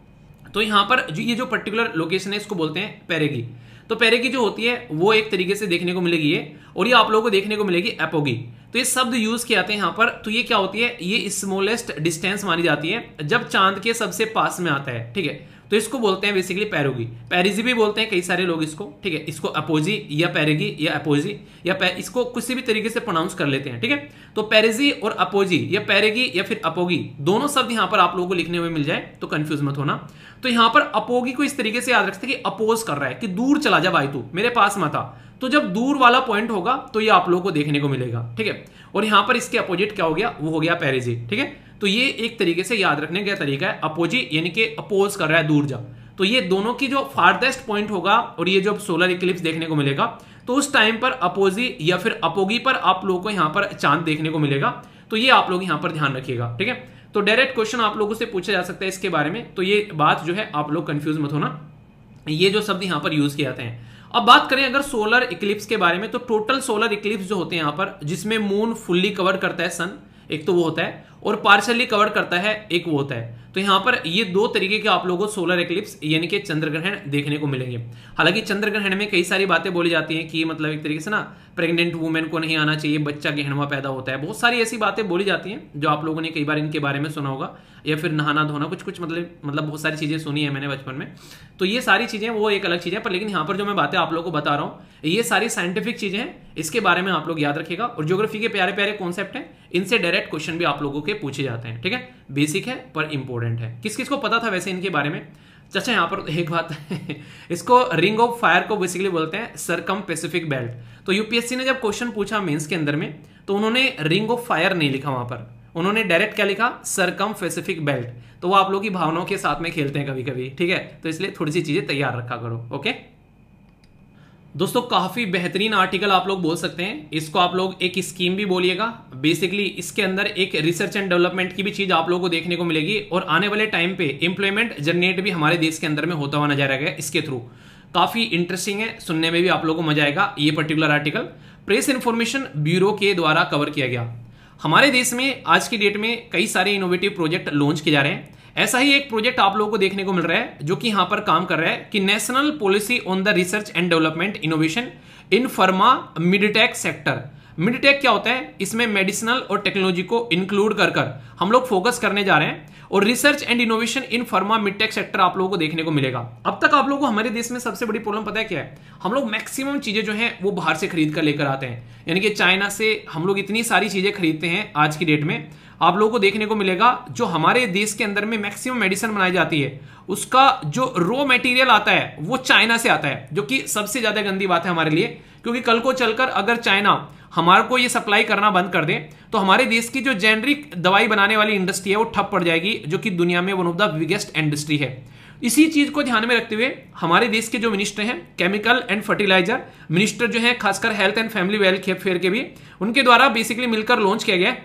तो यहां पर जो ये जो पर्टिकुलर लोकेशन है इसको बोलते हैं पेरेगी तो पेरेगी जो होती है वो एक तरीके से देखने को मिलेगी ये और ये आप लोगों को देखने को मिलेगी एपोगी तो ये शब्द यूज किए जाते हैं यहां पर तो ये क्या होती है ये स्मॉलेस्ट डिस्टेंस मानी जाती है जब चांद के सबसे पास में आता है ठीक है तो इसको बोलते हैं बेसिकली पैरोगी पैरिजी भी बोलते हैं कई सारे लोग इसको ठीक है इसको अपोजी या पैरेगी या अपोजी या पैर, इसको किसी भी तरीके से प्रोनाउंस कर लेते हैं ठीक है तो पैरेजी और अपोजी या पैरेगी या फिर अपोगी दोनों शब्द यहाँ पर आप लोगों को लिखने हुए मिल जाए तो कन्फ्यूज मत होना तो यहाँ पर अपोगी को इस तरीके से याद रखते कि अपोज कर रहा है कि दूर चला जा भाई तू मेरे पास मत आ तो जब दूर वाला पॉइंट होगा तो ये आप लोगों को देखने को मिलेगा ठीक है और यहां पर इसके अपोजिट क्या हो गया वो हो गया पैरेजी ठीक है तो ये एक तरीके से याद रखने का तरीका है अपोजी यानी कि अपोज कर रहा है दूर जा तो ये दोनों की जो फार्देस्ट पॉइंट होगा और ये जो सोलर इक्लिप्स देखने को मिलेगा तो उस टाइम पर अपोजी या फिर अपोगी पर आप लोगों को यहाँ पर चांद देखने को मिलेगा तो ये आप लोग यहाँ पर ध्यान रखिएगा ठीक है तो डायरेक्ट क्वेश्चन आप लोगों से पूछा जा सकता है इसके बारे में तो ये बात जो है आप लोग कंफ्यूज मत होना ये जो शब्द यहाँ पर यूज किए जाते हैं अब बात करें अगर सोलर इक्लिप्स के बारे में तो टोटल सोलर इक्लिप्स जो होते हैं यहाँ पर जिसमें मून फुल्ली कवर करता है सन एक तो वो होता है और पार्शली कवर करता है एक वो होता है तो यहां पर ये दो तरीके के आप लोगों को सोलर एक्लिप्स यानी कि चंद्र ग्रहण देखने को मिलेंगे हालांकि चंद्र ग्रहण में कई सारी बातें बोली जाती हैं कि मतलब एक तरीके से ना प्रेग्नेंट वुमेन को नहीं आना चाहिए बच्चा गहनवा पैदा होता है बहुत सारी ऐसी बातें बोली जाती हैं जो आप लोगों ने कई बार इनके बारे में सुना होगा या फिर नहाना धोना कुछ कुछ मतलब मतलब बहुत सारी चीज़ें सुनी है मैंने बचपन में तो ये सारी चीज़ें वो एक अलग चीज़ है पर लेकिन यहाँ पर जो मैं बातें आप लोगों को बता रहा हूँ ये सारी साइंटिफिक चीज़ें हैं इसके बारे में आप लोग याद रखेगा और ज्योग्राफी के प्यारे प्यारे कॉन्सेप्ट हैं इनसे डायरेक्ट क्वेश्चन भी आप लोगों के पूछे जाते हैं ठीक है बेसिक है पर इंपॉर्टेंट है किस किस को पता था वैसे इनके बारे में चाचा यहाँ पर एक बात है इसको रिंग ऑफ फायर को बेसिकली बोलते हैं सरकम पेसिफिक बेल्ट तो यूपीएससी ने जब क्वेश्चन पूछा मेंस के अंदर में तो उन्होंने रिंग ऑफ फायर नहीं लिखा वहां पर उन्होंने डायरेक्ट क्या लिखा सरकम पेसिफिक बेल्ट तो वो आप लोगों की भावनाओं के साथ में खेलते हैं कभी कभी ठीक है तो इसलिए थोड़ी सी चीजें तैयार रखा करो ओके दोस्तों काफ़ी बेहतरीन आर्टिकल आप लोग बोल सकते हैं इसको आप लोग एक स्कीम भी बोलिएगा बेसिकली इसके अंदर एक रिसर्च एंड डेवलपमेंट की भी चीज़ आप लोगों को देखने को मिलेगी और आने वाले टाइम पे एम्प्लॉयमेंट जनरेट भी हमारे देश के अंदर में होता हुआ नजर आएगा इसके थ्रू काफ़ी इंटरेस्टिंग है सुनने में भी आप लोगों को मजा आएगा ये particular article press information bureau के द्वारा कवर किया गया हमारे देश में आज की डेट में कई सारे इनोवेटिव प्रोजेक्ट लॉन्च किए जा रहे हैं ऐसा ही एक प्रोजेक्ट आप लोगों को देखने को मिल रहा है जो कि यहां पर काम कर रहा है कि national policy on the research and development innovation in pharma medtech sector medtech क्या होता है इसमें मेडिसिनल और टेक्नोलॉजी को इंक्लूड कर कर हम लोग फोकस करने जा रहे हैं और research and innovation in pharma medtech sector आप लोगों को देखने को मिलेगा अब तक आप लोगों को हमारे देश में सबसे बड़ी प्रॉब्लम पता है क्या है हम लोग मैक्सिमम चीजें जो है वो बाहर से खरीद कर लेकर आते हैं यानी कि चाइना से हम लोग इतनी सारी चीजें खरीदते हैं आज की डेट में आप लोगों को देखने को मिलेगा जो हमारे देश के अंदर में मैक्सिमम मेडिसिन बनाई जाती है उसका जो रॉ मटेरियल आता है वो चाइना से आता है जो कि सबसे ज़्यादा गंदी बात है हमारे लिए क्योंकि कल को चलकर अगर चाइना हमारे को ये सप्लाई करना बंद कर दे तो हमारे देश की जो जेनरिक दवाई बनाने वाली इंडस्ट्री है वो ठप पड़ जाएगी जो कि दुनिया में one of the biggest industry है इसी चीज को ध्यान में रखते हुए हमारे देश के जो मिनिस्टर हैं केमिकल एंड फर्टिलाइजर मिनिस्टर जो हैं खासकर हेल्थ एंड फैमिली वेलफेयर के भी उनके द्वारा बेसिकली मिलकर लॉन्च किया गया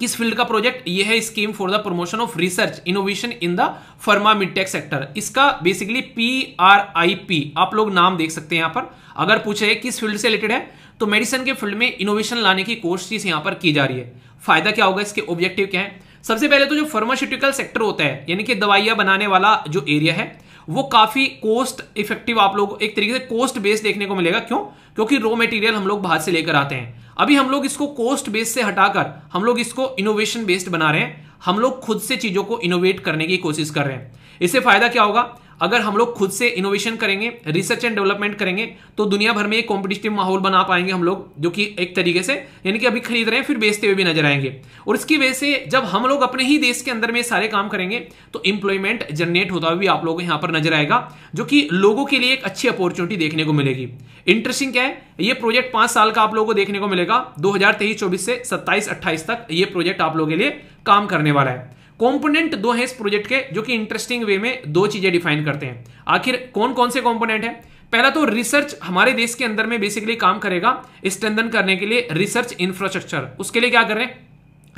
किस फील्ड का प्रोजेक्ट ये है scheme for the promotion of research innovation in the pharma medtech sector इसका basically P R I P आप लोग नाम देख सकते हैं यहां पर अगर पूछे किस फील्ड से रिलेटेड है तो मेडिसिन के फील्ड में इनोवेशन लाने की कोशिश यहां पर की जा रही है फायदा क्या होगा इसके ऑब्जेक्टिव क्या है सबसे पहले तो जो फार्मास्यूटिकल सेक्टर होता है यानी कि दवाइयां बनाने वाला जो एरिया है वो काफी कोस्ट इफेक्टिव आप लोग एक तरीके से कोस्ट बेस देखने को मिलेगा क्यों क्योंकि रॉ मटेरियल हम लोग बाहर से लेकर आते हैं अभी हम लोग इसको कोस्ट बेस से हटाकर हम लोग इसको इनोवेशन बेस्ड बना रहे हैं हम लोग खुद से चीजों को इनोवेट करने की कोशिश कर रहे हैं इससे फायदा क्या होगा अगर हम लोग खुद से इनोवेशन करेंगे रिसर्च एंड डेवलपमेंट करेंगे तो दुनिया भर में एक कॉम्पिटिटिव माहौल बना पाएंगे हम लोग जो कि एक तरीके से यानी कि अभी खरीद रहे हैं फिर बेचते हुए भी नजर आएंगे और इसकी वजह से जब हम लोग अपने ही देश के अंदर में सारे काम करेंगे तो इंप्लॉयमेंट जनरेट होता हुआ भी आप लोगों को यहां पर नजर आएगा जो कि लोगों के लिए एक अच्छी अपॉर्चुनिटी देखने को मिलेगी इंटरेस्टिंग क्या है ये प्रोजेक्ट पांच साल का आप लोगों को देखने को मिलेगा दो हजार से सत्ताईस अट्ठाईस तक ये प्रोजेक्ट आप लोगों के लिए काम करने वाला है कंपोनेंट दो हैं इस प्रोजेक्ट के जो कि इंटरेस्टिंग वे में दो चीजें डिफाइन करते हैं आखिर कौन कौन से कंपोनेंट है पहला तो रिसर्च हमारे देश के अंदर में बेसिकली काम करेगा स्ट्रेंदन करने के लिए रिसर्च इंफ्रास्ट्रक्चर उसके लिए क्या कर रहे हैं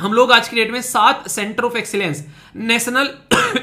हम लोग आज की डेट में सात centre of excellence national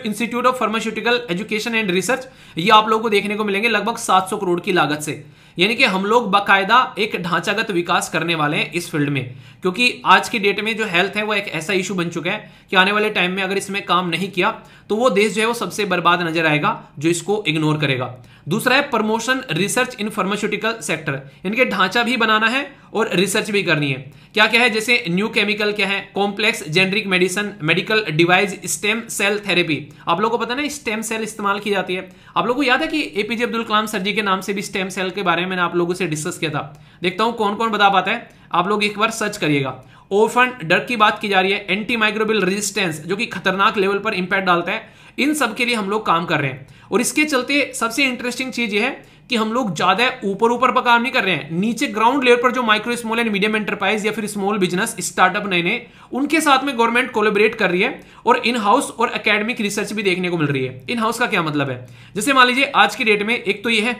institute of pharmaceutical education and research ये आप लोगों को देखने को मिलेंगे लगभग 700 करोड़ की लागत से यानी कि हम लोग बाकायदा एक ढांचागत विकास करने वाले हैं इस फील्ड में क्योंकि आज की डेट में जो हेल्थ है वो एक ऐसा इशू बन चुका है कि आने वाले टाइम में अगर इसमें काम नहीं किया तो वो देश जो है वो सबसे बर्बाद नजर आएगा जो इसको इग्नोर करेगा दूसरा है promotion research in pharmaceutical sector इनके ढांचा भी बनाना है और रिसर्च भी करनी है क्या क्या है जैसे न्यू केमिकल क्या है complex generic medicine medical device stem cell therapy आप लोगों को पता ना स्टेम सेल इस्तेमाल की जाती है आप लोगों को याद है कि एपीजे अब्दुल कलाम सर जी के नाम से भी स्टेम सेल के बारे में में मैंने आप लोगों से डिस्कस किया था देखता हूँ कौन कौन बता पाता है आप लोग एक बार सर्च करिएगा ओफन डर की बात की जा रही है एंटी माइक्रोबियल रेजिस्टेंस जो कि खतरनाक लेवल पर इंपैक्ट डालता है इन सब के लिए हम लोग काम कर रहे हैं और इसके चलते सबसे इंटरेस्टिंग चीज ये है कि हम लोग ज्यादा ऊपर ऊपर पर काम नहीं कर रहे हैं नीचे ग्राउंड लेवल पर जो micro small and medium enterprise या फिर स्मॉल बिजनेस स्टार्टअप नए नए उनके साथ में गवर्नमेंट कोलेबरेट कर रही है और इन हाउस और अकेडमिक रिसर्च भी देखने को मिल रही है इन हाउस का क्या मतलब है जैसे मान लीजिए आज की डेट में एक तो ये है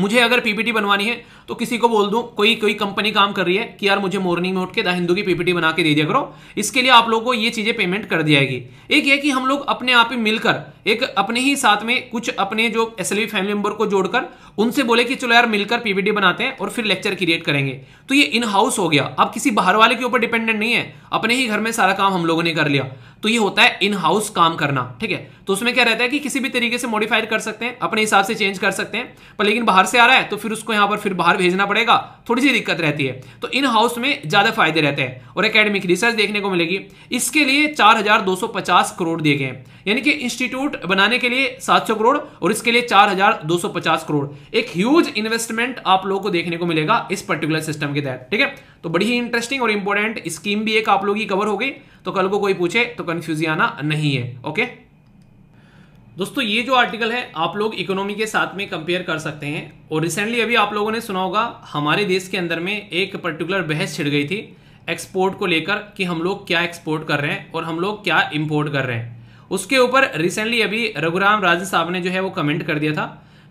मुझे अगर पीपीटी बनवानी है तो किसी को बोल दूं कोई कोई कंपनी काम कर रही है कि यार मुझे मॉर्निंग में उठ के द हिंदू की पीपीटी बना के दे दिया करो इसके लिए आप लोगों को ये चीज़ें पेमेंट कर दी जाएगी एक ये कि हम लोग अपने आप ही मिलकर एक अपने ही साथ में कुछ अपने जो एस फैमिली मेंबर को जोड़कर उनसे बोले कि चलो यार मिलकर पीपीटी बनाते हैं और फिर लेक्चर क्रिएट करेंगे तो ये इन हाउस हो गया अब किसी बाहर वाले के ऊपर डिपेंडेंट नहीं है अपने ही घर में सारा काम हम लोगों ने कर लिया तो ये होता है इन हाउस काम करना ठीक है तो उसमें क्या रहता है कि किसी भी तरीके से मॉडिफाइड कर सकते हैं अपने हिसाब से चेंज कर सकते हैं पर लेकिन बाहर से आ रहा है तो फिर उसको यहां पर फिर बाहर बाहर भेजना पड़ेगा थोड़ी सी दिक्कत रहती है तो इन हाउस में ज़्यादा फायदे रहते हैं और एकेडमिक रिसर्च देखने को मिलेगी इसके लिए 4,250 करोड़ दिए गए यानी कि इंस्टीट्यूट बनाने के लिए 700 करोड़ और इसके लिए 4,250 करोड़ एक ह्यूज इन्वेस्टमेंट आप लोगों को देखने को मिलेगा इस पर्टिकुलर सिस्टम के तहत ठीक है तो बड़ी ही इंटरेस्टिंग और इंपॉर्टेंट स्कीम भी एक आप लोगों की कवर हो गई तो कल को कोई पूछे तो आना नहीं है ओके दोस्तों ये जो आर्टिकल है आप लोग इकोनॉमी के साथ में कंपेयर कर सकते हैं और रिसेंटली अभी आप लोगों ने सुना होगा हमारे देश के अंदर में एक पर्टिकुलर बहस छिड़ गई थी एक्सपोर्ट को लेकर कि हम लोग क्या एक्सपोर्ट कर रहे हैं और हम लोग क्या इम्पोर्ट कर रहे हैं उसके ऊपर रिसेंटली अभी रघुराम राजन साहब ने जो है वो कमेंट कर दिया था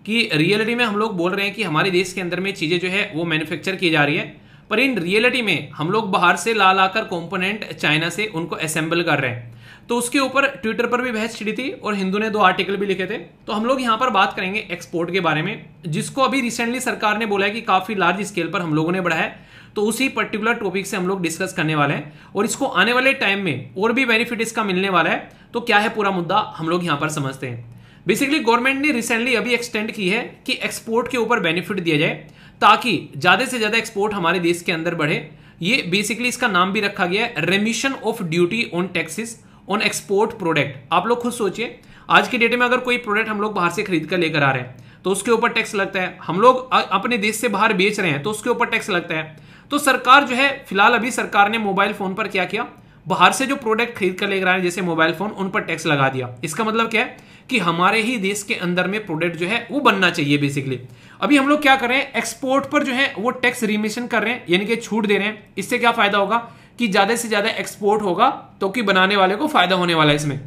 कि रियलिटी में हम लोग बोल रहे हैं कि हमारे देश के अंदर में चीज़ें जो है वो मैन्युफैक्चर की जा रही है पर इन रियलिटी में हम लोग बाहर से ला लाकर कंपोनेंट चाइना से उनको असेंबल कर रहे हैं तो उसके ऊपर ट्विटर पर भी बहस छिड़ी थी और हिंदू ने दो आर्टिकल भी लिखे थे तो हम लोग यहाँ पर बात करेंगे एक्सपोर्ट के बारे में जिसको अभी रिसेंटली सरकार ने बोला है कि काफ़ी लार्ज स्केल पर हम लोगों ने बढ़ाया तो उसी पर्टिकुलर टॉपिक से हम लोग डिस्कस करने वाले हैं और इसको आने वाले टाइम में और भी बेनिफिट इसका मिलने वाला है तो क्या है पूरा मुद्दा हम लोग यहाँ पर समझते हैं बेसिकली गवर्नमेंट ने रिसेंटली अभी एक्सटेंड की है कि एक्सपोर्ट के ऊपर बेनिफिट दिया जाए ताकि ज़्यादा से ज़्यादा एक्सपोर्ट हमारे देश के अंदर बढ़े ये बेसिकली इसका नाम भी रखा गया है remission of duty on taxes on export product आप लोग खुद सोचिए आज के डेट में अगर कोई प्रोडक्ट हम लोग बाहर से खरीद कर लेकर आ रहे हैं तो उसके ऊपर टैक्स लगता है हम लोग अपने देश से बाहर बेच रहे हैं तो उसके ऊपर टैक्स लगता है तो सरकार जो है फिलहाल अभी सरकार ने मोबाइल फोन पर क्या किया बाहर से जो प्रोडक्ट खरीद कर लेकर आए जैसे मोबाइल फोन उन पर टैक्स लगा दिया इसका मतलब क्या है कि हमारे ही देश के अंदर में प्रोडक्ट जो है वो बनना चाहिए बेसिकली अभी हम लोग क्या कर रहे हैं एक्सपोर्ट पर जो है वो टैक्स रिमिशन कर रहे हैं यानी कि छूट दे रहे हैं इससे क्या फायदा होगा कि ज़्यादा से ज़्यादा एक्सपोर्ट होगा तो कि बनाने वाले को फ़ायदा होने वाला है इसमें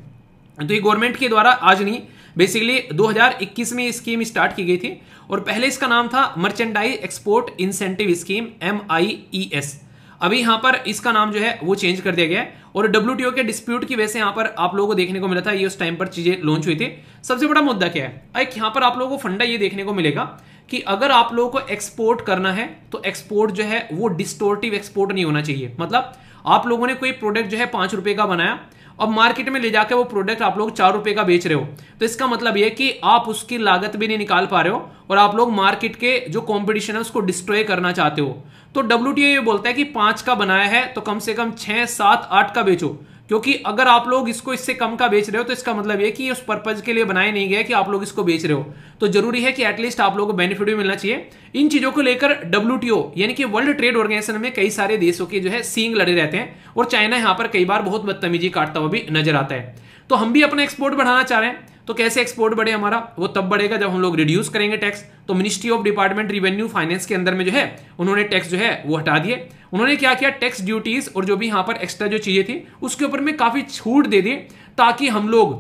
तो ये गवर्नमेंट के द्वारा आज नहीं बेसिकली 2021 में स्कीम स्टार्ट की गई थी और पहले इसका नाम था merchandise export incentive scheme M I E S अभी यहां पर इसका नाम जो है वो चेंज कर दिया गया है और डब्ल्यू के डिस्प्यूट की वजह से यहां पर आप लोगों को देखने को मिला था ये उस टाइम पर चीजें लॉन्च हुई थी सबसे बड़ा मुद्दा क्या है एक यहां पर आप लोगों को फंडा ये देखने को मिलेगा कि अगर आप लोगों को एक्सपोर्ट करना है तो एक्सपोर्ट जो है वो डिस्टोर्टिव एक्सपोर्ट नहीं होना चाहिए मतलब आप लोगों ने कोई प्रोडक्ट जो है पांच रुपए का बनाया और मार्केट में ले जाकर वो प्रोडक्ट आप लोग चार रुपए का बेच रहे हो तो इसका मतलब ये कि आप उसकी लागत भी नहीं निकाल पा रहे हो और आप लोग मार्केट के जो कॉम्पिटिशन है उसको डिस्ट्रॉय करना चाहते हो तो डब्ल्यू ये बोलता है कि पांच का बनाया है तो कम से कम छह सात आठ का बेचो क्योंकि अगर आप लोग इसको इससे कम का बेच रहे हो तो इसका मतलब ये कि उस पर्पज के लिए बनाया नहीं गया कि आप लोग इसको बेच रहे हो तो जरूरी है कि एटलीस्ट आप लोगों को बेनिफिट भी मिलना चाहिए इन चीजों को लेकर डब्ल्यू यानी कि वर्ल्ड ट्रेड ऑर्गेनाइजेशन में कई सारे देशों के जो है सींग लड़े रहते हैं और चाइना यहां पर कई बार बहुत बदतमीजी काटता हुआ भी नजर आता है तो हम भी अपना एक्सपोर्ट बढ़ाना चाह रहे हैं तो कैसे एक्सपोर्ट बढ़े हमारा वो तब बढ़ेगा जब हम लोग रिड्यूस करेंगे टैक्स तो ministry of department revenue finance के अंदर में जो है उन्होंने टैक्स जो है वो हटा दिए उन्होंने क्या किया टैक्स ड्यूटीज और जो भी यहां पर एक्स्ट्रा जो चीज़ें थी उसके ऊपर में काफ़ी छूट दे दी ताकि हम लोग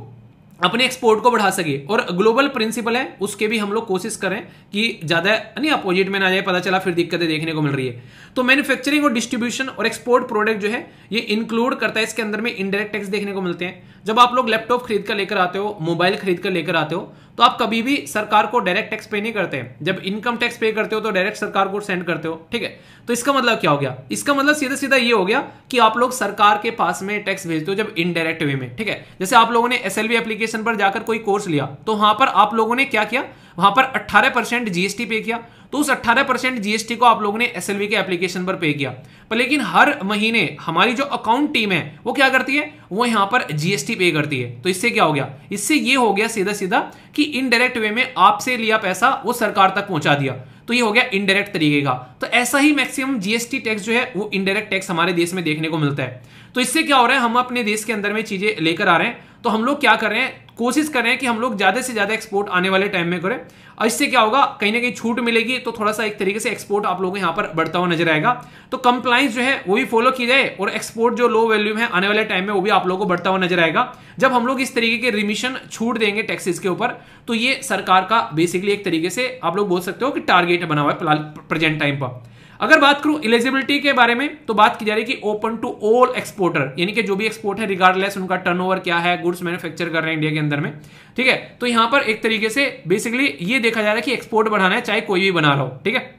अपने एक्सपोर्ट को बढ़ा सके और ग्लोबल प्रिंसिपल है उसके भी हम लोग कोशिश करें कि ज़्यादा नहीं अपोजिट में ना जाए पता चला फिर दिक्कतें देखने को मिल रही है तो मैन्युफैक्चरिंग और डिस्ट्रीब्यूशन और एक्सपोर्ट प्रोडक्ट जो है ये इंक्लूड करता है इसके अंदर में इनडायरेक्ट टैक्स देखने को मिलते हैं जब आप लोग लैपटॉप खरीद कर लेकर आते हो मोबाइल खरीद कर लेकर आते हो तो आप कभी भी सरकार को डायरेक्ट टैक्स पे नहीं करते जब इनकम टैक्स पे करते हो तो डायरेक्ट सरकार को सेंड करते हो ठीक है तो इसका मतलब क्या हो गया इसका मतलब सीधा सीधा ये हो गया कि आप लोग सरकार के पास में टैक्स भेजते हो जब इनडायरेक्ट वे में ठीक है जैसे आप लोगों ने एस एप्लीकेशन पर जाकर कोई कोर्स लिया तो वहां पर आप लोगों ने क्या किया वहां पर अट्ठारह जीएसटी पे किया तो उस 18 परसेंट जीएसटी को आप लोगों ने एस के एप्लीकेशन पर पे किया पर लेकिन हर महीने हमारी जो अकाउंट टीम है वो क्या करती है वो यहां पर जीएसटी पे करती है तो इससे क्या हो गया इससे ये हो गया सीधा सीधा कि इनडायरेक्ट वे में आपसे लिया पैसा वो सरकार तक पहुंचा दिया तो ये हो गया इनडायरेक्ट तरीके का तो ऐसा ही मैक्सिमम जीएसटी टैक्स जो है वो इनडायरेक्ट टैक्स हमारे देश में देखने को मिलता है तो इससे क्या हो रहा है हम अपने देश के अंदर में चीजें लेकर आ रहे हैं तो हम लोग क्या करें कोशिश करें कि हम लोग ज़्यादा से ज़्यादा एक्सपोर्ट आने वाले टाइम में करें और इससे क्या होगा कहीं ना कहीं छूट मिलेगी तो थोड़ा सा एक तरीके से एक्सपोर्ट आप लोगों को यहां पर बढ़ता हुआ नजर आएगा तो कंप्लाइंस जो है वो भी फॉलो की जाए और एक्सपोर्ट जो लो वैल्यू है आने वाले टाइम में वो भी आप लोगों को बढ़ता हुआ नजर आएगा जब हम लोग इस तरीके के रिमिशन छूट देंगे टैक्सेस के ऊपर तो ये सरकार का बेसिकली एक तरीके से आप लोग बोल सकते हो कि टारगेट बना हुआ है प्रेजेंट टाइम पर अगर बात करूं एलिजिबिलिटी के बारे में तो बात की जा रही है कि ओपन टू ऑल एक्सपोर्टर यानी कि जो भी एक्सपोर्ट है रिगार्डलेस उनका टर्नओवर क्या है गुड्स मैन्युफैक्चर कर रहे हैं इंडिया के अंदर में ठीक है तो यहां पर एक तरीके से बेसिकली ये देखा जा रहा है कि एक्सपोर्ट बढ़ाना है चाहे कोई भी बना रहा हो ठीक है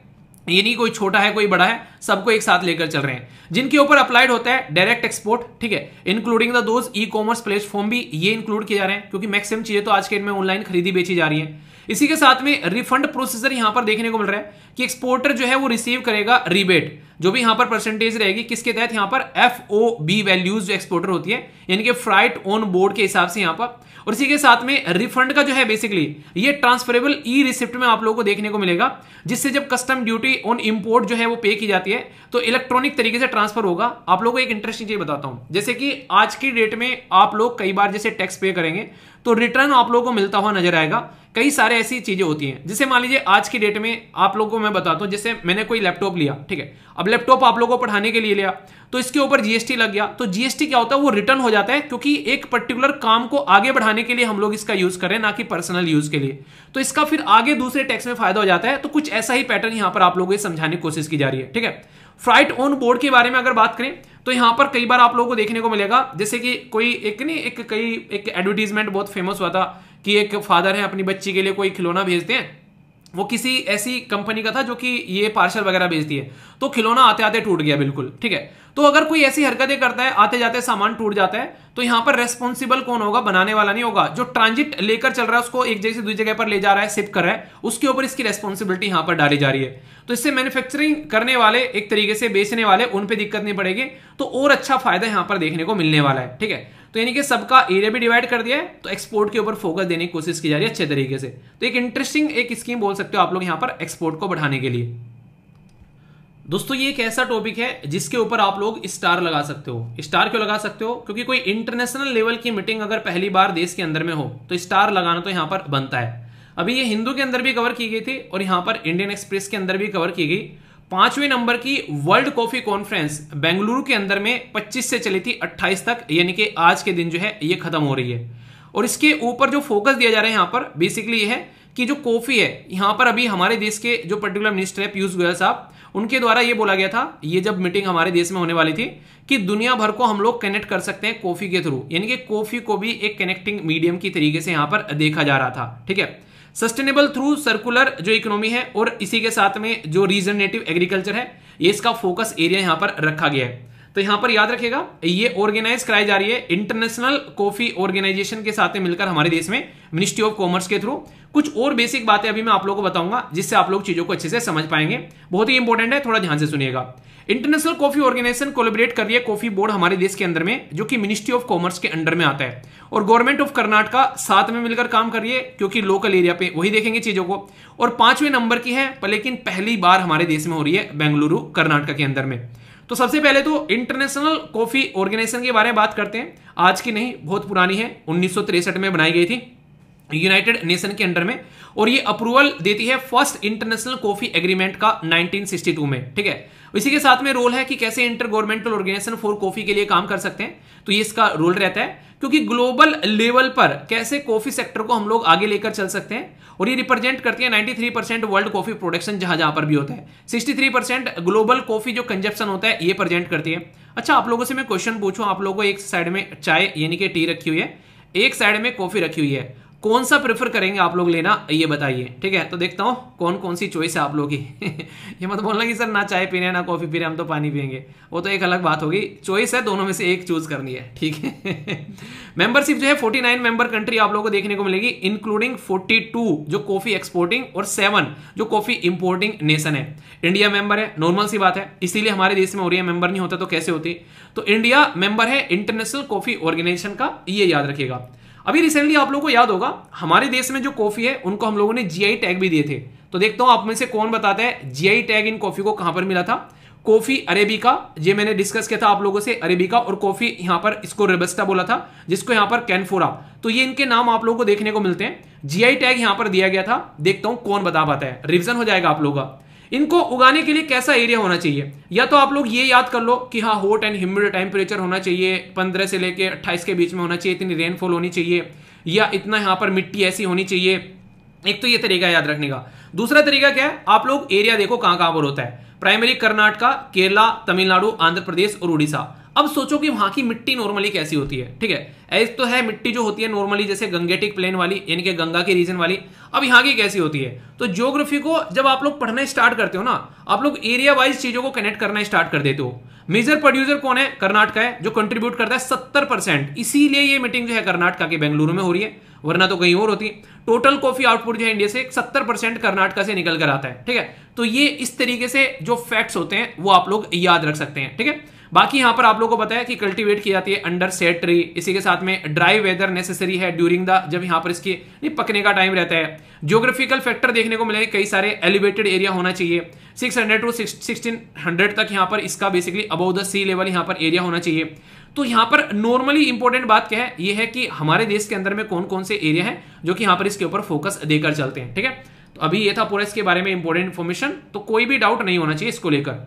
ये नहीं कोई छोटा है कोई बड़ा है सबको एक साथ लेकर चल रहे हैं जिनके ऊपर अप्लाइड होता है डायरेक्ट एक्सपोर्ट ठीक है including the those e commerce platform भी ये इंक्लूड किए जा रहे हैं क्योंकि मैक्सिमम चीजें तो आज के डेट में ऑनलाइन खरीदी बेची जा रही है इसी के साथ में रिफंड प्रोसेसर यहां पर देखने को मिल रहा है कि एक्सपोर्टर जो है वो रिसीव करेगा रिबेट जो भी यहां पर परसेंटेज रहेगी किसके तहत यहां पर एफ ओ बी वैल्यूज जो एक्सपोर्टर होती है यानी कि फ्राइट ऑन बोर्ड के हिसाब से यहां पर और इसी के साथ में रिफंड का जो है बेसिकली ये ट्रांसफरेबल ई रिसिप्ट में आप लोगों को देखने को मिलेगा जिससे जब कस्टम ड्यूटी ऑन इंपोर्ट जो है वो पे की जाती है तो इलेक्ट्रॉनिक तरीके से ट्रांसफर होगा आप लोगों को एक इंटरेस्टिंग चीज बताता हूं जैसे कि आज की डेट में आप लोग कई बार जैसे टैक्स पे करेंगे तो रिटर्न आप लोगों को मिलता हुआ नजर आएगा कई सारे ऐसी चीज़ें होती हैं जैसे मान लीजिए आज की डेट में आप लोगों को मैं बताता हूँ जैसे मैंने कोई लैपटॉप लिया ठीक है अब लैपटॉप आप लोगों को पढ़ाने के लिए लिया तो इसके ऊपर जीएसटी लग गया तो जीएसटी क्या होता है वो रिटर्न हो जाता है क्योंकि एक पर्टिकुलर काम को आगे बढ़ाने के लिए हम लोग इसका यूज करें ना कि पर्सनल यूज के लिए तो इसका फिर आगे दूसरे टैक्स में फायदा हो जाता है तो कुछ ऐसा ही पैटर्न यहां पर आप लोगों को समझाने की कोशिश की जा रही है ठीक है फ्राइट ऑन बोर्ड के बारे में अगर बात करें तो यहाँ पर कई बार आप लोगों को देखने को मिलेगा जैसे कि कोई एक नहीं एक कई एक एडवर्टीजमेंट बहुत फेमस हुआ था कि एक फादर है अपनी बच्ची के लिए कोई खिलौना भेजते हैं वो किसी ऐसी कंपनी का था जो कि ये पार्सल वगैरह बेचती है तो खिलौना आते आते टूट गया बिल्कुल ठीक है तो अगर कोई ऐसी हरकतें करता है आते जाते सामान टूट जाता है तो यहां पर रेस्पॉन्सिबल कौन होगा बनाने वाला नहीं होगा जो ट्रांजिट लेकर चल रहा है उसको एक जगह से दूसरी जगह पर ले जा रहा है सिप कर रहा है उसके ऊपर इसकी रेस्पॉन्सिबिलिटी यहां पर डाली जा रही है तो इससे मैन्युफैक्चरिंग करने वाले एक तरीके से बेचने वाले उन पर दिक्कत नहीं पड़ेगी तो और अच्छा फायदा यहां पर देखने को मिलने वाला है ठीक है तो यानी कि सबका एरिया भी डिवाइड कर दिया है तो एक्सपोर्ट के ऊपर फोकस देने की कोशिश की जा रही है अच्छे तरीके से तो एक इंटरेस्टिंग एक स्कीम बोल सकते हो आप लोग यहां पर एक्सपोर्ट को बढ़ाने के लिए दोस्तों ये एक ऐसा टॉपिक है जिसके ऊपर आप लोग स्टार लगा सकते हो स्टार क्यों लगा सकते हो क्योंकि कोई इंटरनेशनल लेवल की मीटिंग अगर पहली बार देश के अंदर में हो तो स्टार लगाना तो यहां पर बनता है अभी ये हिंदू के अंदर भी कवर की गई थी और यहां पर इंडियन एक्सप्रेस के अंदर भी कवर की गई पांचवें नंबर की वर्ल्ड कॉफी कॉन्फ्रेंस बेंगलुरु के अंदर में 25 से चली थी 28 तक यानी कि आज के दिन जो है ये खत्म हो रही है और इसके ऊपर जो फोकस दिया जा रहा है यहां पर बेसिकली ये है कि जो कॉफी है यहां पर अभी हमारे देश के जो पर्टिकुलर मिनिस्टर है पीयूष गोयल साहब उनके द्वारा ये बोला गया था ये जब मीटिंग हमारे देश में होने वाली थी कि दुनिया भर को हम लोग कनेक्ट कर सकते हैं कॉफी के थ्रू यानी कि कॉफी को भी एक कनेक्टिंग मीडियम की तरीके से यहां पर देखा जा रहा था ठीक है सस्टेनेबल थ्रू सर्कुलर जो इकोनॉमी है और इसी के साथ में जो रीजनरेटिव एग्रीकल्चर है ये इसका फोकस एरिया यहां पर रखा गया है तो यहां पर याद रखेगा ये ऑर्गेनाइज कराई जा रही है इंटरनेशनल कॉफी ऑर्गेनाइजेशन के साथ मिलकर हमारे देश में मिनिस्ट्री ऑफ कॉमर्स के थ्रू कुछ और बेसिक बातें अभी मैं आप लोगों को बताऊंगा जिससे आप लोग चीजों को अच्छे से समझ पाएंगे बहुत ही इंपॉर्टेंट है थोड़ा ध्यान से सुनिएगा इंटरनेशनल कॉफी ऑर्गेनाइजेशन कोलिबरेट कर रही है कॉफी बोर्ड हमारे देश के अंदर में जो कि मिनिस्ट्री ऑफ कॉमर्स के अंडर में आता है और गवर्नमेंट ऑफ कर्नाटका साथ में मिलकर काम कर रही है क्योंकि लोकल एरिया पे वही देखेंगे चीजों को और पांचवें नंबर की है पर लेकिन पहली बार हमारे देश में हो रही है बेंगलुरु कर्नाटका के अंदर में तो सबसे पहले तो इंटरनेशनल कॉफी ऑर्गेनाइजेशन के बारे में बात करते हैं आज की नहीं बहुत पुरानी है उन्नीस में बनाई गई थी यूनाइटेड नेशन के अंडर में और ये अप्रूवल देती है फर्स्ट इंटरनेशनल कॉफी एग्रीमेंट का 1962 में ठीक है इसी के साथ में रोल है कि कैसे inter governmental organisation for coffee के लिए काम कर सकते हैं तो ये इसका रोल रहता है क्योंकि ग्लोबल लेवल पर कैसे कॉफी सेक्टर को हम लोग आगे लेकर चल सकते हैं और ये रिप्रेजेंट करती है 93 परसेंट वर्ल्ड कॉफी प्रोडक्शन जहां जहां पर भी होता है 63 परसेंट ग्लोबल कॉफी जो कंजप्शन होता है ये प्रेजेंट करती है अच्छा आप लोगों से मैं क्वेश्चन पूछूं आप लोगों को एक साइड में चाय यानी कि टी रखी हुई है एक साइड में कॉफी रखी हुई है कौन सा प्रेफर करेंगे आप लोग लेना ये बताइए ठीक है तो देखता हूँ कौन कौन सी चॉइस है आप लोग की ये मत बोलना कि सर ना चाय पी रहे ना कॉफ़ी पी रहे हम तो पानी पियेंगे वो तो एक अलग बात होगी चॉइस है दोनों में से एक चूज करनी है ठीक है मेंबरशिप जो है 49 मेंबर कंट्री आप लोगों को देखने को मिलेगी इंक्लूडिंग 42 जो कॉफी एक्सपोर्टिंग और सेवन जो कॉफी इंपोर्टिंग नेशन है इंडिया मेंबर है नॉर्मल सी बात है इसीलिए हमारे देश में ओरिया मेंबर नहीं होता तो कैसे होती तो इंडिया मेंबर है इंटरनेशनल कॉफी ऑर्गेनाइजेशन का ये याद रखेगा अभी रिसेंटली आप लोगों को याद होगा हमारे देश में जो कॉफी है उनको हम लोगों ने जीआई टैग भी दिए थे तो देखता हूं आप में से कौन बताता है जीआई टैग इन कॉफी को कहां पर मिला था कॉफी अरेबिका ये मैंने डिस्कस किया था आप लोगों से अरेबिका और कॉफी यहां पर इसको रेबस्टा बोला था जिसको यहां पर कैनफोरा तो ये इनके नाम आप लोगों को देखने को मिलते हैं जीआई टैग यहां पर दिया गया था देखता हूं कौन बता पाता है रिविजन हो जाएगा आप लोगों का इनको उगाने के लिए कैसा एरिया होना चाहिए या तो आप लोग ये याद कर लो कि हाँ हॉट एंड ह्यूमिड टेम्परेचर होना चाहिए पंद्रह से लेकर अट्ठाईस के बीच में होना चाहिए इतनी रेनफॉल होनी चाहिए या इतना यहाँ पर मिट्टी ऐसी होनी चाहिए एक तो ये तरीका याद रखने का दूसरा तरीका क्या है आप लोग एरिया देखो कहाँ कहाँ पर होता है प्राइमरी कर्नाटका केरला तमिलनाडु आंध्र प्रदेश और उड़ीसा अब सोचो कि वहां की मिट्टी नॉर्मली कैसी होती है ठीक है ऐसी तो है मिट्टी जो होती है नॉर्मली जैसे गंगेटिक प्लेन वाली यानी कि गंगा की रीजन वाली अब यहाँ की कैसी होती है तो ज्योग्राफी को जब आप लोग पढ़ना स्टार्ट करते हो ना आप लोग एरिया वाइज चीजों को कनेक्ट करना स्टार्ट कर देते हो मेजर प्रोड्यूसर कौन है कर्नाटका है जो कंट्रीब्यूट करता है सत्तर परसेंट इसीलिए ये मीटिंग जो है कर्नाटका के बेंगलुरु में हो रही है वरना तो कहीं और होती है टोटल कॉफी आउटपुट जो है इंडिया से सत्तर परसेंट कर्नाटका से निकल कर आता है ठीक है तो ये इस तरीके से जो फैक्ट्स होते हैं वो आप लोग याद रख सकते हैं ठीक है बाकी यहां पर आप लोगों को बताया कि कल्टीवेट की जाती है अंडर सेट ट्री इसी के साथ में ड्राई वेदर नेसेसरी है ड्यूरिंग द जब यहां पर इसके पकने का टाइम रहता है ज्योग्राफिकल फैक्टर देखने को मिलेंगे कई सारे एलिवेटेड एरिया होना चाहिए 600 टू 1600 तक यहां पर इसका basically above the sea level यहां पर एरिया होना चाहिए तो यहां पर नॉर्मली इंपॉर्टेंट बात क्या है ये है कि हमारे देश के अंदर में कौन कौन से एरिया है जो कि यहां पर इसके ऊपर फोकस देकर चलते हैं ठीक है तो अभी यह था पूरा इसके बारे में इंपॉर्टेंट इंफॉर्मेशन तो कोई भी डाउट नहीं होना चाहिए इसको लेकर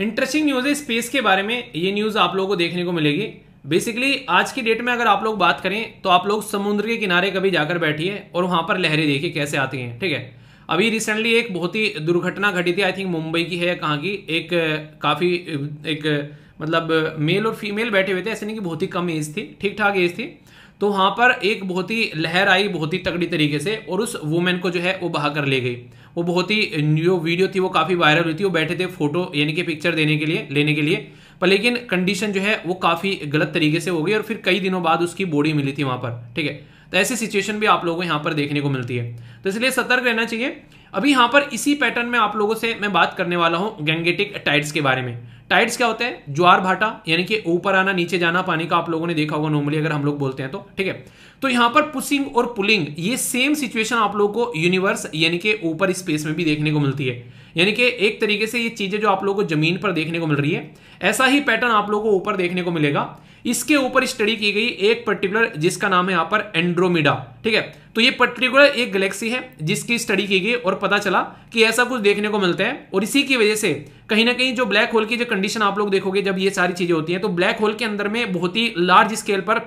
इंटरेस्टिंग न्यूज़ है स्पेस के बारे में ये न्यूज़ आप लोगों को देखने को मिलेगी बेसिकली आज की डेट में अगर आप लोग बात करें तो आप लोग समुद्र के किनारे कभी जाकर बैठिए और वहां पर लहरें देखिए कैसे आती हैं ठीक है अभी रिसेंटली एक बहुत ही दुर्घटना घटी थी आई थिंक मुंबई की है या कहाँ की एक काफ़ी एक मतलब मेल और फीमेल बैठे हुए थे ऐसे नहीं कि बहुत ही कम एज थी ठीक ठाक एज थी तो वहां पर एक बहुत ही लहर आई बहुत ही तगड़ी तरीके से और उस वुमेन को जो है वो बहा कर ले गई वो बहुत ही जो वीडियो थी वो काफ़ी वायरल हुई थी वो बैठे थे फोटो यानी कि पिक्चर देने के लिए लेने के लिए पर लेकिन कंडीशन जो है वो काफ़ी गलत तरीके से हो गई और फिर कई दिनों बाद उसकी बॉडी मिली थी वहां पर ठीक है तो ऐसी सिचुएशन भी आप लोगों को यहाँ पर देखने को मिलती है तो इसलिए सतर्क रहना चाहिए अभी यहाँ पर इसी पैटर्न में आप लोगों से मैं बात करने वाला हूँ गैंगेटिक टाइट्स के बारे में टाइड्स क्या होते हैं ज्वार भाटा यानी कि ऊपर आना नीचे जाना पानी का आप लोगों ने देखा होगा नॉर्मली अगर हम लोग बोलते हैं तो ठीक है तो यहां पर पुशिंग और पुलिंग ये सेम सिचुएशन आप लोगों को यूनिवर्स यानी कि ऊपर स्पेस में भी देखने को मिलती है यानी कि एक तरीके से ये चीज़ें जो आप लोगों को ज़मीन पर देखने को मिल रही है ऐसा ही पैटर्न आप लोगों को ऊपर देखने को मिलेगा इसके ऊपर स्टडी की गई एक पर्टिकुलर जिसका नाम है यहाँ पर एंड्रोमिडा ठीक है तो ये पर्टिकुलर एक गैलेक्सी है जिसकी स्टडी की गई और पता चला कि ऐसा कुछ देखने को मिलता है और इसी की वजह से कहीं ना कहीं जो ब्लैक होल की जो कंडीशन आप लोग देखोगे जब ये सारी चीज़ें होती हैं तो ब्लैक होल के अंदर में बहुत ही लार्ज स्केल पर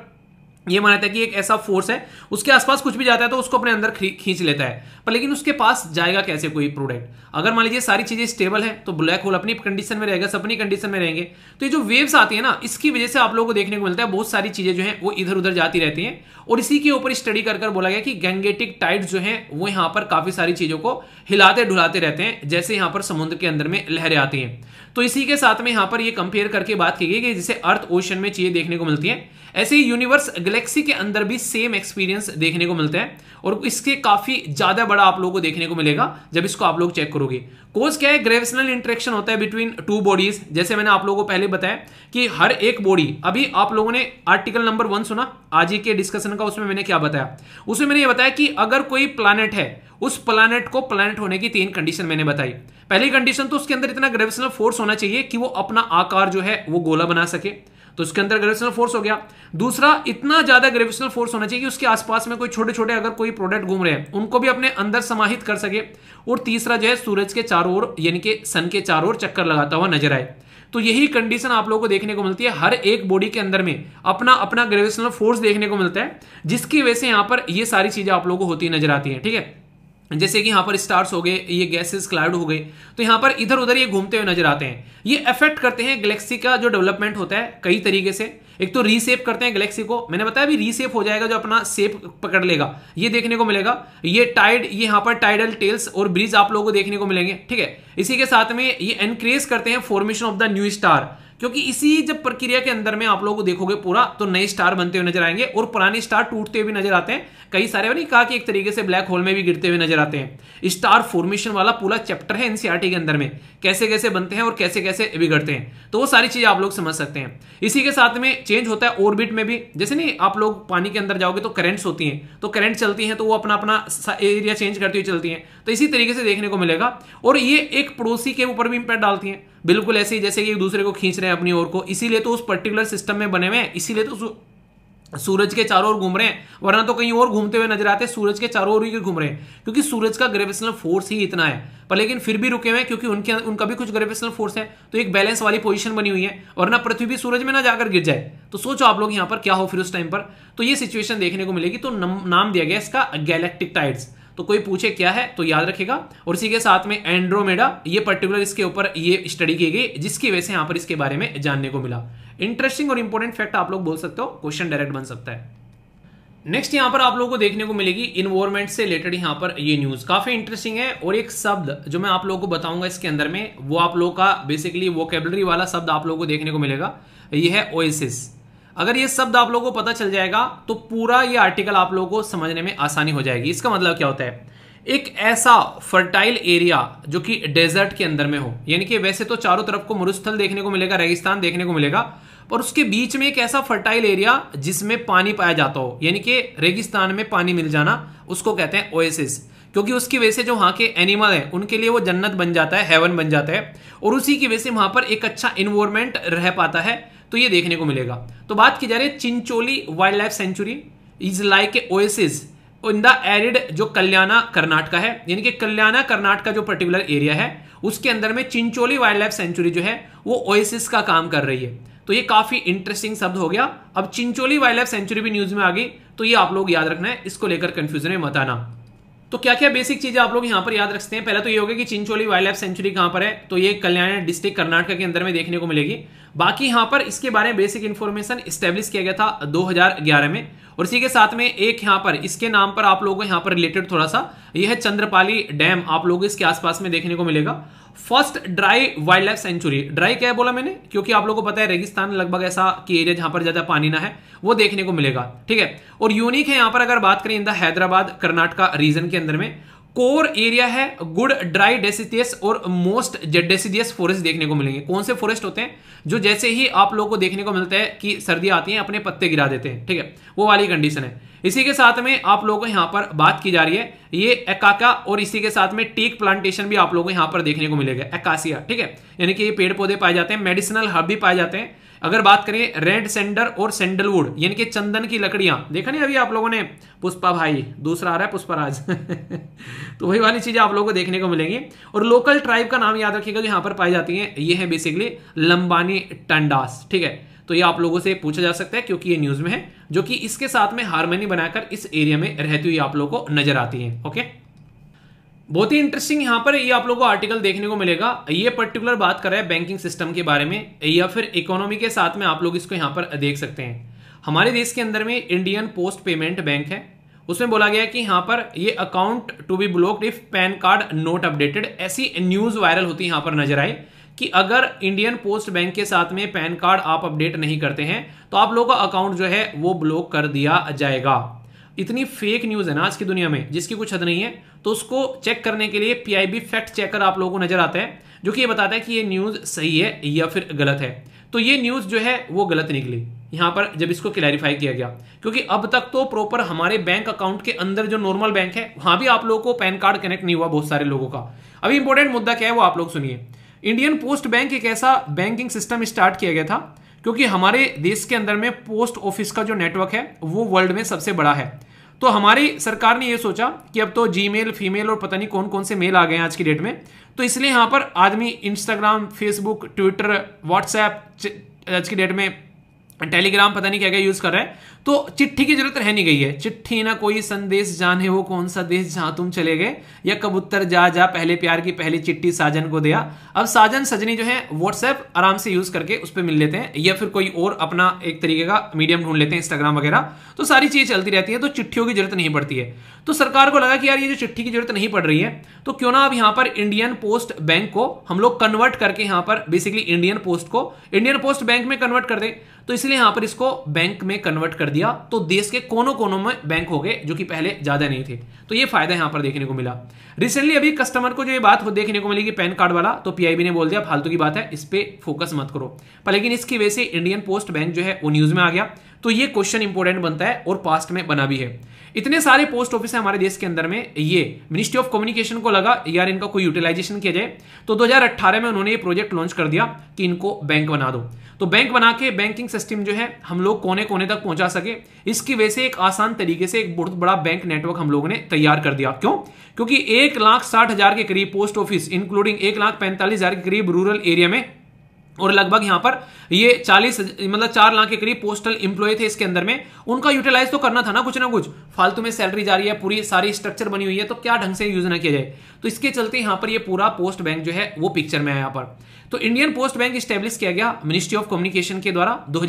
ये माना जाता है कि एक ऐसा फोर्स है उसके आसपास कुछ भी जाता है तो उसको अपने अंदर खींच लेता है पर लेकिन उसके पास जाएगा कैसे कोई प्रोडक्ट अगर मान लीजिए सारी चीजें स्टेबल है तो ब्लैक होल अपनी कंडीशन में रहेगा सब अपनी कंडीशन में रहेंगे तो ये जो वेव्स आती है ना इसकी वजह से आप लोगों को देखने को मिलता है बहुत सारी चीजें जो है वो इधर उधर जाती रहती है और इसी के ऊपर स्टडी कर कर बोला गया कि गैंगेटिक टाइड्स जो है वो यहां पर काफी सारी चीजों को हिलाते ढुलाते रहते हैं जैसे यहाँ पर समुद्र के अंदर में लहरें आती हैं तो इसी के साथ में यहां पर ये कंपेयर करके बात की गई कि जिसे अर्थ ओशन में चीज़ें देखने को मिलती है ऐसे ही यूनिवर्स गैलेक्सी के अंदर भी सेम एक्सपीरियंस देखने को मिलता है और इसके काफ़ी ज़्यादा बड़ा आप लोगों को देखने को मिलेगा जब इसको आप लोग चेक करोगे कोज क्या है ग्रेविशनल इंट्रेक्शन होता है बिटवीन टू बॉडीज जैसे मैंने आप लोगों को पहले बताया कि हर एक बॉडी अभी आप लोगों ने आर्टिकल नंबर वन सुना आज ही के डिस्कशन का उसमें मैंने क्या बताया उसमें मैंने ये बताया कि अगर कोई प्लानट है उस प्लानट को प्लानट होने की तीन कंडीशन मैंने बताई पहली कंडीशन तो उसके अंदर इतना ग्रेविशनल फोर्स होना चाहिए कि वो अपना आकार जो है वो गोला बना सके तो उसके अंदर ग्रेविशनल फोर्स हो गया दूसरा इतना ज्यादा ग्रेविशनल फोर्स होना चाहिए कि उसके आसपास में कोई छोटे छोटे अगर कोई प्रोडक्ट घूम रहे हैं उनको भी अपने अंदर समाहित कर सके और तीसरा जो है सूरज के चारों ओर यानी कि सन के चारों ओर चक्कर लगाता हुआ नजर आए तो यही कंडीशन आप लोगों को देखने को मिलती है हर एक बॉडी के अंदर में अपना अपना ग्रेविशनल फोर्स देखने को मिलता है जिसकी वजह से यहां पर ये सारी चीजें आप लोगों को होती नजर आती है ठीक है जैसे कि यहाँ पर स्टार्स हो गए ये गैसेस क्लाउड हो गए तो यहाँ पर इधर उधर ये घूमते हुए नजर आते हैं ये अफेक्ट करते हैं गैलेक्सी का जो डेवलपमेंट होता है कई तरीके से एक तो रीसेप करते हैं गैलेक्सी को मैंने बताया अभी रीसेप हो जाएगा जो अपना सेप पकड़ लेगा ये देखने को मिलेगा ये टाइड ये यहाँ पर टाइडल टेल्स और ब्रिज आप लोगों को देखने को मिलेंगे ठीक है इसी के साथ में ये एनक्रेज करते हैं formation of the new star क्योंकि इसी जब प्रक्रिया के अंदर में आप लोगों को देखोगे पूरा तो नए स्टार बनते हुए नजर आएंगे और पुराने स्टार टूटते हुए नजर आते हैं कई सारे नहीं कहा कि एक तरीके से ब्लैक होल में भी गिरते हुए नजर आते हैं स्टार फॉर्मेशन वाला पूरा चैप्टर है एनसीआरटी के अंदर में कैसे कैसे बनते हैं और कैसे कैसे बिगड़ते हैं तो वो सारी चीजें आप लोग समझ सकते हैं इसी के साथ में चेंज होता है ऑर्बिट में भी जैसे नहीं आप लोग पानी के अंदर जाओगे तो करेंट्स होती हैं तो करेंट चलती हैं तो वो अपना अपना एरिया चेंज करती हुई चलती हैं तो इसी तरीके से देखने को मिलेगा और ये एक पड़ोसी के ऊपर भी इंपैक्ट डालती हैं बिल्कुल ऐसे ही जैसे कि एक दूसरे को खींच रहे हैं अपनी ओर को इसीलिए तो उस पर्टिकुलर सिस्टम में बने हुए हैं इसीलिए तो सूरज के चारों ओर घूम रहे हैं वरना तो कहीं और घूमते हुए नजर आते हैं सूरज के चारों ओर ही घूम रहे हैं क्योंकि सूरज का ग्रेविशनल फोर्स ही इतना है पर लेकिन फिर भी रुके हुए हैं क्योंकि उनके उनका भी कुछ ग्रेविशनल फोर्स है तो एक बैलेंस वाली पोजीशन बनी हुई है वरना पृथ्वी भी सूरज में ना जाकर गिर जाए तो सोचो आप लोग यहां पर क्या हो फिर उस टाइम पर तो ये सिचुएशन देखने को मिलेगी तो नाम दिया गया इसका गैलेक्टिक टाइड्स तो कोई पूछे क्या है तो याद रखेगा और इसी के साथ में एंड्रोमेडा ये पर्टिकुलर इसके ऊपर ये स्टडी की गई जिसकी वजह से यहां पर इसके बारे में जानने को मिला इंटरेस्टिंग और इंपॉर्टेंट फैक्ट आप लोग बोल सकते हो क्वेश्चन डायरेक्ट बन सकता है नेक्स्ट यहाँ पर आप लोगों को देखने को मिलेगी इन्वायरमेंट से रिलेटेड यहाँ पर ये न्यूज़ काफ़ी इंटरेस्टिंग है और एक शब्द जो मैं आप लोगों को बताऊंगा इसके अंदर में वो आप लोगों का बेसिकली वोकेबलरी वाला शब्द आप लोगों को देखने को मिलेगा ये है ओएसिस अगर ये शब्द आप लोगों को पता चल जाएगा तो पूरा ये आर्टिकल आप लोगों को समझने में आसानी हो जाएगी इसका मतलब क्या होता है एक ऐसा फर्टाइल एरिया जो कि डेजर्ट के अंदर में हो यानी कि वैसे तो चारों तरफ को मरुस्थल देखने को मिलेगा रेगिस्तान देखने को मिलेगा और उसके बीच में एक ऐसा फर्टाइल एरिया जिसमें पानी पाया जाता हो यानी कि रेगिस्तान में पानी मिल जाना उसको कहते हैं ओएसिस क्योंकि उसकी वजह से जो वहां के एनिमल है उनके लिए वो जन्नत बन जाता है हेवन बन जाता है और उसी की वजह से वहां पर एक अच्छा इन्वॉर्मेंट रह पाता है तो ये देखने को मिलेगा तो बात की जा रही है Chincholi wild life sanctuary is like a oasis in the arid जो कल्याणा कर्नाटका है यानी कि कल्याणा कर्नाटका जो पर्टिकुलर एरिया है उसके अंदर में चिंचोली वाइल्ड लाइफ सेंचुरी जो है वो ओएसिस का काम कर रही है तो ये काफी इंटरेस्टिंग शब्द हो गया अब चिंचोली वाइल्ड लाइफ सेंचुरी भी न्यूज में आ गई तो ये आप लोग याद रखना है इसको लेकर कंफ्यूजन में मत आना तो क्या क्या बेसिक चीजें आप लोग यहाँ पर याद रखते हैं पहले तो ये होगा कि चिंचोली वाइल्ड लाइफ सेंचुरी कहाँ पर है तो ये कल्याण डिस्ट्रिक्ट कर्नाटक के अंदर में देखने को मिलेगी बाकी यहाँ पर इसके बारे में बेसिक इन्फॉर्मेशन स्टेब्लिश किया गया था 2011 में और इसी के साथ में एक यहाँ पर इसके नाम पर आप लोगों को यहाँ पर रिलेटेड थोड़ा सा यह है चंद्रपाली डैम आप लोग इसके आसपास में देखने को मिलेगा first dry wild life sanctuary dry क्या है बोला मैंने क्योंकि आप लोगों को पता है रेगिस्तान लगभग ऐसा की एरिया जहां पर ज्यादा पानी ना है वो देखने को मिलेगा ठीक है और यूनिक है यहां पर अगर बात करें in the Hyderabad Karnataka region के अंदर में कोर एरिया है गुड ड्राई डेसिथियस और मोस्ट डेसिथियस फॉरेस्ट देखने को मिलेंगे कौन से फॉरेस्ट होते हैं जो जैसे ही आप लोगों को देखने को मिलता है कि सर्दियां आती हैं अपने पत्ते गिरा देते हैं ठीक है वो वाली कंडीशन है इसी के साथ में आप लोगों को यहां पर बात की जा रही है ये एकाका और इसी के साथ में टीक प्लांटेशन भी आप लोगों को यहां पर देखने को मिलेगा एकासिया ठीक है यानी कि ये पेड़ पौधे पाए जाते हैं मेडिसिनल हर्ब भी पाए जाते हैं अगर बात करें रेड सेंडर और सेंडलवुड यानी कि चंदन की लकड़ियां देखा नहीं अभी आप लोगों ने पुष्पा भाई दूसरा आ रहा है पुष्पाराज तो वही वाली चीजें आप लोगों को देखने को मिलेंगी और लोकल ट्राइब का नाम याद रखिएगा जो यहां पर पाई जाती है ये है बेसिकली लंबानी टंडास ठीक है तो ये आप लोगों से पूछा जा सकता है क्योंकि ये न्यूज में है जो कि इसके साथ में हारमोनी बनाकर इस एरिया में रहती हुई आप लोगों को नजर आती है ओके बहुत ही इंटरेस्टिंग यहाँ पर ये आप लोगों को आर्टिकल देखने को मिलेगा ये पर्टिकुलर बात कर रहा है बैंकिंग सिस्टम के बारे में या फिर इकोनॉमी के साथ में आप लोग इसको यहाँ पर देख सकते हैं हमारे देश के अंदर में इंडियन पोस्ट पेमेंट बैंक है उसमें बोला गया कि यहाँ पर ये account to be blocked if PAN card not updated ऐसी न्यूज वायरल होती यहाँ पर नजर आई कि अगर इंडियन पोस्ट बैंक के साथ में पैन कार्ड आप अपडेट नहीं करते हैं तो आप लोगों का अकाउंट जो है वो ब्लॉक कर दिया जाएगा इतनी फेक न्यूज़ है ना आज की दुनिया में जिसकी कुछ हद नहीं है तो उसको चेक करने के लिए पीआईबी फैक्ट चेकर आप लोगों को नजर आता है जो कि ये बताता है कि ये न्यूज़ सही है या फिर गलत है तो ये न्यूज़ जो है वो गलत निकली यहां पर जब इसको क्लैरिफाई किया गया क्योंकि अब तक तो प्रॉपर हमारे बैंक अकाउंट के अंदर जो नॉर्मल बैंक है वहां भी आप लोगों को पैन कार्ड कनेक्ट नहीं हुआ बहुत सारे लोगों का अभी इंपॉर्टेंट मुद्दा क्या है वो आप लोग सुनिए इंडियन पोस्ट बैंक एक ऐसा बैंकिंग सिस्टम स्टार्ट किया गया था क्योंकि हमारे देश के अंदर में पोस्ट ऑफिस का जो नेटवर्क है वो वर्ल्ड में सबसे बड़ा है तो हमारी सरकार ने ये सोचा कि अब तो जी फीमेल और पता नहीं कौन कौन से मेल आ गए हैं आज की डेट में तो इसलिए यहाँ पर आदमी इंस्टाग्राम फेसबुक ट्विटर व्हाट्सएप आज की डेट में टेलीग्राम पता नहीं क्या क्या यूज़ कर रहे हैं तो चिट्ठी की जरूरत रह गई है चिट्ठी ना कोई संदेश जाने वो कौन सा देश जहां तुम चले गए या कबूतर जा जा पहले प्यार की पहली चिट्ठी साजन को दिया अब साजन सजनी जो है व्हाट्सएप आराम से यूज करके उस पर मिल लेते हैं या फिर कोई और अपना एक तरीके का मीडियम ढूंढ लेते हैं इंस्टाग्राम वगैरह तो सारी चीजें चलती रहती है तो चिट्ठियों की जरूरत नहीं पड़ती है तो सरकार को लगा कि यार ये जो चिट्ठी की जरूरत नहीं पड़ रही है तो क्यों ना अब यहां पर इंडियन पोस्ट बैंक को हम लोग कन्वर्ट करके यहां पर बेसिकली इंडियन पोस्ट को इंडियन पोस्ट बैंक में कन्वर्ट कर दे तो इसलिए यहां पर इसको बैंक में कन्वर्ट कर दिया तो देश के कोनों कोनों में बैंक हो गए जो कि पहले ज़्यादा नहीं थे तो ये फायदा यहां पर देखने को मिला रिसेंटली अभी कस्टमर को जो ये बात देखने को मिली कि पैन कार्ड वाला तो पीआईबी ने बोल दिया फालतू की बात है इस पर फोकस मत करो पर लेकिन इसकी वजह से इंडियन पोस्ट बैंक जो है वो न्यूज़ में आ गया तो ये क्वेश्चन इंपॉर्टेंट बनता है और पास्ट में बना भी है इतने सारे पोस्ट ऑफिस हमारे देश के अंदर में ये मिनिस्ट्री ऑफ कम्युनिकेशन को लगा यार इनका कोई यूटिलाइजेशन किया जाए तो 2018 में उन्होंने ये प्रोजेक्ट लॉन्च कर दिया कि इनको बैंक बना दो तो बैंक बना के बैंकिंग सिस्टम जो है हम लोग कोने कोने तक पहुंचा सके इसकी वजह से एक आसान तरीके से एक बहुत बड़ा बैंक नेटवर्क हम लोगों ने तैयार कर दिया क्यों क्योंकि एक लाख साठ हजार के करीब पोस्ट ऑफिस इंक्लूडिंग एक लाख पैंतालीस हजार के करीब रूरल एरिया में और लगभग यहां पर ये चालीस मतलब चार लाख के करीब पोस्टल इंप्लॉय थे इसके अंदर में उनका यूटिलाइज तो करना था ना कुछ ना कुछ फालतू में सैलरी जा रही है पूरी सारी स्ट्रक्चर बनी हुई है तो क्या ढंग से यूज ना किया जाए तो इसके चलते यहां पर ये पूरा पोस्ट बैंक जो है वो पिक्चर में आया पर तो इंडियन पोस्ट बैंक स्टेब्लिश किया गया मिनिस्ट्री ऑफ कम्युनिकेशन के द्वारा दो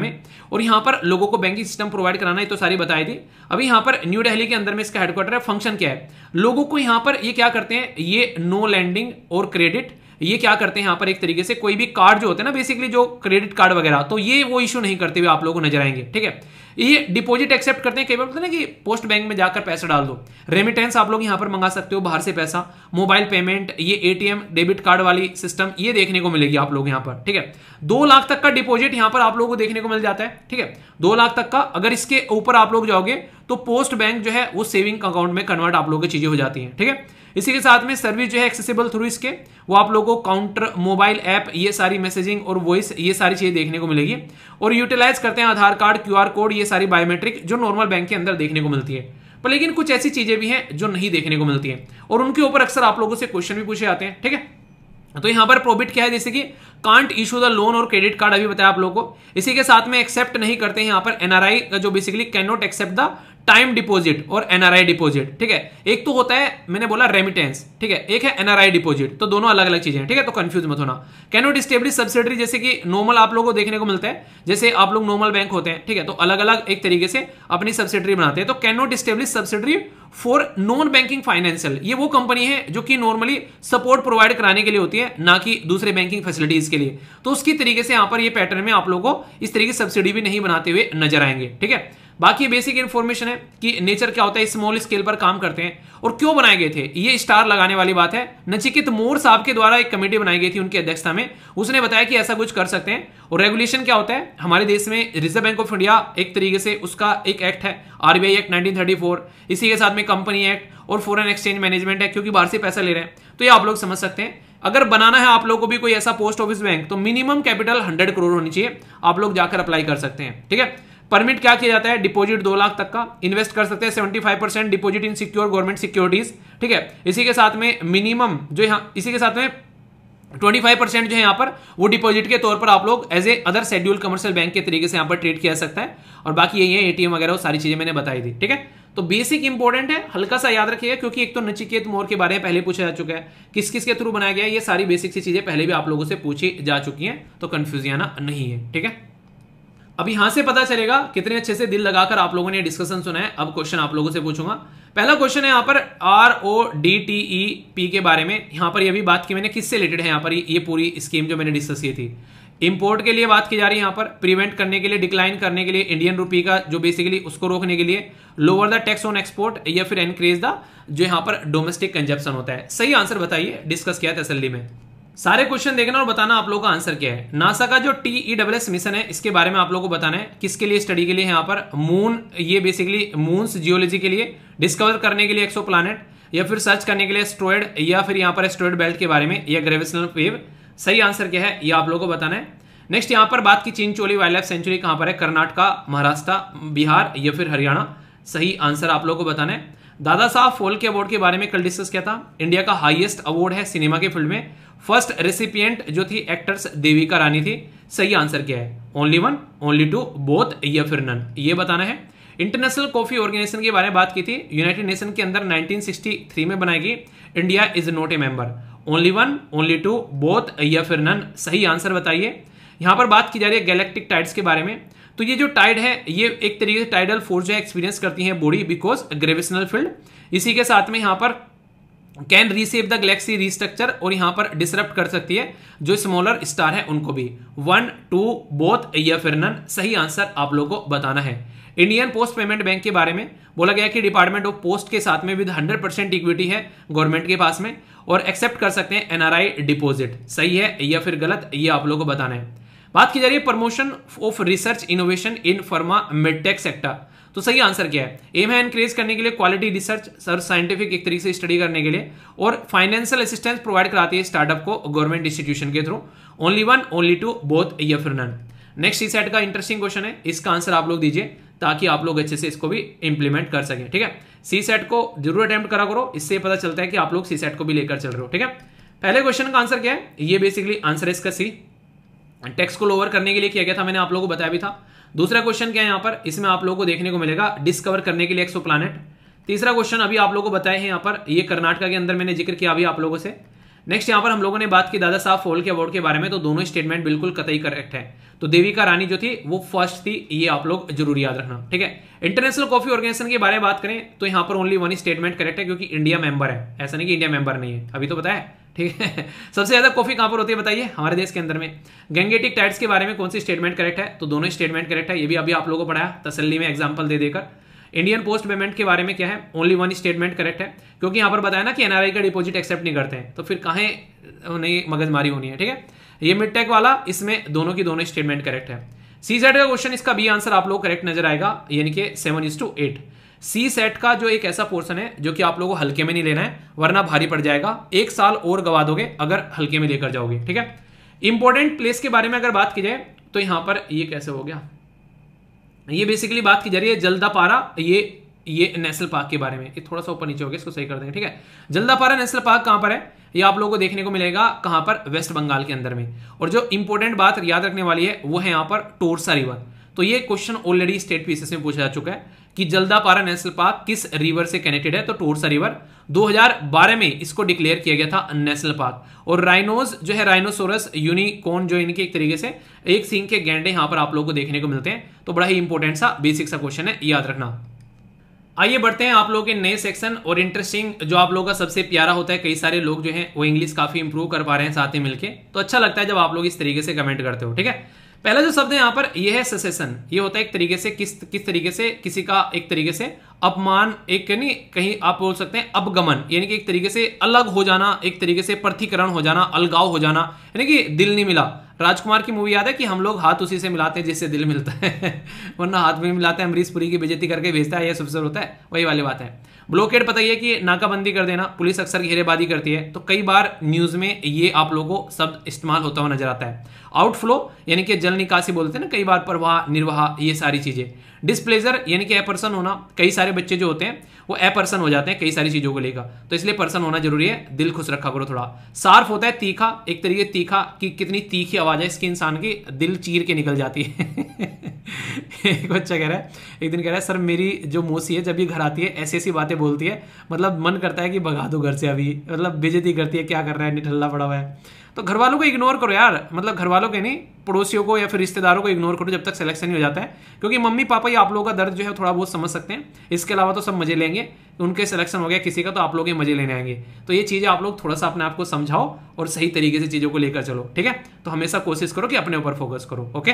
में और यहां पर लोगों को बैंकिंग सिस्टम प्रोवाइड कराना है तो सारी बताई थी अभी यहाँ पर न्यू डेहली के अंदर में इसका हेडक्वार्टर है फंक्शन क्या है लोगों को यहां पर ये क्या करते हैं ये नो लैंडिंग और क्रेडिट ये क्या करते हैं यहां पर एक तरीके से कोई भी कार्ड जो होते हैं ना बेसिकली जो क्रेडिट कार्ड वगैरह तो ये वो इशू नहीं करते हुए आप लोगों को नजर आएंगे ठीक है ये डिपॉजिट एक्सेप्ट करते हैं कई बार बोलते ना कि पोस्ट बैंक में जाकर पैसे डाल दो रेमिटेंस आप लोग यहां पर मंगा सकते हो बाहर से पैसा मोबाइल पेमेंट ये एटीएम डेबिट कार्ड वाली सिस्टम ये देखने को मिलेगी आप लोग यहां पर ठीक है दो लाख तक का डिपॉजिट यहां पर आप लोगों को देखने को मिल जाता है ठीक है दो लाख तक का अगर इसके ऊपर आप लोग जाओगे तो पोस्ट बैंक जो है वो सेविंग अकाउंट में कन्वर्ट आप लोगों की चीजें हो जाती है ठीक है इसी के साथ में सर्विस जो है एक्सेसिबल थ्रू इसके वो आप लोगों को काउंटर मोबाइल ऐप ये सारी मैसेजिंग और वॉइस ये सारी चीजें देखने को मिलेगी और यूटिलाइज करते हैं आधार कार्ड क्यूआर कोड ये सारी बायोमेट्रिक जो नॉर्मल बैंक के अंदर देखने को मिलती है पर लेकिन कुछ ऐसी चीजें भी हैं जो नहीं देखने को मिलती है और उनके ऊपर अक्सर आप लोगों से क्वेश्चन भी पूछे जाते हैं ठीक है तो यहां पर प्रॉफिट क्या है जैसे कि कांट इशू द लोन और क्रेडिट कार्ड अभी बताया आप लोगों को इसी के साथ में एक्सेप्ट नहीं करते हैं यहां पर एनआरआई का जो basically can not accept the time deposit और एनआरआई डिपॉजिट ठीक है एक तो होता है मैंने बोला रेमिटेंस ठीक है एक है एनआरआई डिपॉजिट तो दोनों अलग अलग चीजें ठीक है तो कंफ्यूज मत होना कैन नॉट स्टेबली सब्सिडरी जैसे कि नॉर्मल आप लोगों को देखने को मिलता है जैसे आप लोग नॉर्मल बैंक होते हैं ठीक है तो अलग अलग एक तरीके से अपनी सब्सिडरी बनाते हैं तो can not establish subsidiary for non banking financial ये वो कंपनी है जो कि नॉर्मली सपोर्ट प्रोवाइड कराने के लिए होती है ना कि दूसरे बैंकिंग फैसिलिटीज के लिए तो उसकी तरीके से यहां पर ये पैटर्न में आप लोगों को इस तरीके सब्सिडी भी नहीं बनाते हुए नजर आएंगे ठीक है बाकी बेसिक इन्फॉर्मेशन है कि नेचर क्या होता है स्मॉल स्केल पर काम करते हैं और क्यों बनाए गए थे ये स्टार लगाने वाली बात है नचिकित मोर साहब के द्वारा एक कमेटी बनाई गई थी उनकी अध्यक्षता में उसने बताया कि ऐसा कुछ कर सकते हैं और रेगुलेशन क्या होता है हमारे देश में रिजर्व बैंक ऑफ इंडिया एक तरीके से उसका एक एक्ट है आरबीआई एक्ट नाइनटीन इसी के साथ में कंपनी एक्ट और फॉरन एक्सचेंज मैनेजमेंट एक्ट क्योंकि बाहर से पैसा ले रहे हैं तो ये आप लोग समझ सकते हैं अगर बनाना है आप लोग को भी कोई ऐसा पोस्ट ऑफिस बैंक तो मिनिमम कैपिटल हंड्रेड करोड़ होनी चाहिए आप लोग जाकर अप्लाई कर सकते हैं ठीक है परमिट क्या किया जाता है डिपॉजिट दो लाख तक का इन्वेस्ट कर सकते हैं seventy five percent deposit in secure government securities ठीक है इसी के साथ में मिनिमम जो यहाँ इसी के साथ में 25 परसेंट जो है यहाँ पर वो डिपॉजिट के तौर पर आप लोग as a other scheduled commercial bank के तरीके से यहाँ पर ट्रेड किया सकता है और बाकी यही है एटीएम वगैरह वो सारी चीजें मैंने बताई थी ठीक है तो बेसिक इंपॉर्टेंट है हल्का सा याद रखिएगा क्योंकि एक तो नचिकेत मोर के बारे में पहले पूछा जा चुका है किस किस के थ्रू बनाया गया ये सारी बेसिक सी चीजें पहले भी आप लोगों से पूछी जा चुकी है तो कन्फ्यूज आना नहीं है ठीक है अब यहां से पता चलेगा कितने अच्छे से दिल लगाकर आप लोगों ने डिस्कशन सुना है अब क्वेश्चन आप लोगों से पूछूंगा पहला क्वेश्चन है यहां पर R O D T E P के बारे में यहां पर यह भी बात की मैंने किससे रिलेटेड है यहां पर ये पूरी स्कीम जो मैंने डिस्कस की थी इंपोर्ट के लिए बात की जा रही है यहां पर प्रिवेंट करने के लिए डिक्लाइन करने के लिए इंडियन रूपी का जो बेसिकली उसको रोकने के लिए lower the tax on export या फिर इनक्रीज द जो यहां पर डोमेस्टिक कंजप्शन होता है सही आंसर बताइए डिस्कस किया असली में सारे क्वेश्चन देखना और बताना आप लोगों का आंसर क्या है नासा का जो टी एस मिशन है इसके बारे में आप लोगों को बताना है किसके लिए स्टडी के लिए यहां पर मून ये बेसिकली मून्स जियोलॉजी के लिए डिस्कवर करने के लिए एक्सो प्लानट या फिर सर्च करने के लिए एस्ट्रॉयड या फिर यहां पर एस्ट्रॉयड बेल्ट के बारे में या ग्रेविशनल वेव सही आंसर क्या है ये आप लोगों को बताना है नेक्स्ट यहाँ पर बात की चिंचोली वाइल्ड लाइफ सेंचुरी कहाँ पर है कर्नाटका महाराष्ट्र बिहार या फिर हरियाणा सही आंसर आप लोगों को बताना है दादा साहब फोल्के अवार्ड के बारे में कल डिस्कस किया था इंडिया का हाईएस्ट अवार्ड है सिनेमा के फील्ड में फर्स्ट रेसिपियंट जो थी एक्टर्स देविका रानी थी सही आंसर क्या है only one only two both या फिर नन ये बताना है इंटरनेशनल कॉफी ऑर्गेनाइजेशन के बारे में बात की थी यूनाइटेड नेशन के अंदर 1963 में बनाई गई India is not a member only one only two both या फिर नन सही आंसर बताइए यहां पर बात की जा रही है गैलेक्टिक टाइड्स के बारे में तो ये जो टाइड है ये एक तरीके से टाइडल फोर्स जो एक्सपीरियंस करती है बॉडी बिकॉज ग्रेविशनल फील्ड इसी के साथ में यहाँ पर can receive the galaxy restructure और यहां पर डिसरप्ट कर सकती है जो स्मॉलर स्टार है उनको भी वन टू बोथ या फिर नन सही आंसर आप लोगों को बताना है इंडियन पोस्ट पेमेंट बैंक के बारे में बोला गया कि डिपार्टमेंट ऑफ पोस्ट के साथ में विद 100 परसेंट इक्विटी है गवर्नमेंट के पास में और एक्सेप्ट कर सकते हैं एनआरआई डिपॉजिट सही है या फिर गलत ये आप लोगों को बताना है बात की जा रही है promotion of research innovation in pharma medtech sector तो सही आंसर क्या है एम है इंक्रीज करने के लिए क्वालिटी रिसर्च सर साइंटिफिक एक तरीके से स्टडी करने के लिए और फाइनेंशियल असिस्टेंस प्रोवाइड कराती है स्टार्टअप को गवर्नमेंट इंस्टीट्यूशन के through only one only two both या फिर नन नेक्स्ट इस सेट का इंटरेस्टिंग क्वेश्चन है इसका आंसर आप लोग दीजिए ताकि आप लोग अच्छे से इसको भी इंप्लीमेंट कर सकें ठीक है सी सेट को जरूर अटेम्प्ट करा करो इससे पता चलता है कि आप लोग सी सेट को भी लेकर चल रहे हो ठीक है पहले क्वेश्चन का आंसर क्या है ये बेसिकली आंसर है इसका सी टेक्स को लोअर करने के लिए किया गया था मैंने आप लोगों को बताया भी था दूसरा क्वेश्चन क्या है यहाँ पर इसमें आप लोगों को देखने को मिलेगा डिस्कवर करने के लिए एक्सो प्लानट तीसरा क्वेश्चन अभी आप लोगों को बताए हैं यहाँ पर ये कर्नाटका के अंदर मैंने जिक्र किया अभी आप लोगों से नेक्स्ट यहां पर हम लोगों ने बात की दादा साहब फोल के अवार्ड के बारे में तो दोनों स्टेटमेंट बिल्कुल कतई करेक्ट है तो देवी का रानी जो थी वो फर्स्ट थी ये आप लोग जरूर याद रखना ठीक है इंटरनेशनल कॉफी ऑर्गेनाइजेशन के बारे में बात करें तो यहां पर ओनली वन स्टेटमेंट करेक्ट है क्योंकि इंडिया मेंबर है ऐसा नहीं कि इंडिया मेंबर नहीं है अभी तो बताया ठीक है सबसे ज़्यादा कॉफ़ी कहां पर होती है बताइए हमारे देश के अंदर में गैंगेटिक टाइट्स के बारे में कौन सी स्टेटमेंट करेक्ट है तो दोनों स्टेटमेंट करेक्ट है ये भी अभी आप लोगों को पढ़ाया तसली में एग्जाम्पल दे देकर इंडियन पोस्ट पेमेंट के बारे में क्या है ओनली वन स्टेटमेंट करेक्ट है क्योंकि यहां पर बताया ना कि एनआरआई का डिपोजिट एक्सेप्ट नहीं करते हैं तो फिर कहा नहीं मगजमारी होनी है ठीक है ये मिड टेक वाला इसमें दोनों की दोनों स्टेटमेंट करेक्ट है सीजेड का क्वेश्चन इसका बी आंसर आप लोग करेक्ट नजर आएगा यानी कि seven is two eight C set का जो एक ऐसा पोर्सन है जो कि आप लोगों को हल्के में नहीं लेना है वरना भारी पड़ जाएगा एक साल और गवा दोगे अगर हल्के में लेकर जाओगे ठीक है इंपॉर्टेंट प्लेस के बारे में अगर बात की जाए तो यहां पर ये कैसे हो गया ये बेसिकली बात की जा रही है जल्दापारा ये ये नेशनल पार्क के बारे में ये थोड़ा सा ऊपर नीचे हो गया इसको सही कर देंगे ठीक है जल्दापारा नेशनल पार्क कहां पर है ये आप लोगों को देखने को मिलेगा कहां पर वेस्ट बंगाल के अंदर में और जो इंपॉर्टेंट बात याद रखने वाली है वो है यहां पर टोरसा रिवर तो ये क्वेश्चन ऑलरेडी स्टेट पीसेस में पूछा जा चुका है कि जल्दापारा नेशनल पार्क किस रिवर से कनेक्टेड है तो टोरसा रिवर 2012 में इसको डिक्लेयर किया गया था नेशनल पार्क और राइनोज जो है राइनोसोरस यूनिकॉर्न जो इनके एक तरीके से एक सिंह के गेंडे यहां पर आप लोगों को देखने को मिलते हैं तो बड़ा ही इंपॉर्टेंट सा बेसिक सा क्वेश्चन है याद रखना आइए बढ़ते हैं आप लोगों के नए सेक्शन और इंटरेस्टिंग जो आप लोगों का सबसे प्यारा होता है कई सारे लोग जो हैं वो इंग्लिश काफी इंप्रूव कर पा रहे हैं साथ ही मिलके तो अच्छा लगता है जब आप लोग इस तरीके से कमेंट करते हो ठीक है पहला जो शब्द है यहां पर यह है ससेशन ये होता है एक तरीके से किस किस तरीके से किसी का एक तरीके से अपमान एक नहीं कहीं आप बोल सकते हैं अपगमन यानी कि एक तरीके से अलग हो जाना एक तरीके से प्रतिकरण हो जाना अलगाव हो जाना यानी कि दिल नहीं मिला राजकुमार की मूवी याद है कि हम लोग हाथ उसी से मिलाते हैं जिससे दिल मिलता है वरना हाथ भी मिलाते हैं अमरीश पुरी की बेजती करके भेजता है यह सबसे होता है वही वाली बात है ब्लॉकेड पता ही है कि नाकाबंदी कर देना पुलिस अक्सर घेरेबाजी करती है तो कई बार न्यूज में ये आप लोगों को शब्द इस्तेमाल होता हुआ नजर आता है आउटफ्लो यानी कि जल निकासी बोलते हैं ना कई बार प्रवाह निर्वाह ये सारी चीजें डिस्प्लेजर यानी कि ए पर्सन होना कई सारे बच्चे जो होते हैं वो ए पर्सन हो जाते हैं कई सारी चीज़ों को लेकर तो इसलिए पर्सन होना जरूरी है दिल खुश रखा करो थोड़ा सार्फ होता है तीखा एक तरीके तीखा कि कितनी तीखी आवाज़ है इसकी इंसान की दिल चीर के निकल जाती है एक बच्चा कह रहा है एक दिन कह रहा है सर मेरी जो मौसी है जब भी घर आती है ऐसी ऐसी बातें बोलती है मतलब मन करता है कि भगा दो घर से अभी मतलब बेजती करती है क्या कर रहा है निठल्ला पड़ा हुआ है तो घर वालों को इग्नोर करो यार मतलब घर वालों के नहीं पड़ोसियों को या फिर रिश्तेदारों को इग्नोर करो जब तक सिलेक्शन नहीं हो जाता है क्योंकि मम्मी पापा या आप लोगों का दर्द जो है थोड़ा बहुत समझ सकते हैं इसके अलावा तो सब मजे लेंगे उनके सिलेक्शन हो गया किसी का तो आप लोग ही मजे लेने आएंगे तो ये चीज़ें आप लोग थोड़ा सा अपने आप को समझाओ और सही तरीके से चीज़ों को लेकर चलो ठीक है तो हमेशा कोशिश करो कि अपने ऊपर फोकस करो ओके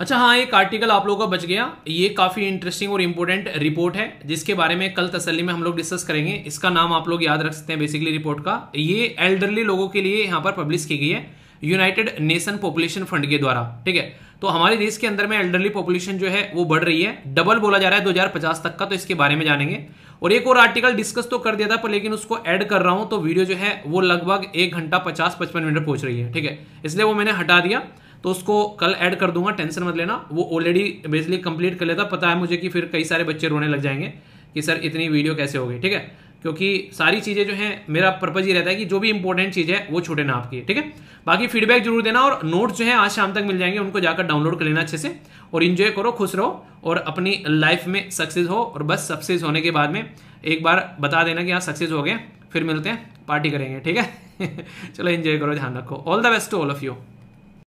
अच्छा हाँ एक आर्टिकल आप लोगों का बच गया ये काफ़ी इंटरेस्टिंग और इम्पोर्टेंट रिपोर्ट है जिसके बारे में कल तसली में हम लोग डिस्कस करेंगे इसका नाम आप लोग याद रख सकते हैं बेसिकली रिपोर्ट का ये एल्डरली लोगों के लिए यहाँ पर पब्लिश की गई है यूनाइटेड नेशन पॉपुलेशन फंड के द्वारा ठीक है तो हमारे देश के अंदर में एल्डरली पॉपुलेशन जो है वो बढ़ रही है डबल बोला जा रहा है दो तक का तो इसके बारे में जानेंगे और एक और आर्टिकल डिस्कस तो कर दिया था पर लेकिन उसको ऐड कर रहा हूं तो वीडियो जो है वो लगभग एक घंटा पचास पचपन मिनट पहुंच रही है ठीक है इसलिए वो मैंने हटा दिया तो उसको कल ऐड कर दूंगा टेंशन मत लेना वो ऑलरेडी बेसिकली कंप्लीट कर लेता पता है मुझे कि फिर कई सारे बच्चे रोने लग जाएंगे कि सर इतनी वीडियो कैसे हो गई ठीक है क्योंकि सारी चीज़ें जो हैं मेरा पर्पज़ ये रहता है कि जो भी इंपॉर्टेंट चीज़ है वो छूटे ना आपकी ठीक है बाकी फीडबैक जरूर देना और नोट्स जो है आज शाम तक मिल जाएंगे उनको जाकर डाउनलोड कर लेना अच्छे से और इन्जॉय करो खुश रहो और अपनी लाइफ में सक्सेस हो और बस सक्सेस होने के बाद में एक बार बता देना कि हाँ सक्सेस हो गए फिर मिलते हैं पार्टी करेंगे ठीक है चलो इन्जॉय करो ध्यान रखो all the best to all of you